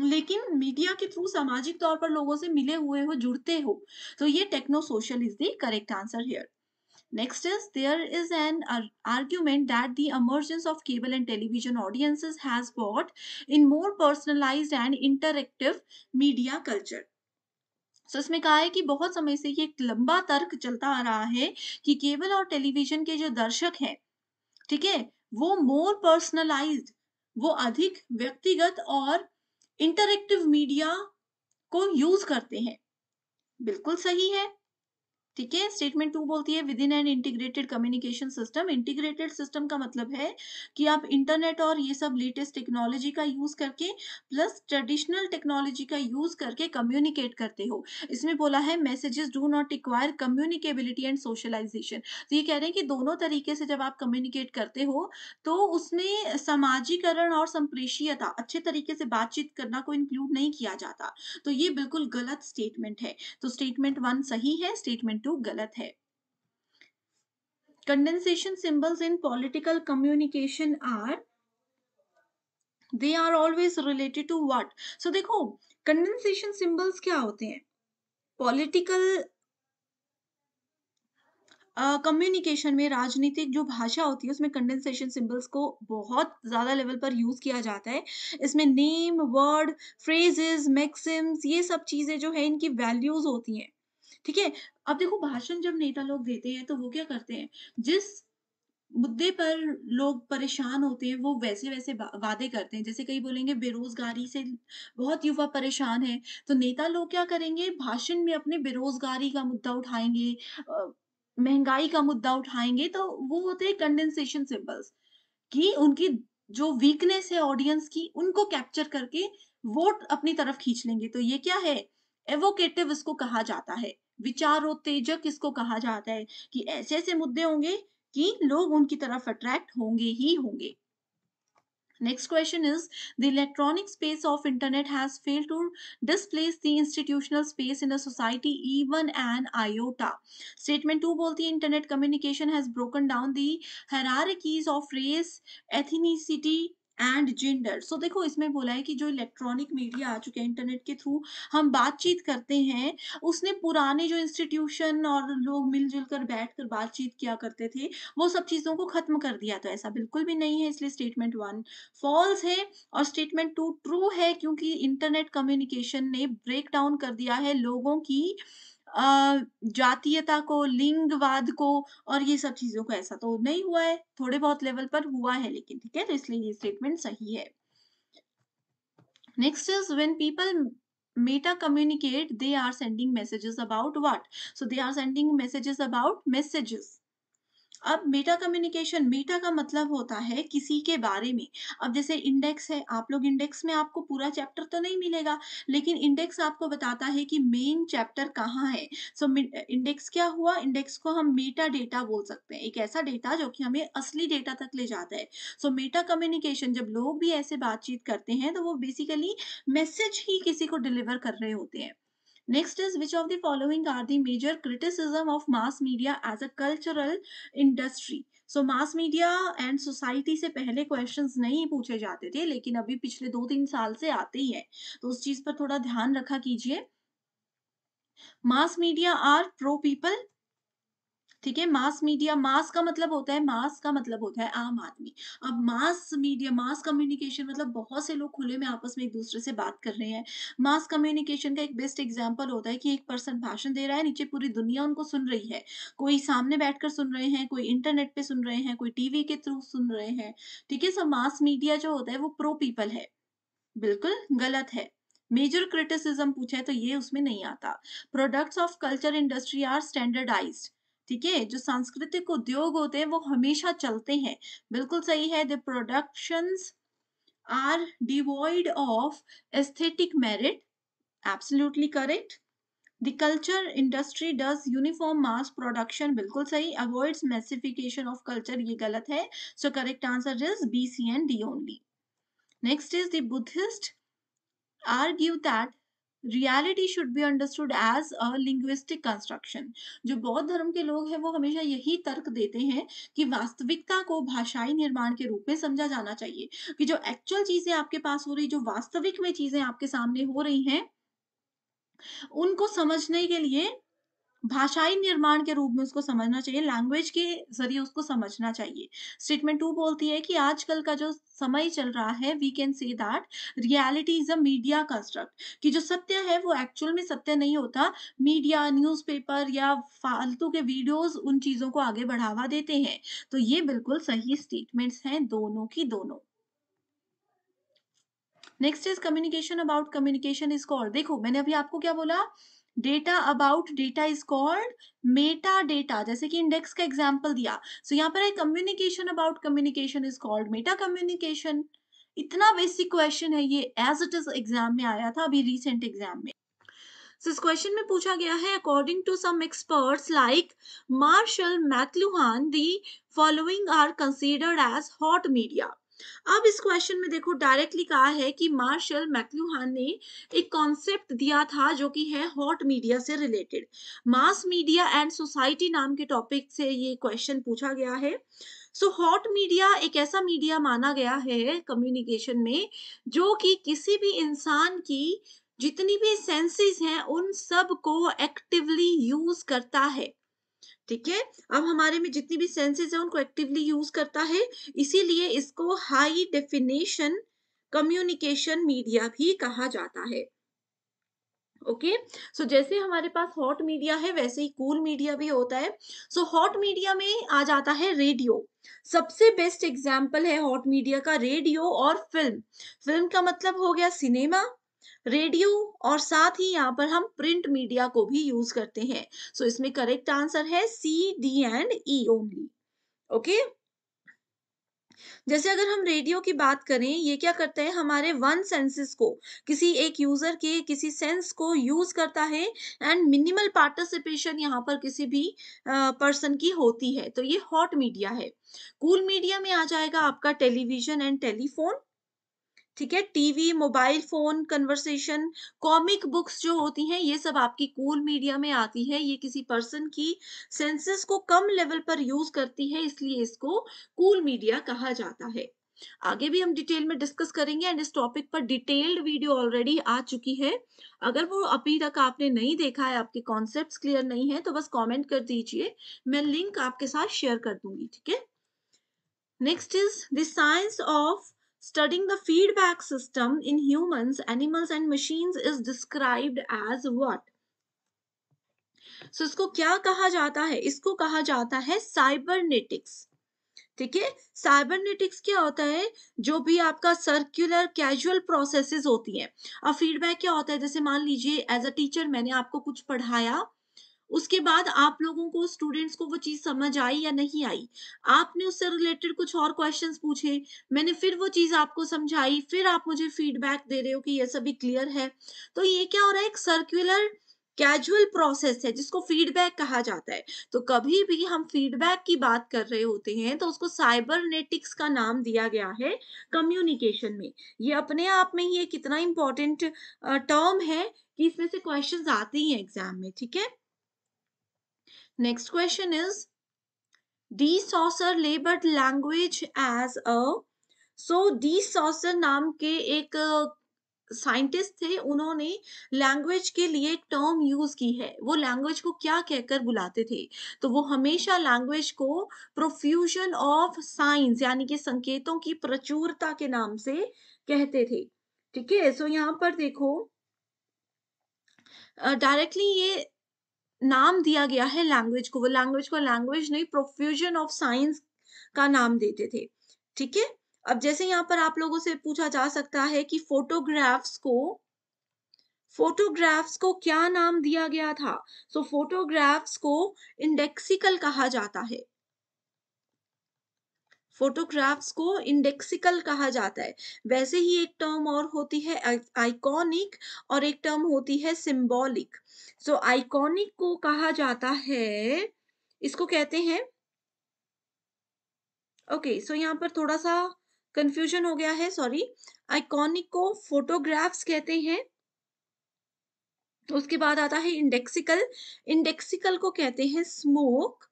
लेकिन मीडिया के थ्रू सामाजिक तौर पर लोगों से मिले हुए हो जुड़ते हो तो ये techno social is the correct answer here Next is there is an ar argument that the emergence of cable and television audiences has brought in more personalized and interactive media culture. तो so, इसमें कहा है कि बहुत समय से ये एक लंबा तर्क चलता आ रहा है कि केबल और टेलीविजन के जो दर्शक हैं ठीक है ठीके? वो मोर पर्सनलाइज्ड वो अधिक व्यक्तिगत और इंटरेक्टिव मीडिया को यूज करते हैं बिल्कुल सही है ठीक है स्टेटमेंट टू बोलती है within an integrated communication system integrated system का मतलब है कि आप इंटरनेट और ये सब लेटेस्ट टेक्नोलॉजी का यूज करके प्लस ट्रेडिशनल टेक्नोलॉजी का यूज करके कम्युनिकेट करते हो इसमें बोला है messages do not require communicability and socialisation तो ये कह रहे हैं कि दोनों तरीके से जब आप कम्युनिकेट करते हो तो उसमें समाजीकरण और संप्रेषीयता अच्छे तरीके से बातचीत करना को इंक्लूड नहीं किया जाता तो ये बिल्कुल गलत स्टेटमेंट है तो स्टेटमेंट वन सही है स्टेटमेंट टू तो गलत है condensation symbols in political communication are they are always related to what so देखो कंडेंसेशन सिंबल्स क्या होते हैं पॉलिटिकल कम्युनिकेशन uh, में राजनीतिक जो भाषा होती है उसमें कंडेंसेशन सिंबल्स को बहुत ज्यादा लेवल पर यूज किया जाता है इसमें नेम वर्ड फ्रेजेस मैक्सिम्स ये सब चीजें जो है इनकी वैल्यूज होती हैं ठीक है अब देखो भाषण जब नेता लोग देते हैं तो वो क्या करते हैं जिस मुद्दे पर लोग परेशान होते हैं वो वैसे वैसे वादे करते हैं जैसे कई बोलेंगे बेरोजगारी से बहुत युवा परेशान है तो नेता लोग क्या करेंगे भाषण में अपने बेरोजगारी का मुद्दा उठाएंगे महंगाई का मुद्दा उठाएंगे तो वो होते हैं कंडेंसेशन सिंबल्स कि उनकी जो वीकनेस है ऑडियंस की उनको कैप्चर करके वोट अपनी तरफ खींच लेंगे तो ये क्या है एवोकेटिव इसको कहा जाता है विचारोत्तेजक इसको कहा जाता है कि ऐसे ऐसे मुद्दे होंगे कि लोग उनकी तरफ अट्रैक्ट होंगे ही होंगे next question is the electronic space of internet has fail to displace the institutional space in a society even an iota statement two बोलती है internet communication has broken down the hierarchy of race ethnicity and gender so देखो इसमें बोला है कि जो electronic media आ चुके हैं इंटरनेट के थ्रू हम बातचीत करते हैं उसने पुराने जो इंस्टीट्यूशन और लोग मिलजुल कर बैठ कर बातचीत किया करते थे वो सब चीज़ों को ख़त्म कर दिया तो ऐसा बिल्कुल भी नहीं है इसलिए स्टेटमेंट वन फॉल्स है और स्टेटमेंट टू ट्रू है क्योंकि इंटरनेट कम्युनिकेशन ने ब्रेक डाउन कर दिया है लोगों की जातीयता को लिंगवाद को और ये सब चीजों को ऐसा तो नहीं हुआ है थोड़े बहुत लेवल पर हुआ है लेकिन ठीक है तो इसलिए ये स्टेटमेंट सही है next is when people meta communicate they are sending messages about what so they are sending messages about messages अब मेटा कम्युनिकेशन मेटा का मतलब होता है किसी के बारे में अब जैसे इंडेक्स है आप लोग इंडेक्स में आपको पूरा चैप्टर तो नहीं मिलेगा लेकिन इंडेक्स आपको बताता है कि मेन चैप्टर कहाँ है सो so, इंडेक्स क्या हुआ इंडेक्स को हम मेटा डेटा बोल सकते हैं एक ऐसा डेटा जो कि हमें असली डेटा तक ले जाता है सो मेटा कम्युनिकेशन जब लोग भी ऐसे बातचीत करते हैं तो वो बेसिकली मैसेज ही किसी को डिलीवर कर रहे होते हैं Next is which of the following are the major criticism of mass media as a cultural industry? So mass media and society से पहले क्वेश्चंस नहीं पूछे जाते थे लेकिन अभी पिछले दो तीन साल से आते ही हैं तो उस चीज पर थोड़ा ध्यान रखा कीजिए mass media are pro people ठीक है मास मीडिया मास का मतलब होता है मास का मतलब होता है आम आदमी अब मास मीडिया मास कम्युनिकेशन मतलब बहुत से लोग खुले में आपस में एक दूसरे से बात कर रहे हैं मास कम्युनिकेशन का एक बेस्ट एग्जाम्पल होता है कि एक पर्सन भाषण दे रहा है नीचे पूरी दुनिया उनको सुन रही है कोई सामने बैठकर सुन रहे हैं कोई इंटरनेट पे सुन रहे हैं कोई टीवी के थ्रू सुन रहे हैं ठीक है सो मास मीडिया जो होता है वो प्रो पीपल है बिल्कुल गलत है मेजर क्रिटिसिज्म पूछा है तो ये उसमें नहीं आता products of culture industry are standardised ठीक है जो सांस्कृतिक उद्योग होते हैं वो हमेशा चलते हैं बिल्कुल सही है the production are devoid of aesthetic merit absolutely correct the culture industry does uniform mass production बिल्कुल सही अवॉइड मेसिफिकेशन ऑफ कल्चर ये गलत है so correct answer is B C and D only next is the Buddhist argue that reality should be understood as a linguistic construction जो बौद्ध धर्म के लोग हैं वो हमेशा यही तर्क देते हैं कि वास्तविकता को भाषाई निर्माण के रूप में समझा जाना चाहिए कि जो एक्चुअल चीजें आपके पास हो रही जो वास्तविक में चीजें आपके सामने हो रही हैं उनको समझने के लिए भाषाई निर्माण के रूप में उसको समझना चाहिए लैंग्वेज के जरिए उसको समझना चाहिए स्टेटमेंट टू बोलती है कि आजकल का जो समय चल रहा है we can say that reality is a media construct कि जो सत्य है वो एक्चुअल में सत्य नहीं होता मीडिया न्यूज़पेपर या फालतू के वीडियोस उन चीज़ों को आगे बढ़ावा देते हैं तो ये बिल्कुल सही स्टेटमेंट्स हैं दोनों की दोनों next is communication about communication is called देखो मैंने अभी आपको क्या बोला data about data is called meta data जैसे कि इंडेक्स का एग्जाम्पल दिया सो so, यहाँ पर communication about communication is called meta communication इतना बेसिक क्वेश्चन है ये एज इट इज एग्जाम में आया था अभी रिसेंट एग्जाम में सो so, इस क्वेश्चन में पूछा गया है according to some experts like Marshall McLuhan the following are considered as hot media अब इस क्वेश्चन में देखो डायरेक्टली कहा है कि मार्शल मैक्लूहान ने एक कॉन्सेप्ट दिया था जो कि है हॉट मीडिया से related mass media and society नाम के टॉपिक से ये क्वेश्चन पूछा गया है सो हॉट मीडिया एक ऐसा मीडिया माना गया है कम्युनिकेशन में जो कि किसी भी इंसान की जितनी भी सेंसेस हैं उन सब को एक्टिवली यूज करता है ठीक है अब हमारे में जितनी भी सेंसेस है उनको एक्टिवली यूज करता है इसीलिए इसको हाई डेफिनेशन कम्युनिकेशन मीडिया भी कहा जाता है ओके okay? सो so, जैसे हमारे पास हॉट मीडिया है वैसे ही कूल cool मीडिया भी होता है सो so, हॉट मीडिया में आ जाता है रेडियो सबसे बेस्ट एग्जांपल है हॉट मीडिया का रेडियो और फिल्म फिल्म का मतलब हो गया सिनेमा रेडियो और साथ ही यहाँ पर हम प्रिंट मीडिया को भी यूज करते हैं सो so, इसमें करेक्ट आंसर है C D and E only okay जैसे अगर हम रेडियो की बात करें ये क्या करता है हमारे वन सेंसेस को किसी एक यूजर के किसी सेंस को यूज करता है एंड मिनिमल पार्टिसिपेशन यहाँ पर किसी भी पर्सन की होती है तो ये हॉट मीडिया है कूल cool मीडिया में आ जाएगा आपका टेलीविजन एंड टेलीफोन ठीक है TV mobile phone conversation comic books जो होती हैं ये सब आपकी कूल मीडिया में आती है ये किसी पर्सन की सेंसेस को कम लेवल पर यूज करती है इसलिए इसको कूल cool मीडिया कहा जाता है आगे भी हम डिटेल में डिस्कस करेंगे एंड इस टॉपिक पर डिटेल्ड वीडियो ऑलरेडी आ चुकी है अगर वो अभी तक आपने नहीं देखा है आपके कॉन्सेप्ट क्लियर नहीं है तो बस कॉमेंट कर दीजिए मैं लिंक आपके साथ शेयर कर दूंगी ठीक है next is the science of Studying the feedback system in humans, animals, and machines is described as what? so, isko kya kaha jata hai isko kaha jata hai cybernetics ठीक है cybernetics क्या होता है जो भी आपका सर्कुलर कैजुअल प्रोसेसेस होती हैं अब फीडबैक क्या होता है जैसे मान लीजिए एज अ टीचर मैंने आपको कुछ पढ़ाया उसके बाद आप लोगों को स्टूडेंट्स को वो चीज समझ आई या नहीं आई आपने उससे रिलेटेड कुछ और क्वेश्चंस पूछे मैंने फिर वो चीज आपको समझाई फिर आप मुझे फीडबैक दे रहे हो कि ये सभी क्लियर है तो ये क्या हो रहा है एक सर्कुलर कैजुअल प्रोसेस है जिसको फीडबैक कहा जाता है तो कभी भी हम फीडबैक की बात कर रहे होते हैं तो उसको साइबरनेटिक्स का नाम दिया गया है कम्युनिकेशन में ये अपने आप में ही एक कितना इम्पोर्टेंट टर्म है कि इसमें से क्वेश्चंस आते ही हैं एग्जाम में ठीक है Next question is de Saussure labelled language as a so de Saussure नाम के एक साइंटिस्ट थे उन्होंने लैंग्वेज के लिए एक टर्म यूज की है वो लैंग्वेज को क्या कहकर बुलाते थे तो वो हमेशा लैंग्वेज को प्रोफ्यूजन ऑफ साइंस यानी कि संकेतों की प्रचुरता के नाम से कहते थे ठीक है सो यहाँ पर देखो डायरेक्टली ये नाम दिया गया है लैंग्वेज को वो लैंग्वेज को लैंग्वेज नहीं प्रोफ्यूजन ऑफ साइंस का नाम देते थे ठीक है अब जैसे यहाँ पर आप लोगों से पूछा जा सकता है कि फोटोग्राफ्स को फोटोग्राफ्स को क्या नाम दिया गया था सो so, फोटोग्राफ्स को इंडेक्सिकल कहा जाता है फोटोग्राफ्स को इंडेक्सिकल कहा जाता है वैसे ही एक टर्म और होती है आइकॉनिक और एक टर्म होती है सिंबॉलिक सो आइकॉनिक को कहा जाता है इसको कहते हैं ओके सो यहाँ पर थोड़ा सा कंफ्यूजन हो गया है सॉरी आइकॉनिक को फोटोग्राफ्स कहते हैं उसके बाद आता है इंडेक्सिकल इंडेक्सिकल को कहते हैं स्मोक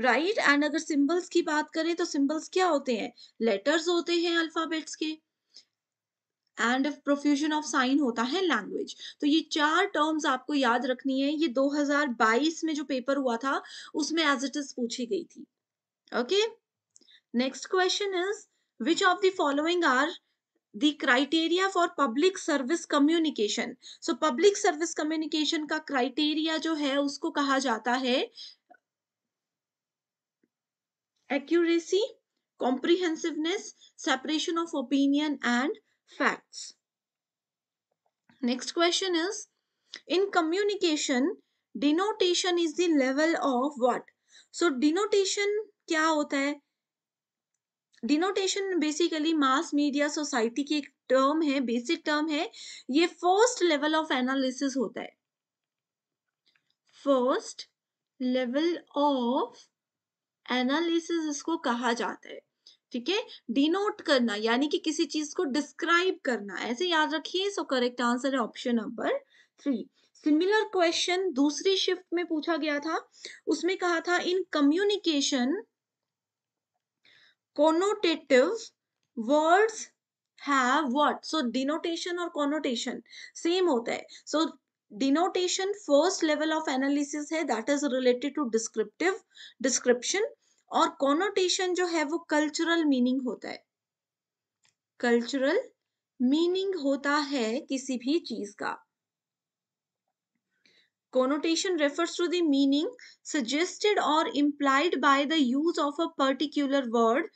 राइट right? एंड अगर सिंबल्स की बात करें तो सिंबल्स क्या होते हैं लेटर्स होते हैं अल्फाबेट्स के एंड प्रोफ्यूजन ऑफ साइन होता है लैंग्वेज तो ये चार टर्म्स आपको याद रखनी है ये 2022 में जो पेपर हुआ था उसमें एज इट इज पूछी गई थी okay next question is which of the following are the criteria for public service communication so public service communication का criteria जो है उसको कहा जाता है accuracy, comprehensiveness, separation of opinion and facts. Next question is, in communication, denotation is the level of what? So, denotation kya hota hai denotation basically mass media society की एक term है बेसिक टर्म है ये first level of analysis होता है first level of analysis इसको कहा जाता है ठीक है डिनोट करना यानी कि किसी चीज को डिस्क्राइब करना ऐसे याद रखिए सो करेक्ट आंसर है option number three similar question दूसरी शिफ्ट में पूछा गया था उसमें कहा था in communication connotative words have what so denotation और कोनोटेशन सेम होता है so denotation first level of analysis है that is related to descriptive description और कॉनोटेशन जो है वो कल्चरल मीनिंग होता है कल्चरल मीनिंग होता है किसी भी चीज का connotation refers to the meaning suggested और implied by the use of a particular word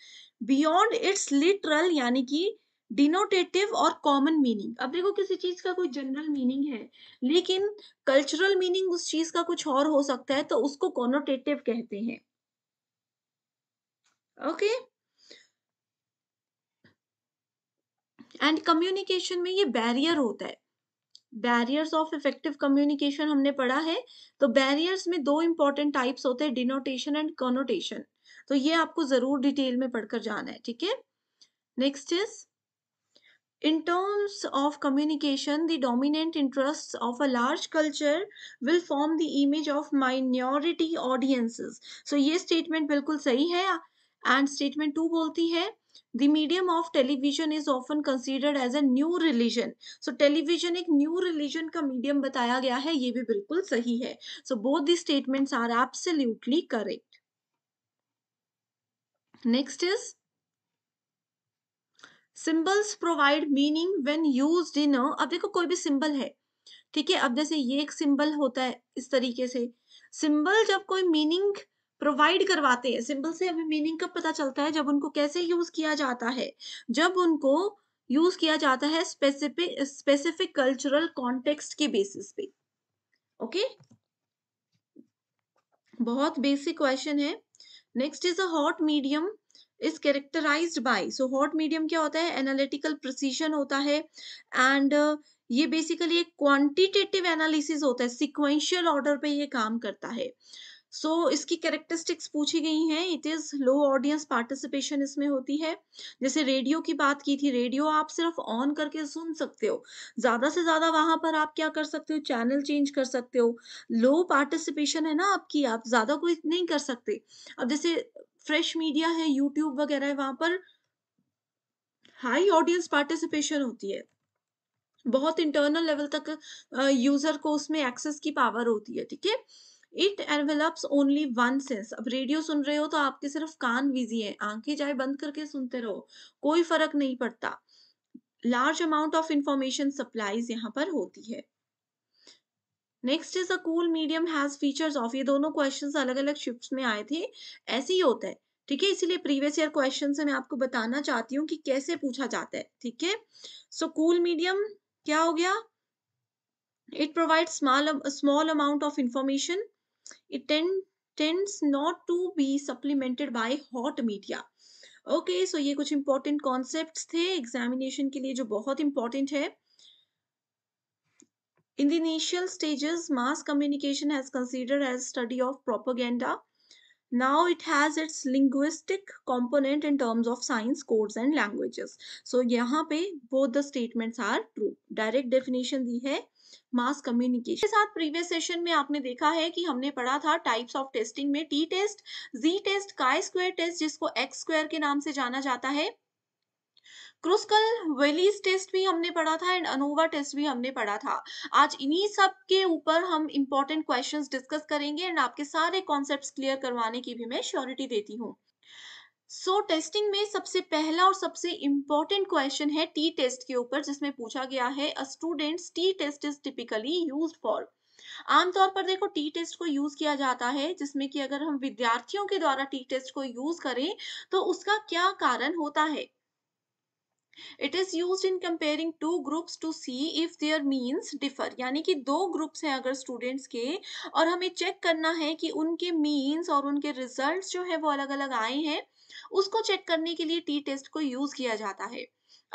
beyond its literal यानी कि डिनोटेटिव और कॉमन मीनिंग अब देखो किसी चीज का कोई जनरल मीनिंग है लेकिन कल्चरल मीनिंग उस चीज का कुछ और हो सकता है तो उसको कॉनोटेटिव कहते हैं ओके एंड कम्युनिकेशन में ये बैरियर होता है बैरियर्स ऑफ इफेक्टिव कम्युनिकेशन हमने पढ़ा है तो बैरियर्स में दो इंपॉर्टेंट टाइप्स होते हैं डिनोटेशन एंड कॉनोटेशन तो ये आपको जरूर डिटेल में पढ़कर जाना है ठीक है next is In terms of communication, the dominant interests of a large culture will form the image of minority audiences. So ये statement बिल्कुल सही है and statement two बोलती है the medium of television is often considered as a new religion so television एक new religion का medium बताया गया है ये भी बिल्कुल सही है so both these statements are absolutely correct next is symbols provide meaning when used in अब देखो कोई भी सिंबल है ठीक है अब जैसे ये एक सिंबल होता है इस तरीके से सिंबल जब कोई मीनिंग प्रोवाइड करवाते हैं सिंबल से हमें मीनिंग कब पता चलता है जब उनको कैसे यूज किया जाता है जब उनको यूज किया जाता है स्पेसिफिक स्पेसिफिक कल्चरल कॉन्टेक्स्ट के बेसिस पे ओके okay? बहुत बेसिक क्वेश्चन है next is a hot medium is characterise by so hot medium क्या होता है एनालिटिकल प्रिसीजन होता है एंड uh, ये बेसिकली एक क्वांटिटेटिव एनालिसिस होता है सिक्वेंशियल ऑर्डर पे ये काम करता है सो so, इसकी कैरेक्टरिस्टिक्स पूछी गई हैं it is low audience participation इसमें होती है जैसे रेडियो की बात की थी रेडियो आप सिर्फ ऑन करके सुन सकते हो ज़्यादा से ज़्यादा वहां पर आप क्या कर सकते हो चैनल चेंज कर सकते हो लो पार्टिसिपेशन है ना आपकी आप ज़्यादा कोई नहीं कर सकते अब जैसे फ्रेश मीडिया है यूट्यूब वगैरह है वहां पर हाई ऑडियंस पार्टिसिपेशन होती है बहुत इंटरनल लेवल तक यूजर को उसमें एक्सेस की पावर होती है ठीक है it envelops only one sense अब रेडियो सुन रहे हो तो आपके सिर्फ कान बिजी है आंखें चाहे बंद करके सुनते रहो कोई फर्क नहीं पड़ता large amount of information supplies यहाँ पर होती है next is a cool medium has features of ये दोनों क्वेश्चंस अलग अलग शिफ्ट में आए थे ऐसे ही होता है ठीक है इसीलिए प्रीवियस ईयर क्वेश्चन से मैं आपको बताना चाहती हूँ कि कैसे पूछा जाता है ठीक है सो कूल मीडियम क्या हो गया it provide small small amount of information it tend, tends not to be supplemented by hot media okay okay, so so ये कुछ इंपॉर्टेंट कॉन्सेप्ट थे एग्जामिनेशन के लिए जो बहुत इंपॉर्टेंट है In the initial stages, mass communication has considered as study of propaganda. Now it has its linguistic component in terms of science, codes and languages. So yahan pe both the statements are true. Direct definition di hai mass communication के साथ previous session में आपने देखा है कि हमने पढ़ा था टाइप्स ऑफ टेस्टिंग में T test G test chi square test जिसको एक्स स्क्वायर के नाम से जाना जाता है क्रूसकल वेलीज टेस्ट भी हमने पढ़ा था एंड अनोवा टेस्ट भी हमने पढ़ा था आज इन्हीं सब के ऊपर हम इम्पोर्टेंट क्वेश्चंस डिस्कस करेंगे एंड आपके सारे कॉन्सेप्ट क्लियर करवाने की भी मैं श्योरिटी देती हूँ सो so, टेस्टिंग में सबसे पहला और सबसे इम्पोर्टेंट क्वेश्चन है टी टेस्ट के ऊपर जिसमें पूछा गया है student T test is typically use for आमतौर पर देखो टी टेस्ट को यूज किया जाता है जिसमें कि अगर हम विद्यार्थियों के द्वारा टी टेस्ट को यूज करें तो उसका क्या कारण होता है it is use in comparing two groups to see if their means differ यानी कि दो ग्रुप्स हैं अगर स्टूडेंट्स के और हमें चेक करना है कि उनके मीन्स और उनके रिजल्ट जो है वो अलग अलग आए हैं उसको चेक करने के लिए टी टेस्ट को यूज किया जाता है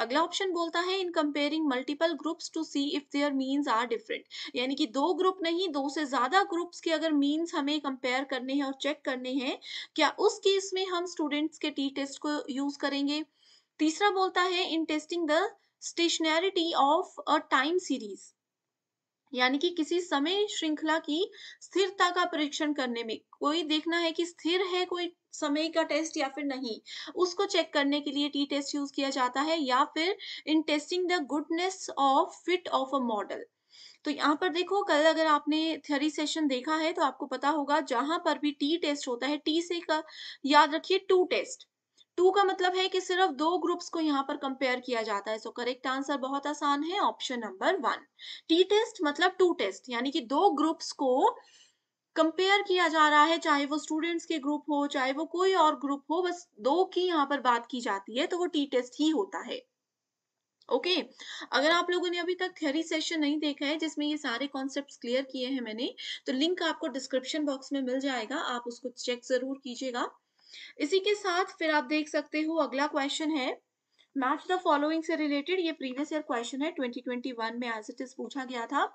अगला ऑप्शन बोलता है in comparing multiple groups to see if their means are different यानी कि दो ग्रुप नहीं दो से ज्यादा ग्रुप्स के अगर मीन्स हमें कंपेयर करने हैं और चेक करने हैं क्या उस केस में हम स्टूडेंट्स के टी टेस्ट को यूज करेंगे तीसरा बोलता है in testing the stationarity of a time series यानी कि किसी समय श्रृंखला की स्थिरता का परीक्षण करने में कोई देखना है कि स्थिर है कोई समय का टेस्ट या फिर नहीं उसको चेक करने के लिए टी टेस्ट यूज किया जाता है या फिर in testing the goodness of fit of a model तो यहाँ पर देखो कल अगर आपने थ्योरी सेशन देखा है तो आपको पता होगा जहां पर भी टी टेस्ट होता है टी से का याद रखिए टू टेस्ट टू का मतलब है कि सिर्फ दो ग्रुप्स को यहाँ पर कंपेयर किया जाता है सो करेक्ट आंसर बहुत आसान है option number one T test मतलब टू टेस्ट यानी कि दो ग्रुप्स को कंपेयर किया जा रहा है चाहे वो स्टूडेंट्स के ग्रुप हो चाहे वो कोई और ग्रुप हो बस दो की यहाँ पर बात की जाती है तो वो टी टेस्ट ही होता है ओके okay. अगर आप लोगों ने अभी तक थ्योरी सेशन नहीं देखा है जिसमें ये सारे कॉन्सेप्ट्स क्लियर किए हैं मैंने तो लिंक आपको डिस्क्रिप्शन बॉक्स में मिल जाएगा आप उसको चेक जरूर कीजिएगा इसी के साथ फिर आप देख सकते हो अगला क्वेश्चन है मैच द फॉलोइंग से रिलेटेड ये प्रीवियस ईयर क्वेश्चन है 2021 में एज इट इज पूछा गया था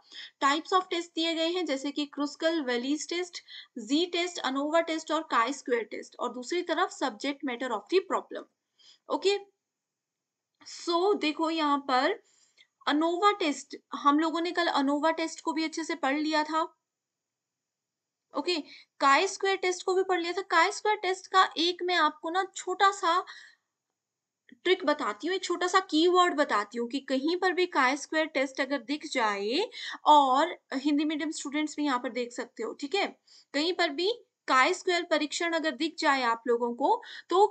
टाइप्स ऑफ टेस्ट दिए गए हैं जैसे कि Kruskal Wallis test G test ANOVA test और काई स्क्वेयर टेस्ट और दूसरी तरफ subject matter of the problem okay so देखो यहाँ पर अनोवा टेस्ट हम लोगों ने कल अनोवा टेस्ट को भी अच्छे से पढ़ लिया था ओके काय स्क्वायर टेस्ट को भी पढ़ लिया था काय स्क्वायर टेस्ट का एक मैं आपको ना छोटा सा ट्रिक बताती हूँ एक छोटा सा कीवर्ड बताती हूँ कि कहीं पर भी काय स्क्वायर टेस्ट अगर दिख जाए और हिंदी मीडियम स्टूडेंट्स भी यहाँ पर देख सकते हो ठीक है कहीं पर भी काय स्क्वायर परीक्षण अगर दिख जाए आप लोगों को तो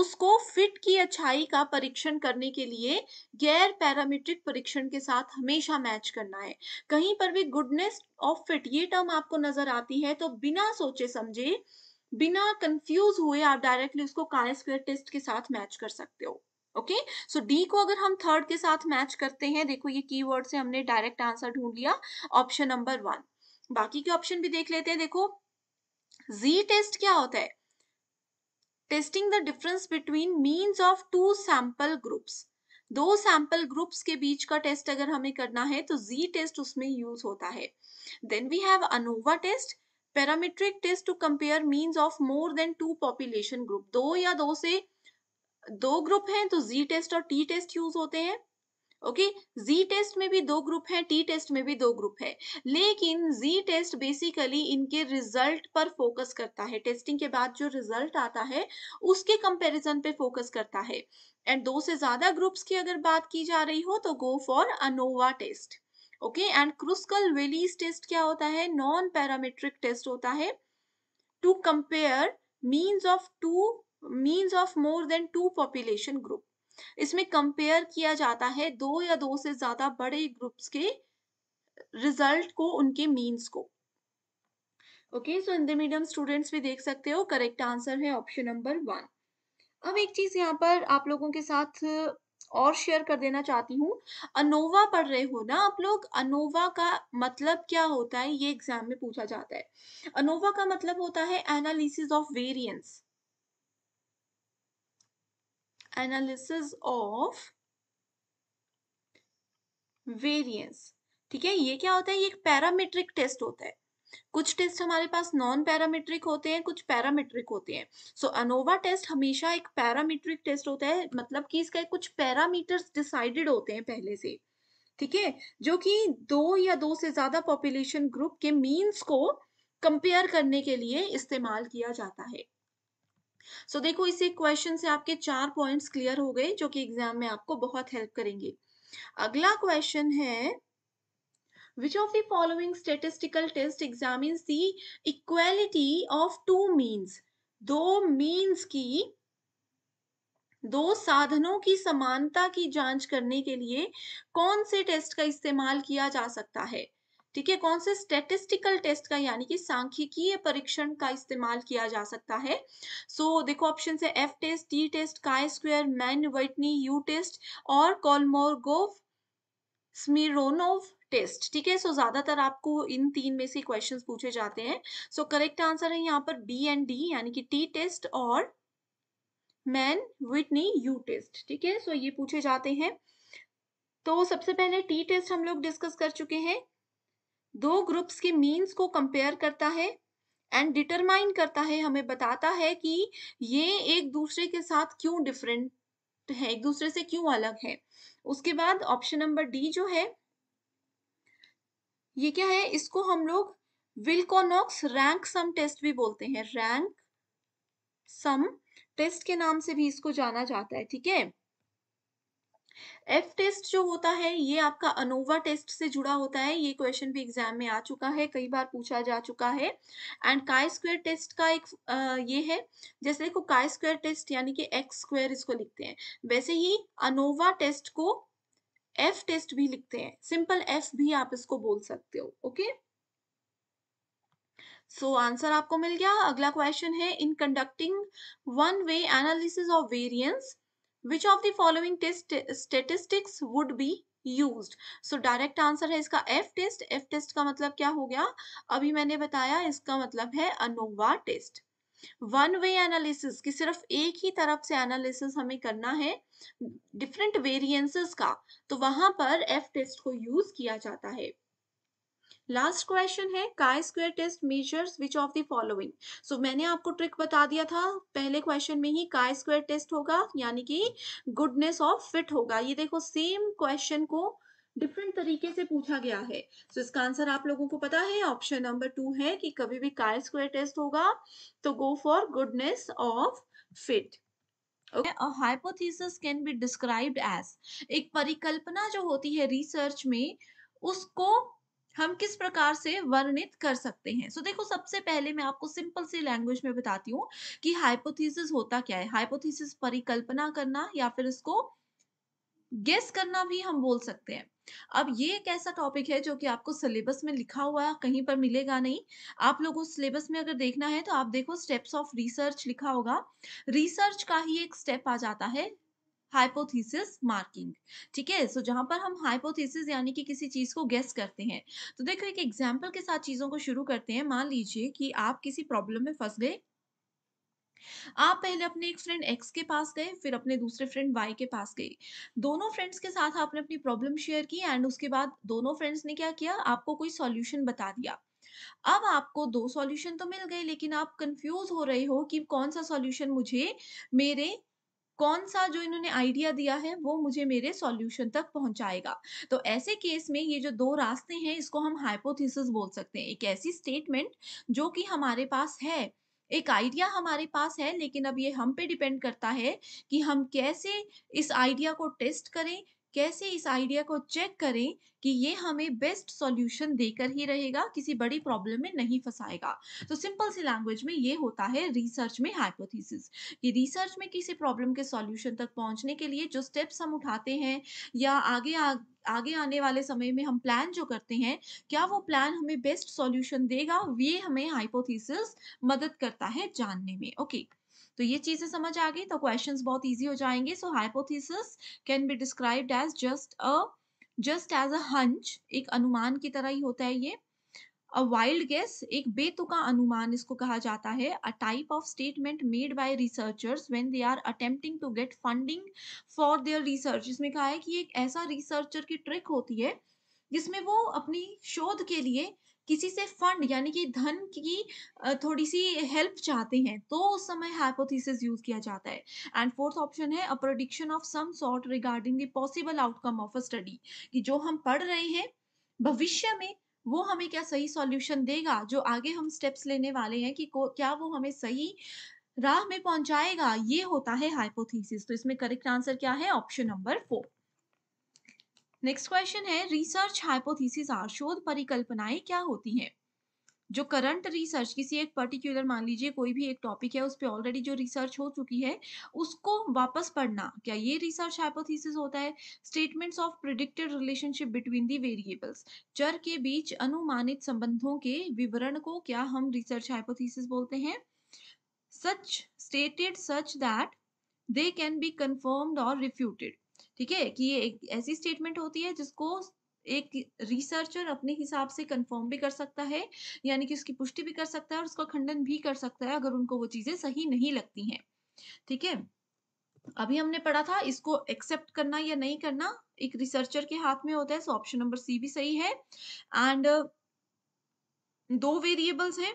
उसको फिट की अच्छाई का परीक्षण करने के लिए गैर पैरामीट्रिक परीक्षण के साथ हमेशा मैच करना है कहीं पर भी गुडनेस ऑफ फिट ये टर्म आपको नजर आती है तो बिना सोचे समझे बिना कंफ्यूज हुए आप डायरेक्टली उसको काय स्क्वेयर टेस्ट के साथ मैच कर सकते हो ओके सो डी को अगर हम थर्ड के साथ मैच करते हैं देखो ये की से हमने डायरेक्ट आंसर ढूंढ लिया ऑप्शन नंबर वन बाकी के ऑप्शन भी देख लेते हैं देखो जी टेस्ट क्या होता है testing the difference between means of two sample groups दो सैंपल ग्रुप्स के बीच का टेस्ट अगर हमें करना है तो जी टेस्ट उसमें यूज होता है then we have ANOVA test parametric test to compare means of more than two population group दो या दो से दो ग्रुप हैं तो जी टेस्ट और टी टेस्ट यूज होते हैं ओके जी टेस्ट में भी दो ग्रुप हैं टी टेस्ट में भी दो ग्रुप है लेकिन जी टेस्ट बेसिकली इनके रिजल्ट पर फोकस करता है टेस्टिंग के बाद जो रिजल्ट आता है उसके कंपैरिजन पे फोकस करता है एंड दो से ज्यादा ग्रुप्स की अगर बात की जा रही हो तो go for ANOVA test okay and Kruskal release test क्या होता है नॉन पैरामेट्रिक टेस्ट होता है to compare means of two means of more than two population group इसमें कंपेयर किया जाता है दो या दो से ज्यादा बड़े ग्रुप्स के रिजल्ट को उनके मीन्स को okay so the medium students भी देख सकते हो करेक्ट आंसर है ऑप्शन नंबर वन अब एक चीज यहाँ पर आप लोगों के साथ और शेयर कर देना चाहती हूँ अनोवा पढ़ रहे हो ना आप लोग अनोवा का मतलब क्या होता है ये एग्जाम में पूछा जाता है अनोवा का मतलब होता है analysis of variance analysis of variance ठीक है ये क्या होता है ये एक पैरामीट्रिक टेस्ट होता है कुछ टेस्ट हमारे पास नॉन पैरामीट्रिक होते हैं कुछ पैरामीट्रिक होते हैं सो so, अनोवा टेस्ट हमेशा एक पैरामीट्रिक टेस्ट होता है मतलब कि इसका कुछ पैरामीटर्स डिसाइडेड होते हैं पहले से ठीक है जो कि दो या दो से ज्यादा पॉपुलेशन ग्रुप के मीन्स को कंपेयर करने के लिए इस्तेमाल किया जाता है सो so, देखो इस एक क्वेश्चन से आपके चार पॉइंट क्लियर हो गए जो कि एग्जाम में आपको बहुत हेल्प करेंगे अगला क्वेश्चन है which of the following statistical test examines the equality of two means दो means की दो साधनों की समानता की जांच करने के लिए कौन से टेस्ट का इस्तेमाल किया जा सकता है ठीक है कौन से स्टेटिस्टिकल टेस्ट का यानी कि सांख्यिकीय परीक्षण का इस्तेमाल किया जा सकता है सो so, देखो ऑप्शन है F test T test chi square Mann Whitney U test और कॉलमोरगोव स्मिरोनोव टेस्ट ठीक है सो ज्यादातर आपको इन तीन में से क्वेश्चंस पूछे जाते हैं सो करेक्ट आंसर है यहाँ पर बी एंड डी यानी कि टी टेस्ट और मैन विटनी यू टेस्ट ठीक है सो ये पूछे जाते हैं तो सबसे पहले टी टेस्ट हम लोग डिस्कस कर चुके हैं दो ग्रुप्स के मीन्स को कंपेयर करता है एंड डिटरमाइन करता है हमें बताता है कि ये एक दूसरे के साथ क्यों डिफरेंट है एक दूसरे से क्यों अलग है उसके बाद ऑप्शन नंबर डी जो है ये क्या है इसको हम लोग विल्कोनॉक्स रैंक सम टेस्ट भी बोलते हैं रैंक सम टेस्ट के नाम से भी इसको जाना जाता है ठीक है एफ टेस्ट जो होता है ये आपका अनोवा टेस्ट से जुड़ा होता है ये क्वेश्चन भी एग्जाम में आ चुका है कई बार पूछा जा चुका है एंड काय स्क्वायर टेस्ट का एक आ, ये है जैसे देखो काय स्क्वायर टेस्ट यानी कि एक्स स्क्वायर इसको लिखते हैं वैसे ही अनोवा टेस्ट को एफ टेस्ट भी लिखते हैं सिंपल एफ भी आप इसको बोल सकते हो ओके सो so, आंसर आपको मिल गया अगला क्वेश्चन है in conducting one way analysis of variance which of the would be use so direct answer है इसका एफ टेस्ट एफ टेस्ट का मतलब क्या हो गया अभी मैंने बताया इसका मतलब है ANOVA test one way analysis की सिर्फ एक ही तरफ से एनालिसिस हमें करना है डिफरेंट वेरियंसिस का तो वहां पर एफ टेस्ट को यूज किया जाता है लास्ट क्वेश्चन है chi square test measures which of the following so मैंने आपको ट्रिक बता दिया था पहले क्वेश्चन में ही काय स्क्वायर टेस्ट होगा यानी कि गुडनेस ऑफ फिट होगा ये देखो सेम क्वेश्चन को डिफरेंट तरीके से पूछा गया है सो so, इसका आंसर आप लोगों को पता है ऑप्शन नंबर टू है कि कभी भी काय स्क्वायर टेस्ट होगा तो go for goodness of fit hypothesis can be described as एक परिकल्पना जो होती है रिसर्च में उसको हम किस प्रकार से वर्णित कर सकते हैं सो so, देखो सबसे पहले मैं आपको सिंपल सी लैंग्वेज में बताती हूँ कि हाइपोथीसिस होता क्या है हाइपोथीसिस परिकल्पना करना या फिर इसको गेस करना भी हम बोल सकते हैं अब ये एक ऐसा टॉपिक है जो कि आपको सिलेबस में लिखा हुआ है कहीं पर मिलेगा नहीं आप लोगों सिलेबस में अगर देखना है तो आप देखो स्टेप्स ऑफ रिसर्च लिखा होगा रिसर्च का ही एक स्टेप आ जाता है हाइपोथीसिस मार्किंग ठीक है सो जहां पर हम हाइपोथीसिस यानी कि किसी चीज़ को गेस करते हैं तो देखो एक एग्जाम्पल के साथ चीज़ों को शुरू करते हैं मान लीजिए कि आप किसी प्रॉब्लम में फंस गए आप पहले अपने एक फ्रेंड एक्स के पास गए फिर अपने दूसरे फ्रेंड वाई के पास गए दोनों फ्रेंड्स के साथ आपने अपनी प्रॉब्लम शेयर की एंड उसके बाद दोनों फ्रेंड्स ने क्या किया आपको कोई सॉल्यूशन बता दिया अब आपको दो सॉल्यूशन तो मिल गए लेकिन आप कंफ्यूज हो रहे हो कि कौन सा सॉल्यूशन मुझे मेरे कौन सा जो इन्होंने आइडिया दिया है वो मुझे मेरे सॉल्यूशन तक पहुंचाएगा तो ऐसे केस में ये जो दो रास्ते हैं इसको हम हाइपोथेसिस बोल सकते हैं एक ऐसी स्टेटमेंट जो कि हमारे पास है एक आइडिया हमारे पास है लेकिन अब ये हम पे डिपेंड करता है कि हम कैसे इस आइडिया को टेस्ट करें कैसे इस आइडिया को चेक करें कि ये हमें बेस्ट सॉल्यूशन देकर ही रहेगा किसी बड़ी प्रॉब्लम में नहीं फंसाएगा तो सिंपल सी लैंग्वेज में ये होता है रिसर्च में हाइपोथीसिस कि रिसर्च में किसी प्रॉब्लम के सॉल्यूशन तक पहुंचने के लिए जो स्टेप्स हम उठाते हैं या आगे आ, आगे आने वाले समय में हम प्लान जो करते हैं क्या वो प्लान हमें बेस्ट सॉल्यूशन देगा ये हमें हाइपोथीसिस मदद करता है जानने में ओके okay. तो ये चीज़ें समझ आ गई तो क्वेश्चन बहुत ईजी हो जाएंगे so hypothesis can be describe as just a just as a hunch एक अनुमान की तरह ही होता है ये अ वाइल्ड गेस एक बेतुका अनुमान इसको कहा जाता है a type of statement made by researchers when they are attempting to get funding for their research इसमें कहा है कि एक ऐसा रिसर्चर की ट्रिक होती है जिसमें वो अपनी शोध के लिए किसी से फंड यानी कि धन की थोड़ी सी हेल्प चाहते हैं तो उस समय हाइपोथीसिस यूज किया जाता है एंड फोर्थ ऑप्शन है a prediction of some sort regarding the possible outcome of a study कि जो हम पढ़ रहे हैं भविष्य में वो हमें क्या सही सॉल्यूशन देगा जो आगे हम स्टेप्स लेने वाले हैं कि क्या वो हमें सही राह में पहुंचाएगा ये होता है हाइपोथीसिस तो इसमें करेक्ट आंसर क्या है option number four next question है रिसर्च हाइपोथीसिस आर शोध परिकल्पनाएं क्या होती हैं जो करंट रिसर्च किसी एक पर्टिकुलर मान लीजिए कोई भी एक टॉपिक है उस पर ऑलरेडी जो रिसर्च हो चुकी है उसको वापस पढ़ना क्या ये रिसर्च हाइपोथीसिस होता है statements of predicted relationship between the variables चर के बीच अनुमानित संबंधों के विवरण को क्या हम रिसर्च हाइपोथीसिस बोलते हैं such stated such that they can be confirmed और रिफ्यूटेड ठीक है कि ये एक ऐसी स्टेटमेंट होती है जिसको एक रिसर्चर अपने हिसाब से कंफर्म भी कर सकता है यानी कि उसकी पुष्टि भी कर सकता है और उसका खंडन भी कर सकता है अगर उनको वो चीजें सही नहीं लगती हैं ठीक है अभी हमने पढ़ा था इसको एक्सेप्ट करना या नहीं करना एक रिसर्चर के हाथ में होता है सो ऑप्शन नंबर सी भी सही है एंड दो वेरिएबल्स हैं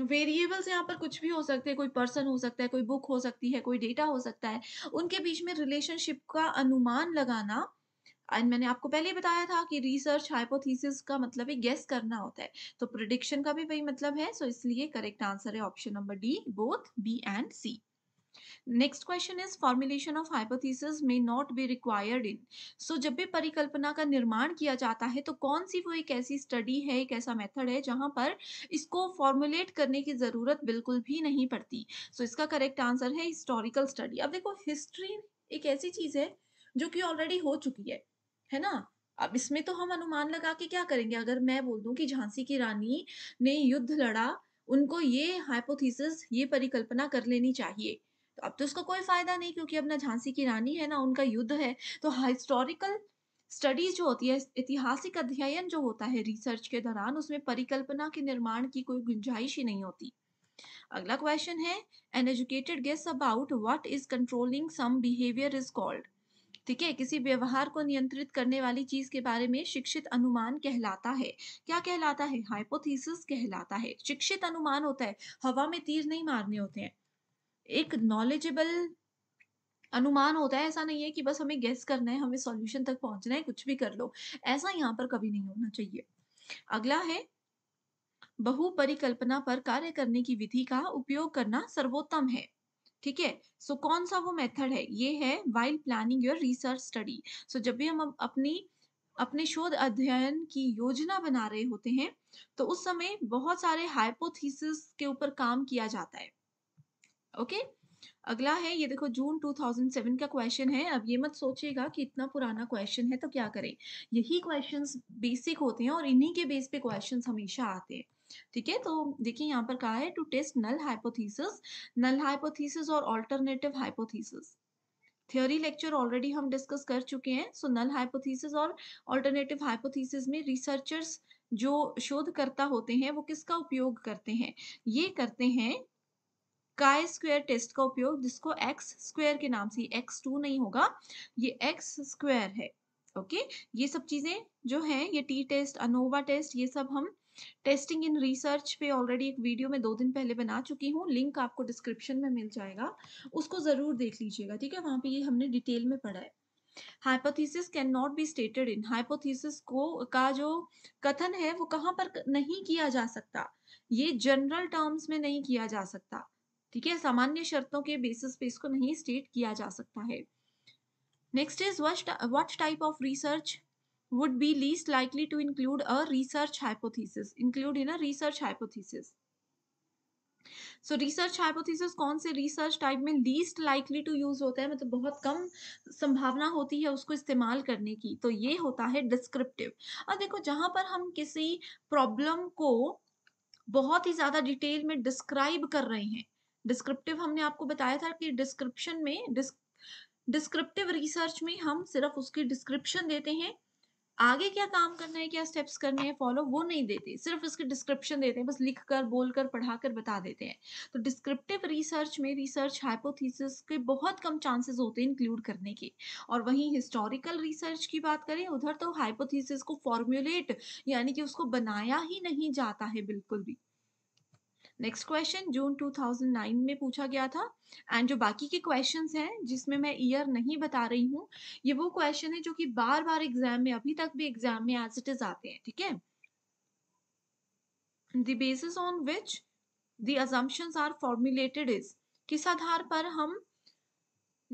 वेरिएबल्स यहाँ पर कुछ भी हो सकते हैं कोई पर्सन हो सकता है कोई बुक हो सकती है कोई डेटा हो सकता है उनके बीच में रिलेशनशिप का अनुमान लगाना एंड मैंने आपको पहले बताया था कि रिसर्च हाइपोथीसिस का मतलब है गेस करना होता है तो प्रोडिक्शन का भी वही मतलब है सो so इसलिए करेक्ट आंसर है option number D both B and C next question is formulation of hypothesis may not be required in so जब भी परिकल्पना का निर्माण किया जाता है तो कौन सी वो एक ऐसी स्टडी है एक ऐसा मेथड है जहां पर इसको फॉर्मुलेट करने की ज़रूरत बिल्कुल भी नहीं पड़ती सो so, इसका करेक्ट आंसर है हिस्टोरिकल स्टडी अब देखो हिस्ट्री एक ऐसी चीज़ है जो कि ऑलरेडी हो चुकी है है ना अब इसमें तो हम अनुमान लगा के क्या करेंगे अगर मैं बोल दूं कि झांसी की रानी ने युद्ध लड़ा उनको ये हाइपोथीसिस ये परिकल्पना कर लेनी चाहिए तो अब तो उसका कोई फायदा नहीं क्योंकि अब ना झांसी की रानी है ना उनका युद्ध है तो हिस्टोरिकल स्टडीज जो होती है ऐतिहासिक अध्ययन जो होता है रिसर्च के दौरान उसमें परिकल्पना के निर्माण की कोई गुंजाइश ही नहीं होती अगला क्वेश्चन है an educated guess about what is controlling some behaviour is called ठीक है किसी व्यवहार को नियंत्रित करने वाली चीज के बारे में शिक्षित अनुमान कहलाता है क्या कहलाता है हाइपोथीसिस कहलाता है शिक्षित अनुमान होता है हवा में तीर नहीं मारने होते हैं एक नॉलेजेबल अनुमान होता है ऐसा नहीं है कि बस हमें गेस करना है हमें सॉल्यूशन तक पहुंचना है कुछ भी कर लो ऐसा यहाँ पर कभी नहीं होना चाहिए अगला है बहु परिकल्पना पर कार्य करने की विधि का उपयोग करना सर्वोत्तम है ठीक है सो कौन सा वो मेथड है ये है while planning your research study so जब भी हम अपनी अपने शोध अध्ययन की योजना बना रहे होते हैं तो उस समय बहुत सारे हाइपोथीसिस के ऊपर काम किया जाता है ओके अगला है ये देखो जून 2007 का क्वेश्चन है अब ये मत सोचिएगा कि इतना पुराना क्वेश्चन है तो क्या करें यही क्वेश्चंस बेसिक होते हैं और इन्हीं के बेस पे क्वेश्चंस हमेशा आते हैं ठीक है तो देखिए यहाँ पर कहा है to test null hypothesis null hypothesis और alternative hypothesis theory lecture already हम डिस्कस कर चुके हैं सो नल हाइपोथीसिस और ऑल्टरनेटिव हाइपोथीसिस में रिसर्चर्स जो शोधकर्ता होते हैं वो किसका उपयोग करते हैं ये करते हैं काय स्क्वायर टेस्ट का उपयोग जिसको एक्स स्क्वायर के नाम से एक्स टू नहीं होगा ये एक्स स्क्वायर है ओके ये सब चीजें जो है ये टी टेस्ट अनोवा टेस्ट ये सब हम टेस्टिंग इन रिसर्च पे ऑलरेडी एक वीडियो में दो दिन पहले बना चुकी हूँ लिंक आपको डिस्क्रिप्शन में मिल जाएगा उसको ज़रूर देख लीजिएगा ठीक है वहां पे ये हमने डिटेल में पढ़ा है hypothesis can not be stated in hypothesis को का जो कथन है वो कहाँ पर नहीं किया जा सकता ये जनरल टर्म्स में नहीं किया जा सकता ठीक है सामान्य शर्तों के बेसिस पे इसको नहीं स्टेट किया जा सकता है next is what type of research would be least likely to include a research hypothesis include in a research hypothesis so research hypothesis कौन से रिसर्च टाइप में लीस्ट लाइकली टू यूज होता है मतलब बहुत कम संभावना होती है उसको इस्तेमाल करने की तो ये होता है डिस्क्रिप्टिव अब देखो जहां पर हम किसी प्रॉब्लम को बहुत ही ज्यादा डिटेल में डिस्क्राइब कर रहे हैं डिस्क्रिप्टिव हमने आपको बताया था कि डिस्क्रिप्शन में डिस्क्रिप्टिव रिसर्च में हम सिर्फ उसकी डिस्क्रिप्शन देते हैं आगे क्या काम करना है क्या स्टेप्स करने हैं फॉलो वो नहीं देते सिर्फ इसकी डिस्क्रिप्शन देते हैं बस लिख कर बोल कर पढ़ा कर बता देते हैं तो डिस्क्रिप्टिव रिसर्च में रिसर्च हाइपोथीसिस के बहुत कम चांसेस होते हैं इंक्लूड करने के और वहीं हिस्टोरिकल रिसर्च की बात करें उधर तो हाइपोथीसिस को फॉर्मुलेट यानी कि उसको बनाया ही नहीं जाता है बिल्कुल भी नेक्स्ट क्वेश्चन जून 2009 में पूछा गया था एंड जो बाकी के क्वेश्चंस हैं जिसमें मैं ईयर नहीं बता रही हूँ ये वो क्वेश्चन है जो कि बार बार एग्जाम में अभी तक भी एग्जाम में एज इट इज आते हैं ठीक है the basis on which the assumptions are formulated is किस आधार पर हम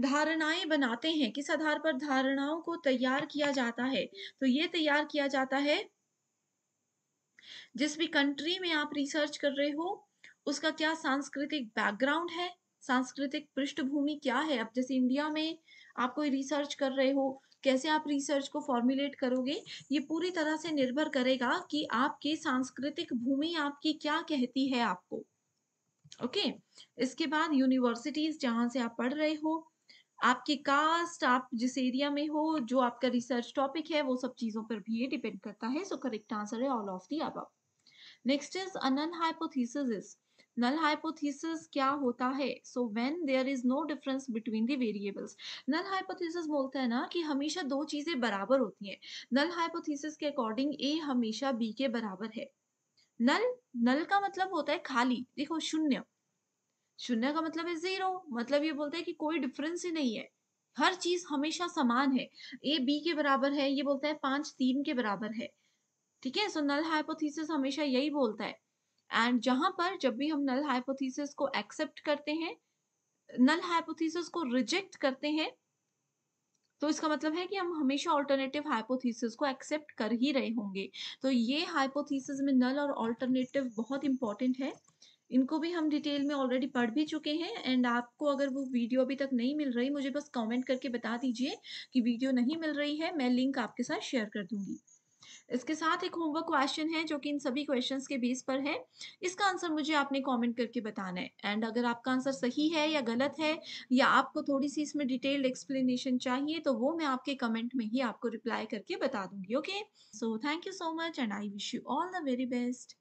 धारणाएं बनाते हैं किस आधार पर धारणाओं को तैयार किया जाता है तो ये तैयार किया जाता है जिस भी कंट्री में आप रिसर्च कर रहे हो उसका क्या सांस्कृतिक बैकग्राउंड है सांस्कृतिक पृष्ठभूमि क्या है अब जैसे इंडिया में आप कोई रिसर्च कर रहे हो कैसे आप रिसर्च को फॉर्मुलेट करोगे ये पूरी तरह से निर्भर करेगा कि आपके सांस्कृतिक भूमि आपकी क्या कहती है आपको ओके okay? इसके बाद यूनिवर्सिटीज जहां से आप पढ़ रहे हो आपकी कास्ट आप जिस एरिया में हो जो आपका रिसर्च टॉपिक है वो सब चीज़ों पर भी ये डिपेंड करता है सो करेक्ट आंसर है ऑल ऑफ दी अब next is a null hypothesis null hypothesis क्या होता है so when there is no difference between the variables null hypothesis बोलते हैं ना कि हमेशा दो चीजें बराबर होती हैं नल हाइपोथीसिस के अकॉर्डिंग ए हमेशा बी के बराबर है नल नल का मतलब होता है खाली देखो शून्य शून्य का मतलब है जीरो मतलब ये बोलता है कि कोई डिफरेंस ही नहीं है हर चीज हमेशा समान है ए बी के बराबर है ये बोलता है पांच तीन के बराबर है ठीक है सो नल हाइपोथीसिस हमेशा यही बोलता है एंड जहां पर जब भी हम नल हाइपोथीसिस को एक्सेप्ट करते हैं नल हाइपोथीसिस को रिजेक्ट करते हैं तो इसका मतलब है कि हम हमेशा ऑल्टरनेटिव हाइपोथीसिस को एक्सेप्ट कर ही रहे होंगे तो ये हाइपोथीसिस में नल और ऑल्टरनेटिव बहुत इंपॉर्टेंट है इनको भी हम डिटेल में ऑलरेडी पढ़ भी चुके हैं एंड आपको अगर वो वीडियो अभी तक नहीं मिल रही मुझे बस कमेंट करके बता दीजिए कि वीडियो नहीं मिल रही है मैं लिंक आपके साथ शेयर कर दूंगी इसके साथ एक होमवर्क क्वेश्चन है जो कि इन सभी क्वेश्चन के बेस पर है इसका आंसर मुझे आपने कॉमेंट करके बताना है एंड अगर आपका आंसर सही है या गलत है या आपको थोड़ी सी इसमें डिटेल्ड एक्सप्लेनेशन चाहिए तो वो मैं आपके कमेंट में ही आपको रिप्लाई करके बता दूंगी okay so thank you so much and I wish you all the very best